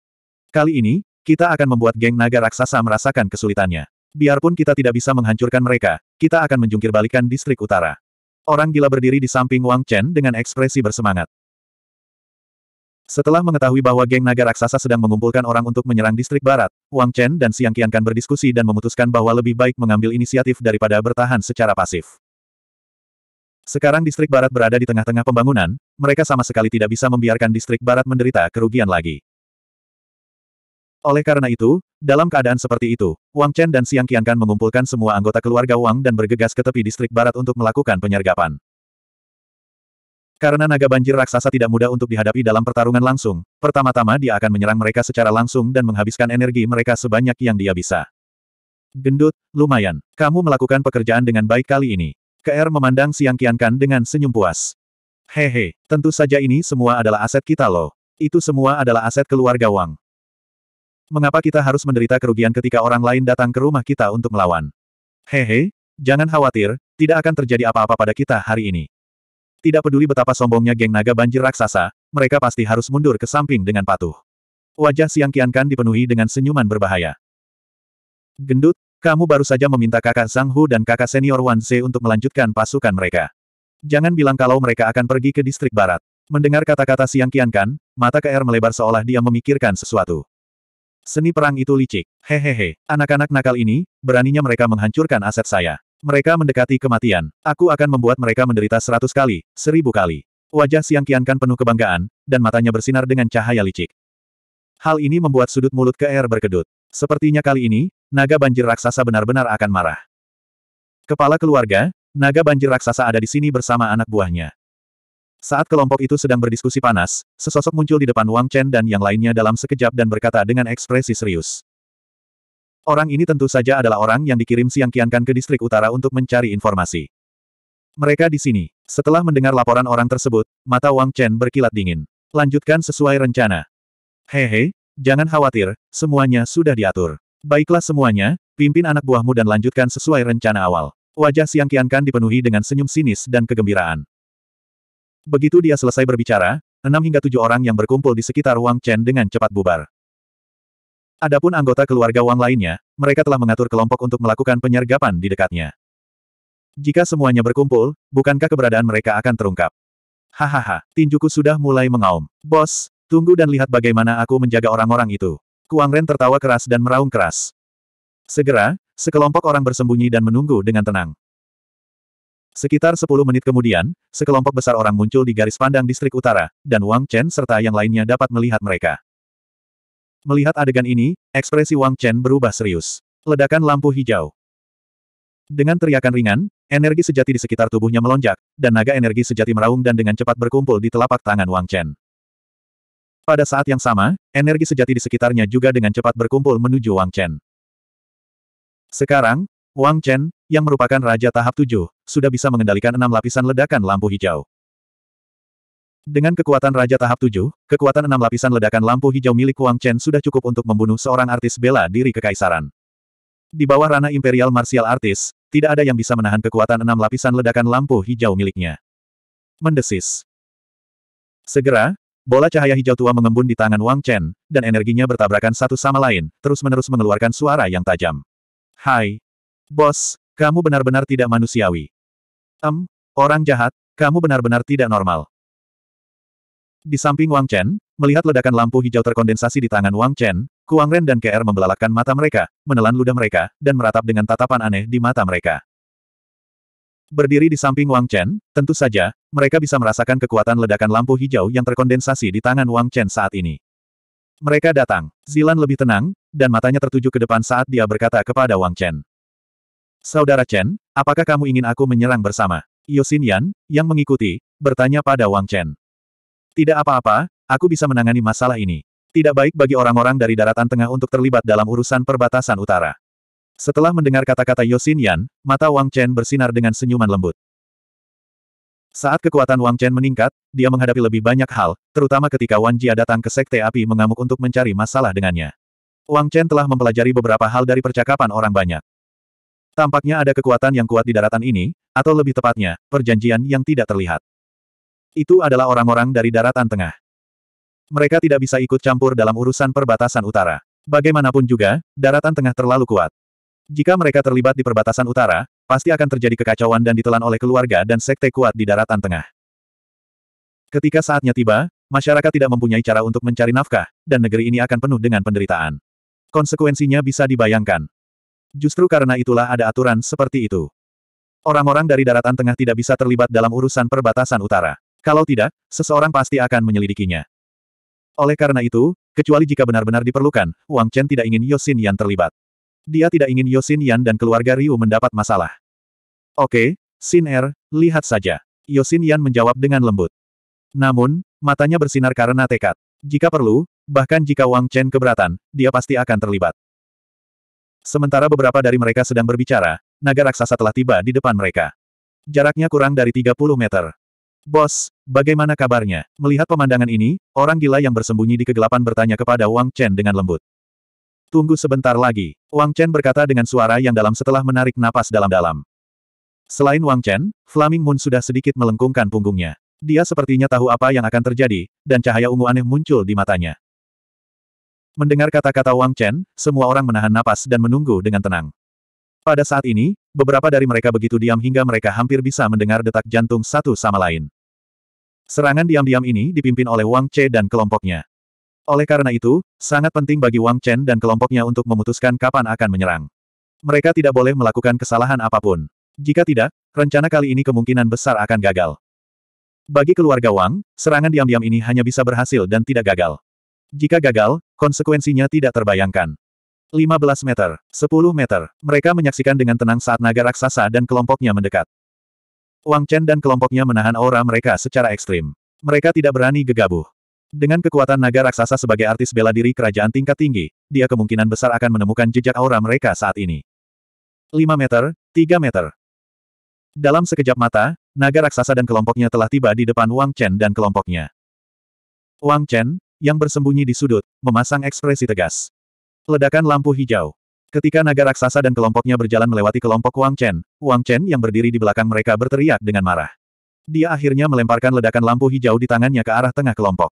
Kali ini, kita akan membuat geng naga raksasa merasakan kesulitannya. Biarpun kita tidak bisa menghancurkan mereka, kita akan menjungkir balikan distrik utara. Orang gila berdiri di samping Wang Chen dengan ekspresi bersemangat. Setelah mengetahui bahwa geng naga raksasa sedang mengumpulkan orang untuk menyerang distrik barat, Wang Chen dan Siang Kan berdiskusi dan memutuskan bahwa lebih baik mengambil inisiatif daripada bertahan secara pasif. Sekarang distrik barat berada di tengah-tengah pembangunan, mereka sama sekali tidak bisa membiarkan distrik barat menderita kerugian lagi. Oleh karena itu, dalam keadaan seperti itu, Wang Chen dan Siang Qiankan mengumpulkan semua anggota keluarga Wang dan bergegas ke tepi distrik barat untuk melakukan penyergapan. Karena naga banjir raksasa tidak mudah untuk dihadapi dalam pertarungan langsung, pertama-tama dia akan menyerang mereka secara langsung dan menghabiskan energi mereka sebanyak yang dia bisa. Gendut, lumayan. Kamu melakukan pekerjaan dengan baik kali ini. KR memandang Siang Kiankan dengan senyum puas. Hehe, tentu saja ini semua adalah aset kita loh. Itu semua adalah aset keluarga Wang. Mengapa kita harus menderita kerugian ketika orang lain datang ke rumah kita untuk melawan? Hehe, jangan khawatir, tidak akan terjadi apa-apa pada kita hari ini. Tidak peduli betapa sombongnya geng naga banjir raksasa, mereka pasti harus mundur ke samping dengan patuh. Wajah Siang Kiankan dipenuhi dengan senyuman berbahaya. Gendut, kamu baru saja meminta kakak Zhang Hu dan kakak senior Wan Ze untuk melanjutkan pasukan mereka. Jangan bilang kalau mereka akan pergi ke distrik barat. Mendengar kata-kata Siang Kiankan, mata KR er melebar seolah dia memikirkan sesuatu. Seni perang itu licik. Hehehe, anak-anak nakal ini, beraninya mereka menghancurkan aset saya. Mereka mendekati kematian. Aku akan membuat mereka menderita seratus kali, seribu kali. Wajah Siang Kiankan penuh kebanggaan, dan matanya bersinar dengan cahaya licik. Hal ini membuat sudut mulut ke air er berkedut. Sepertinya kali ini, naga banjir raksasa benar-benar akan marah. Kepala keluarga, naga banjir raksasa ada di sini bersama anak buahnya. Saat kelompok itu sedang berdiskusi panas, sesosok muncul di depan Wang Chen dan yang lainnya dalam sekejap dan berkata dengan ekspresi serius. Orang ini tentu saja adalah orang yang dikirim Siang Kiankan ke distrik utara untuk mencari informasi. Mereka di sini. Setelah mendengar laporan orang tersebut, mata Wang Chen berkilat dingin. Lanjutkan sesuai rencana. Hehe, jangan khawatir, semuanya sudah diatur. Baiklah semuanya, pimpin anak buahmu dan lanjutkan sesuai rencana awal. Wajah Siang Kiankan dipenuhi dengan senyum sinis dan kegembiraan. Begitu dia selesai berbicara, enam hingga tujuh orang yang berkumpul di sekitar Wang Chen dengan cepat bubar. Adapun anggota keluarga Wang lainnya, mereka telah mengatur kelompok untuk melakukan penyergapan di dekatnya. Jika semuanya berkumpul, bukankah keberadaan mereka akan terungkap? Hahaha, tinjuku sudah mulai mengaum. Bos, tunggu dan lihat bagaimana aku menjaga orang-orang itu. Kuang Ren tertawa keras dan meraung keras. Segera, sekelompok orang bersembunyi dan menunggu dengan tenang. Sekitar 10 menit kemudian, sekelompok besar orang muncul di garis pandang distrik utara, dan Wang Chen serta yang lainnya dapat melihat mereka. Melihat adegan ini, ekspresi Wang Chen berubah serius. Ledakan lampu hijau. Dengan teriakan ringan, energi sejati di sekitar tubuhnya melonjak, dan naga energi sejati meraung dan dengan cepat berkumpul di telapak tangan Wang Chen. Pada saat yang sama, energi sejati di sekitarnya juga dengan cepat berkumpul menuju Wang Chen. Sekarang, Wang Chen, yang merupakan Raja Tahap 7, sudah bisa mengendalikan enam lapisan ledakan lampu hijau. Dengan kekuatan Raja Tahap 7, kekuatan enam lapisan ledakan lampu hijau milik Wang Chen sudah cukup untuk membunuh seorang artis bela diri kekaisaran. Di bawah ranah Imperial Martial Artis, tidak ada yang bisa menahan kekuatan enam lapisan ledakan lampu hijau miliknya. Mendesis. Segera, bola cahaya hijau tua mengembun di tangan Wang Chen, dan energinya bertabrakan satu sama lain, terus-menerus mengeluarkan suara yang tajam. Hai. Bos, kamu benar-benar tidak manusiawi. Em, orang jahat, kamu benar-benar tidak normal. Di samping Wang Chen, melihat ledakan lampu hijau terkondensasi di tangan Wang Chen, Kuang Ren dan KR membelalakkan mata mereka, menelan ludah mereka, dan meratap dengan tatapan aneh di mata mereka. Berdiri di samping Wang Chen, tentu saja, mereka bisa merasakan kekuatan ledakan lampu hijau yang terkondensasi di tangan Wang Chen saat ini. Mereka datang, Zilan lebih tenang, dan matanya tertuju ke depan saat dia berkata kepada Wang Chen. Saudara Chen, apakah kamu ingin aku menyerang bersama? Yosin Yan, yang mengikuti, bertanya pada Wang Chen. Tidak apa-apa, aku bisa menangani masalah ini. Tidak baik bagi orang-orang dari daratan tengah untuk terlibat dalam urusan perbatasan utara. Setelah mendengar kata-kata Yosin Yan, mata Wang Chen bersinar dengan senyuman lembut. Saat kekuatan Wang Chen meningkat, dia menghadapi lebih banyak hal, terutama ketika Wan Jia datang ke Sekte Api mengamuk untuk mencari masalah dengannya. Wang Chen telah mempelajari beberapa hal dari percakapan orang banyak. Tampaknya ada kekuatan yang kuat di daratan ini, atau lebih tepatnya, perjanjian yang tidak terlihat. Itu adalah orang-orang dari daratan tengah. Mereka tidak bisa ikut campur dalam urusan perbatasan utara. Bagaimanapun juga, daratan tengah terlalu kuat. Jika mereka terlibat di perbatasan utara, pasti akan terjadi kekacauan dan ditelan oleh keluarga dan sekte kuat di daratan tengah. Ketika saatnya tiba, masyarakat tidak mempunyai cara untuk mencari nafkah, dan negeri ini akan penuh dengan penderitaan. Konsekuensinya bisa dibayangkan. Justru karena itulah ada aturan seperti itu. Orang-orang dari daratan tengah tidak bisa terlibat dalam urusan perbatasan utara. Kalau tidak, seseorang pasti akan menyelidikinya. Oleh karena itu, kecuali jika benar-benar diperlukan, Wang Chen tidak ingin Yosin Yan terlibat. Dia tidak ingin Yosin Yan dan keluarga Ryu mendapat masalah. Oke, Sin Er, lihat saja. Yosin Yan menjawab dengan lembut. Namun, matanya bersinar karena tekad. Jika perlu, bahkan jika Wang Chen keberatan, dia pasti akan terlibat. Sementara beberapa dari mereka sedang berbicara, naga raksasa telah tiba di depan mereka. Jaraknya kurang dari 30 meter. Bos, bagaimana kabarnya? Melihat pemandangan ini, orang gila yang bersembunyi di kegelapan bertanya kepada Wang Chen dengan lembut. Tunggu sebentar lagi, Wang Chen berkata dengan suara yang dalam setelah menarik napas dalam-dalam. Selain Wang Chen, Flaming Moon sudah sedikit melengkungkan punggungnya. Dia sepertinya tahu apa yang akan terjadi, dan cahaya ungu aneh muncul di matanya. Mendengar kata-kata Wang Chen, semua orang menahan napas dan menunggu dengan tenang. Pada saat ini, beberapa dari mereka begitu diam hingga mereka hampir bisa mendengar detak jantung satu sama lain. Serangan diam-diam ini dipimpin oleh Wang Che dan kelompoknya. Oleh karena itu, sangat penting bagi Wang Chen dan kelompoknya untuk memutuskan kapan akan menyerang. Mereka tidak boleh melakukan kesalahan apapun. Jika tidak, rencana kali ini kemungkinan besar akan gagal. Bagi keluarga Wang, serangan diam-diam ini hanya bisa berhasil dan tidak gagal. Jika gagal, konsekuensinya tidak terbayangkan. 15 meter, 10 meter, mereka menyaksikan dengan tenang saat naga raksasa dan kelompoknya mendekat. Wang Chen dan kelompoknya menahan aura mereka secara ekstrim. Mereka tidak berani gegabah. Dengan kekuatan naga raksasa sebagai artis bela diri kerajaan tingkat tinggi, dia kemungkinan besar akan menemukan jejak aura mereka saat ini. 5 meter, 3 meter. Dalam sekejap mata, naga raksasa dan kelompoknya telah tiba di depan Wang Chen dan kelompoknya. Wang Chen, yang bersembunyi di sudut, memasang ekspresi tegas. Ledakan lampu hijau. Ketika naga raksasa dan kelompoknya berjalan melewati kelompok Wang Chen, Wang Chen yang berdiri di belakang mereka berteriak dengan marah. Dia akhirnya melemparkan ledakan lampu hijau di tangannya ke arah tengah kelompok.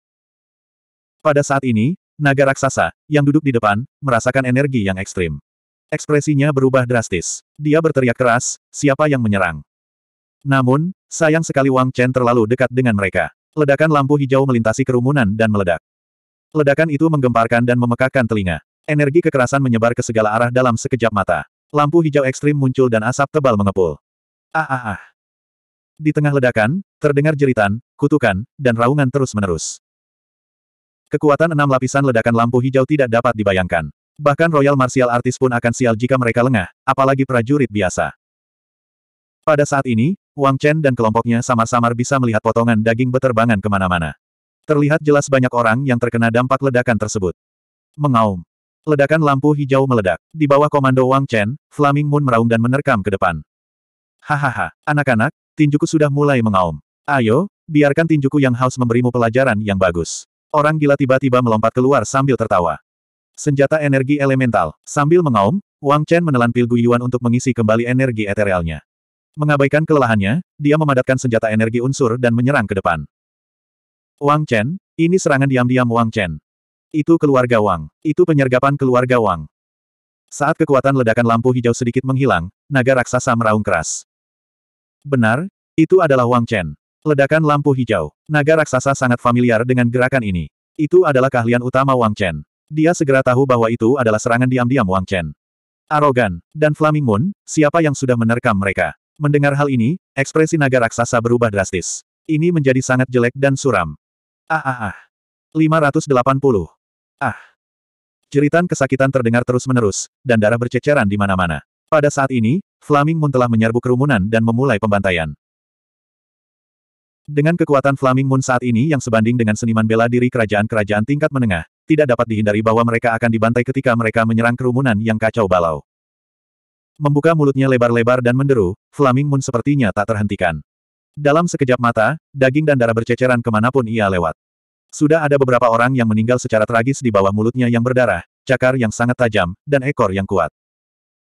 Pada saat ini, naga raksasa, yang duduk di depan, merasakan energi yang ekstrim. Ekspresinya berubah drastis. Dia berteriak keras, siapa yang menyerang? Namun, sayang sekali Wang Chen terlalu dekat dengan mereka. Ledakan lampu hijau melintasi kerumunan dan meledak. Ledakan itu menggemparkan dan memekakkan telinga. Energi kekerasan menyebar ke segala arah dalam sekejap mata. Lampu hijau ekstrim muncul dan asap tebal mengepul. Ah ah ah. Di tengah ledakan, terdengar jeritan, kutukan, dan raungan terus-menerus. Kekuatan enam lapisan ledakan lampu hijau tidak dapat dibayangkan. Bahkan royal martial artis pun akan sial jika mereka lengah, apalagi prajurit biasa. Pada saat ini, Wang Chen dan kelompoknya samar-samar bisa melihat potongan daging beterbangan kemana-mana. Terlihat jelas banyak orang yang terkena dampak ledakan tersebut. Mengaum. Ledakan lampu hijau meledak. Di bawah komando Wang Chen, Flaming Moon meraung dan menerkam ke depan. Hahaha, anak-anak, tinjuku sudah mulai mengaum. Ayo, biarkan tinjuku yang haus memberimu pelajaran yang bagus. Orang gila tiba-tiba melompat keluar sambil tertawa. Senjata energi elemental. Sambil mengaum, Wang Chen menelan pil Guyuan untuk mengisi kembali energi eterealnya. Mengabaikan kelelahannya, dia memadatkan senjata energi unsur dan menyerang ke depan. Wang Chen, ini serangan diam-diam Wang Chen. Itu keluarga Wang. Itu penyergapan keluarga Wang. Saat kekuatan ledakan lampu hijau sedikit menghilang, naga raksasa meraung keras. Benar, itu adalah Wang Chen. Ledakan lampu hijau. Naga raksasa sangat familiar dengan gerakan ini. Itu adalah keahlian utama Wang Chen. Dia segera tahu bahwa itu adalah serangan diam-diam Wang Chen. Arogan, dan Flaming Moon, siapa yang sudah menerkam mereka? Mendengar hal ini, ekspresi naga raksasa berubah drastis. Ini menjadi sangat jelek dan suram. Ah ah ah. 580. Ah! Jeritan kesakitan terdengar terus-menerus, dan darah berceceran di mana-mana. Pada saat ini, Flaming Moon telah menyerbu kerumunan dan memulai pembantaian. Dengan kekuatan Flaming Moon saat ini yang sebanding dengan seniman bela diri kerajaan-kerajaan tingkat menengah, tidak dapat dihindari bahwa mereka akan dibantai ketika mereka menyerang kerumunan yang kacau balau. Membuka mulutnya lebar-lebar dan menderu, Flaming Moon sepertinya tak terhentikan. Dalam sekejap mata, daging dan darah berceceran kemanapun ia lewat. Sudah ada beberapa orang yang meninggal secara tragis di bawah mulutnya yang berdarah, cakar yang sangat tajam, dan ekor yang kuat.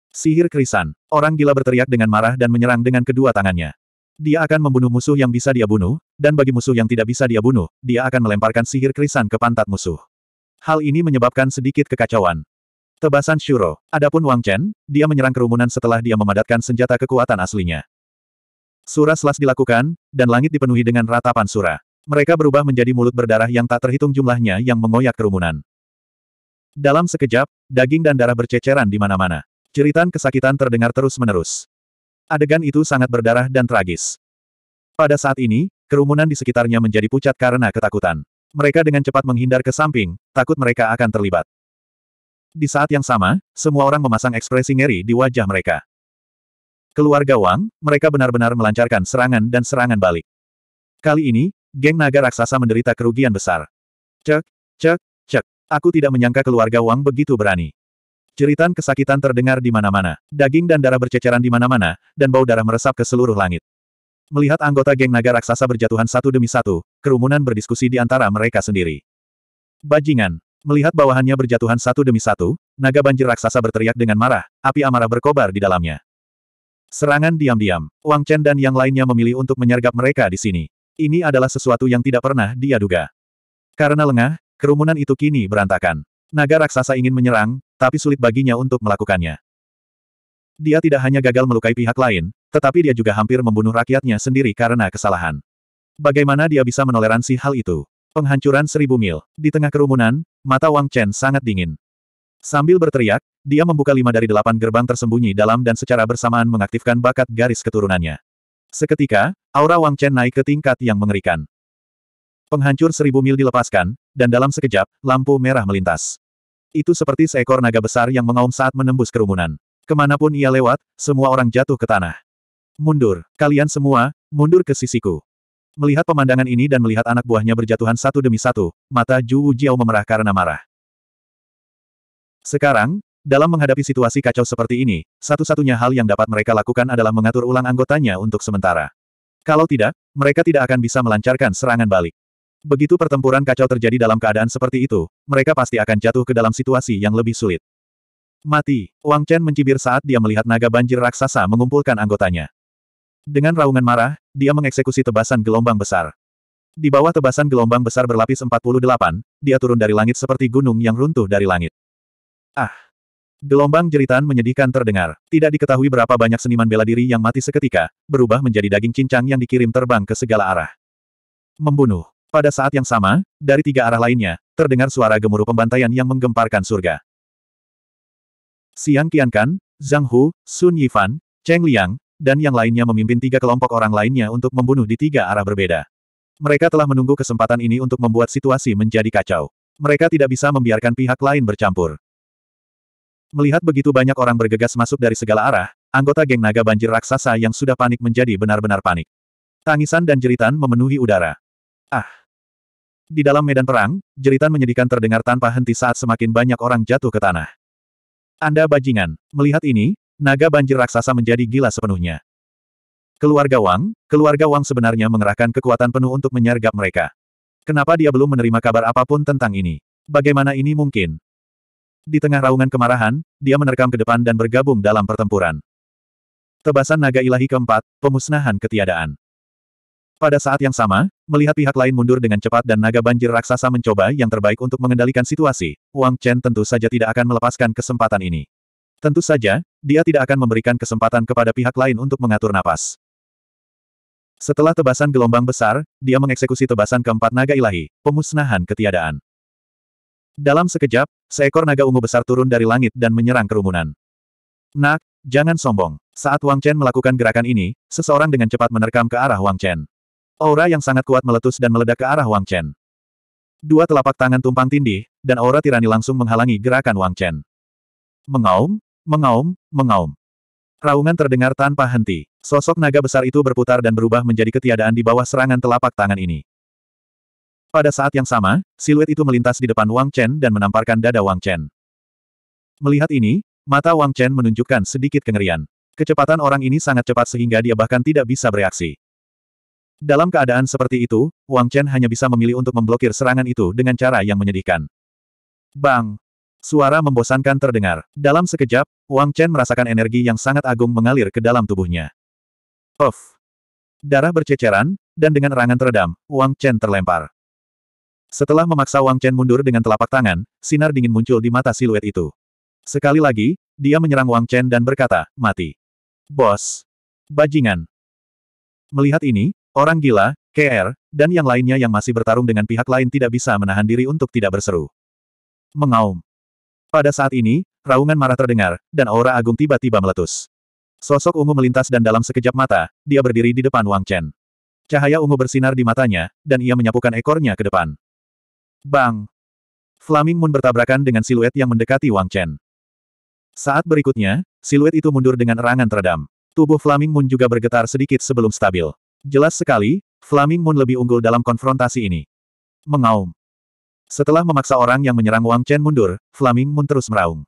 Sihir kerisan. Orang gila berteriak dengan marah dan menyerang dengan kedua tangannya. Dia akan membunuh musuh yang bisa dia bunuh, dan bagi musuh yang tidak bisa dia bunuh, dia akan melemparkan sihir kerisan ke pantat musuh. Hal ini menyebabkan sedikit kekacauan. Tebasan Shuro. Adapun Wang Chen, dia menyerang kerumunan setelah dia memadatkan senjata kekuatan aslinya. Surah selas dilakukan, dan langit dipenuhi dengan ratapan surah. Mereka berubah menjadi mulut berdarah yang tak terhitung jumlahnya yang mengoyak kerumunan. Dalam sekejap, daging dan darah berceceran di mana-mana. Ceritan kesakitan terdengar terus-menerus. Adegan itu sangat berdarah dan tragis. Pada saat ini, kerumunan di sekitarnya menjadi pucat karena ketakutan. Mereka dengan cepat menghindar ke samping, takut mereka akan terlibat. Di saat yang sama, semua orang memasang ekspresi ngeri di wajah mereka. Keluarga Wang, mereka benar-benar melancarkan serangan dan serangan balik. Kali ini, Geng naga raksasa menderita kerugian besar. Cek, cek, cek. Aku tidak menyangka keluarga Wang begitu berani. Jeritan kesakitan terdengar di mana-mana. Daging dan darah berceceran di mana-mana, dan bau darah meresap ke seluruh langit. Melihat anggota geng naga raksasa berjatuhan satu demi satu, kerumunan berdiskusi di antara mereka sendiri. Bajingan. Melihat bawahannya berjatuhan satu demi satu, naga banjir raksasa berteriak dengan marah, api amarah berkobar di dalamnya. Serangan diam-diam. Wang Chen dan yang lainnya memilih untuk menyergap mereka di sini. Ini adalah sesuatu yang tidak pernah dia duga. Karena lengah, kerumunan itu kini berantakan. Naga raksasa ingin menyerang, tapi sulit baginya untuk melakukannya. Dia tidak hanya gagal melukai pihak lain, tetapi dia juga hampir membunuh rakyatnya sendiri karena kesalahan. Bagaimana dia bisa menoleransi hal itu? Penghancuran seribu mil. Di tengah kerumunan, mata Wang Chen sangat dingin. Sambil berteriak, dia membuka lima dari delapan gerbang tersembunyi dalam dan secara bersamaan mengaktifkan bakat garis keturunannya. Seketika, aura Wang Chen naik ke tingkat yang mengerikan. Penghancur seribu mil dilepaskan, dan dalam sekejap, lampu merah melintas. Itu seperti seekor naga besar yang mengaum saat menembus kerumunan. Kemanapun ia lewat, semua orang jatuh ke tanah. Mundur, kalian semua, mundur ke sisiku. Melihat pemandangan ini dan melihat anak buahnya berjatuhan satu demi satu, mata Ju Jiao memerah karena marah. Sekarang, dalam menghadapi situasi kacau seperti ini, satu-satunya hal yang dapat mereka lakukan adalah mengatur ulang anggotanya untuk sementara. Kalau tidak, mereka tidak akan bisa melancarkan serangan balik. Begitu pertempuran kacau terjadi dalam keadaan seperti itu, mereka pasti akan jatuh ke dalam situasi yang lebih sulit. Mati, Wang Chen mencibir saat dia melihat naga banjir raksasa mengumpulkan anggotanya. Dengan raungan marah, dia mengeksekusi tebasan gelombang besar. Di bawah tebasan gelombang besar berlapis 48, dia turun dari langit seperti gunung yang runtuh dari langit. Ah! Gelombang jeritan menyedihkan terdengar. Tidak diketahui berapa banyak seniman bela diri yang mati seketika, berubah menjadi daging cincang yang dikirim terbang ke segala arah. Membunuh. Pada saat yang sama, dari tiga arah lainnya, terdengar suara gemuruh pembantaian yang menggemparkan surga. Siang Kian Kan, Zhang Hu, Sun Yifan, Cheng Liang, dan yang lainnya memimpin tiga kelompok orang lainnya untuk membunuh di tiga arah berbeda. Mereka telah menunggu kesempatan ini untuk membuat situasi menjadi kacau. Mereka tidak bisa membiarkan pihak lain bercampur. Melihat begitu banyak orang bergegas masuk dari segala arah, anggota geng naga banjir raksasa yang sudah panik menjadi benar-benar panik. Tangisan dan jeritan memenuhi udara. Ah! Di dalam medan perang, jeritan menyedihkan terdengar tanpa henti saat semakin banyak orang jatuh ke tanah. Anda bajingan. Melihat ini, naga banjir raksasa menjadi gila sepenuhnya. Keluarga Wang, keluarga Wang sebenarnya mengerahkan kekuatan penuh untuk menyergap mereka. Kenapa dia belum menerima kabar apapun tentang ini? Bagaimana ini mungkin? Di tengah raungan kemarahan, dia menerkam ke depan dan bergabung dalam pertempuran. Tebasan naga ilahi keempat, pemusnahan ketiadaan. Pada saat yang sama, melihat pihak lain mundur dengan cepat dan naga banjir raksasa mencoba yang terbaik untuk mengendalikan situasi, Wang Chen tentu saja tidak akan melepaskan kesempatan ini. Tentu saja, dia tidak akan memberikan kesempatan kepada pihak lain untuk mengatur napas. Setelah tebasan gelombang besar, dia mengeksekusi tebasan keempat naga ilahi, pemusnahan ketiadaan. Dalam sekejap, seekor naga ungu besar turun dari langit dan menyerang kerumunan. Nak, jangan sombong. Saat Wang Chen melakukan gerakan ini, seseorang dengan cepat menerkam ke arah Wang Chen. Aura yang sangat kuat meletus dan meledak ke arah Wang Chen. Dua telapak tangan tumpang tindih, dan aura tirani langsung menghalangi gerakan Wang Chen. Mengaum, mengaum, mengaum. Raungan terdengar tanpa henti. Sosok naga besar itu berputar dan berubah menjadi ketiadaan di bawah serangan telapak tangan ini. Pada saat yang sama, siluet itu melintas di depan Wang Chen dan menamparkan dada Wang Chen. Melihat ini, mata Wang Chen menunjukkan sedikit kengerian. Kecepatan orang ini sangat cepat sehingga dia bahkan tidak bisa bereaksi. Dalam keadaan seperti itu, Wang Chen hanya bisa memilih untuk memblokir serangan itu dengan cara yang menyedihkan. Bang! Suara membosankan terdengar. Dalam sekejap, Wang Chen merasakan energi yang sangat agung mengalir ke dalam tubuhnya. Of. Darah berceceran, dan dengan erangan teredam, Wang Chen terlempar. Setelah memaksa Wang Chen mundur dengan telapak tangan, sinar dingin muncul di mata siluet itu. Sekali lagi, dia menyerang Wang Chen dan berkata, mati. Bos. Bajingan. Melihat ini, orang gila, KR, dan yang lainnya yang masih bertarung dengan pihak lain tidak bisa menahan diri untuk tidak berseru. Mengaum. Pada saat ini, raungan marah terdengar, dan aura agung tiba-tiba meletus. Sosok ungu melintas dan dalam sekejap mata, dia berdiri di depan Wang Chen. Cahaya ungu bersinar di matanya, dan ia menyapukan ekornya ke depan. Bang! Flaming Moon bertabrakan dengan siluet yang mendekati Wang Chen. Saat berikutnya, siluet itu mundur dengan erangan teredam. Tubuh Flaming Moon juga bergetar sedikit sebelum stabil. Jelas sekali, Flaming Moon lebih unggul dalam konfrontasi ini. Mengaum. Setelah memaksa orang yang menyerang Wang Chen mundur, Flaming Moon terus meraung.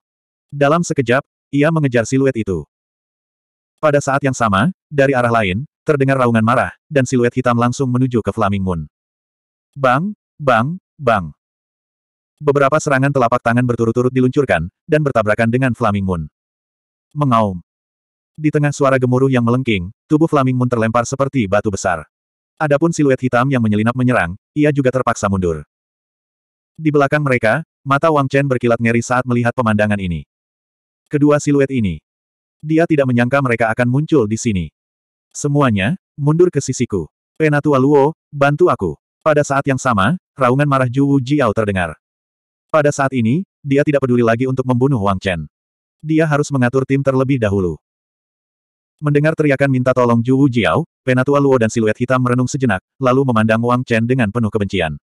Dalam sekejap, ia mengejar siluet itu. Pada saat yang sama, dari arah lain, terdengar raungan marah, dan siluet hitam langsung menuju ke Flaming Moon. Bang, bang, Bang! Beberapa serangan telapak tangan berturut-turut diluncurkan, dan bertabrakan dengan Flaming Moon. Mengaum. Di tengah suara gemuruh yang melengking, tubuh Flaming Moon terlempar seperti batu besar. Adapun siluet hitam yang menyelinap menyerang, ia juga terpaksa mundur. Di belakang mereka, mata Wang Chen berkilat ngeri saat melihat pemandangan ini. Kedua siluet ini. Dia tidak menyangka mereka akan muncul di sini. Semuanya, mundur ke sisiku. Penatua Luo, bantu aku. Pada saat yang sama, raungan marah Ju Wu Jiao terdengar. Pada saat ini, dia tidak peduli lagi untuk membunuh Wang Chen. Dia harus mengatur tim terlebih dahulu. Mendengar teriakan minta tolong Ju Wu Jiao, Penatua Luo dan siluet hitam merenung sejenak, lalu memandang Wang Chen dengan penuh kebencian.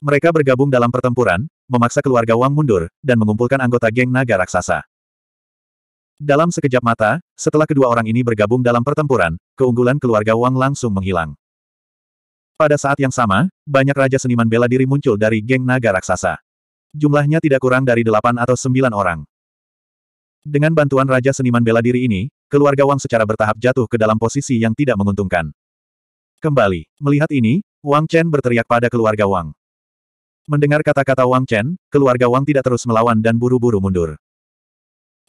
Mereka bergabung dalam pertempuran, memaksa keluarga Wang mundur, dan mengumpulkan anggota geng naga raksasa. Dalam sekejap mata, setelah kedua orang ini bergabung dalam pertempuran, keunggulan keluarga Wang langsung menghilang. Pada saat yang sama, banyak raja seniman bela diri muncul dari geng naga raksasa. Jumlahnya tidak kurang dari delapan atau sembilan orang. Dengan bantuan raja seniman bela diri ini, keluarga Wang secara bertahap jatuh ke dalam posisi yang tidak menguntungkan. Kembali, melihat ini, Wang Chen berteriak pada keluarga Wang. Mendengar kata-kata Wang Chen, keluarga Wang tidak terus melawan dan buru-buru mundur.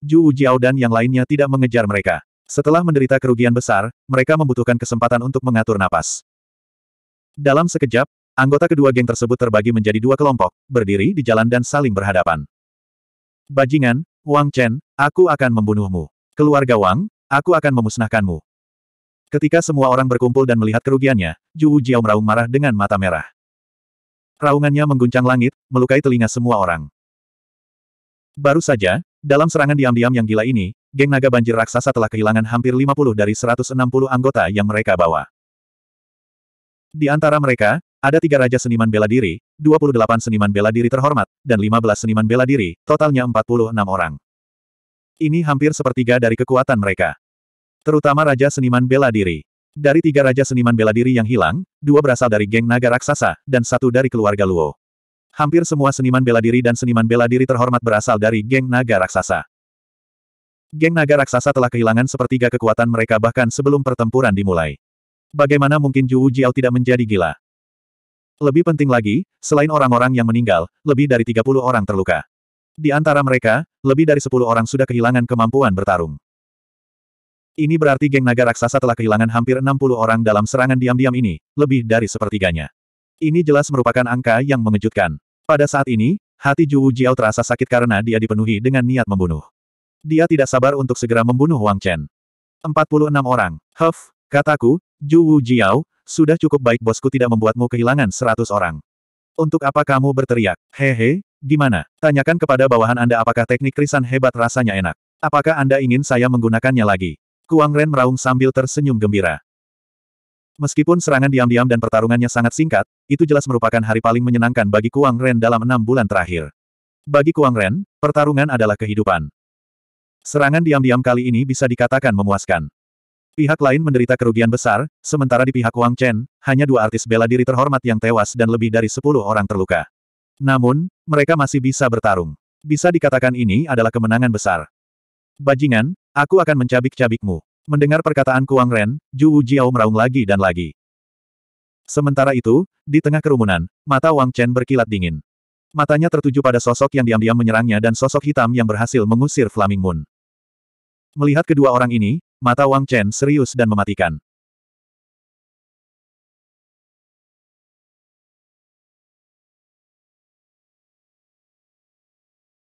Ju Jiao dan yang lainnya tidak mengejar mereka. Setelah menderita kerugian besar, mereka membutuhkan kesempatan untuk mengatur napas. Dalam sekejap, anggota kedua geng tersebut terbagi menjadi dua kelompok, berdiri di jalan dan saling berhadapan. Bajingan, Wang Chen, aku akan membunuhmu. Keluarga Wang, aku akan memusnahkanmu. Ketika semua orang berkumpul dan melihat kerugiannya, Ju Jiao meraung marah dengan mata merah. Raungannya mengguncang langit, melukai telinga semua orang. Baru saja, dalam serangan diam-diam yang gila ini, geng naga banjir raksasa telah kehilangan hampir 50 dari 160 anggota yang mereka bawa. Di antara mereka, ada tiga raja seniman bela diri, 28 seniman bela diri terhormat, dan 15 seniman bela diri, totalnya 46 orang. Ini hampir sepertiga dari kekuatan mereka. Terutama raja seniman bela diri. Dari tiga raja seniman bela diri yang hilang, dua berasal dari geng naga raksasa, dan satu dari keluarga Luo. Hampir semua seniman bela diri dan seniman bela diri terhormat berasal dari geng naga raksasa. Geng naga raksasa telah kehilangan sepertiga kekuatan mereka bahkan sebelum pertempuran dimulai. Bagaimana mungkin Zhu Jiao tidak menjadi gila? Lebih penting lagi, selain orang-orang yang meninggal, lebih dari 30 orang terluka. Di antara mereka, lebih dari 10 orang sudah kehilangan kemampuan bertarung. Ini berarti geng naga raksasa telah kehilangan hampir 60 orang dalam serangan diam-diam ini, lebih dari sepertiganya. Ini jelas merupakan angka yang mengejutkan. Pada saat ini, hati Zhu Jiao terasa sakit karena dia dipenuhi dengan niat membunuh. Dia tidak sabar untuk segera membunuh Wang Chen. 46 orang. Huff, kataku, Ju Wu Jiao, sudah cukup baik bosku tidak membuatmu kehilangan seratus orang. Untuk apa kamu berteriak? Hehe, gimana? Tanyakan kepada bawahan Anda apakah teknik krisan hebat rasanya enak. Apakah Anda ingin saya menggunakannya lagi? Kuang Ren meraung sambil tersenyum gembira. Meskipun serangan diam-diam dan pertarungannya sangat singkat, itu jelas merupakan hari paling menyenangkan bagi Kuang Ren dalam enam bulan terakhir. Bagi Kuang Ren, pertarungan adalah kehidupan. Serangan diam-diam kali ini bisa dikatakan memuaskan. Pihak lain menderita kerugian besar, sementara di pihak Wang Chen, hanya dua artis bela diri terhormat yang tewas dan lebih dari sepuluh orang terluka. Namun, mereka masih bisa bertarung. Bisa dikatakan ini adalah kemenangan besar. Bajingan, aku akan mencabik-cabikmu. Mendengar perkataan Kuang Ren, Zhu Jiao meraung lagi dan lagi. Sementara itu, di tengah kerumunan, mata Wang Chen berkilat dingin. Matanya tertuju pada sosok yang diam-diam menyerangnya dan sosok hitam yang berhasil mengusir Flaming Moon. Melihat kedua orang ini, Mata Wang Chen serius dan mematikan.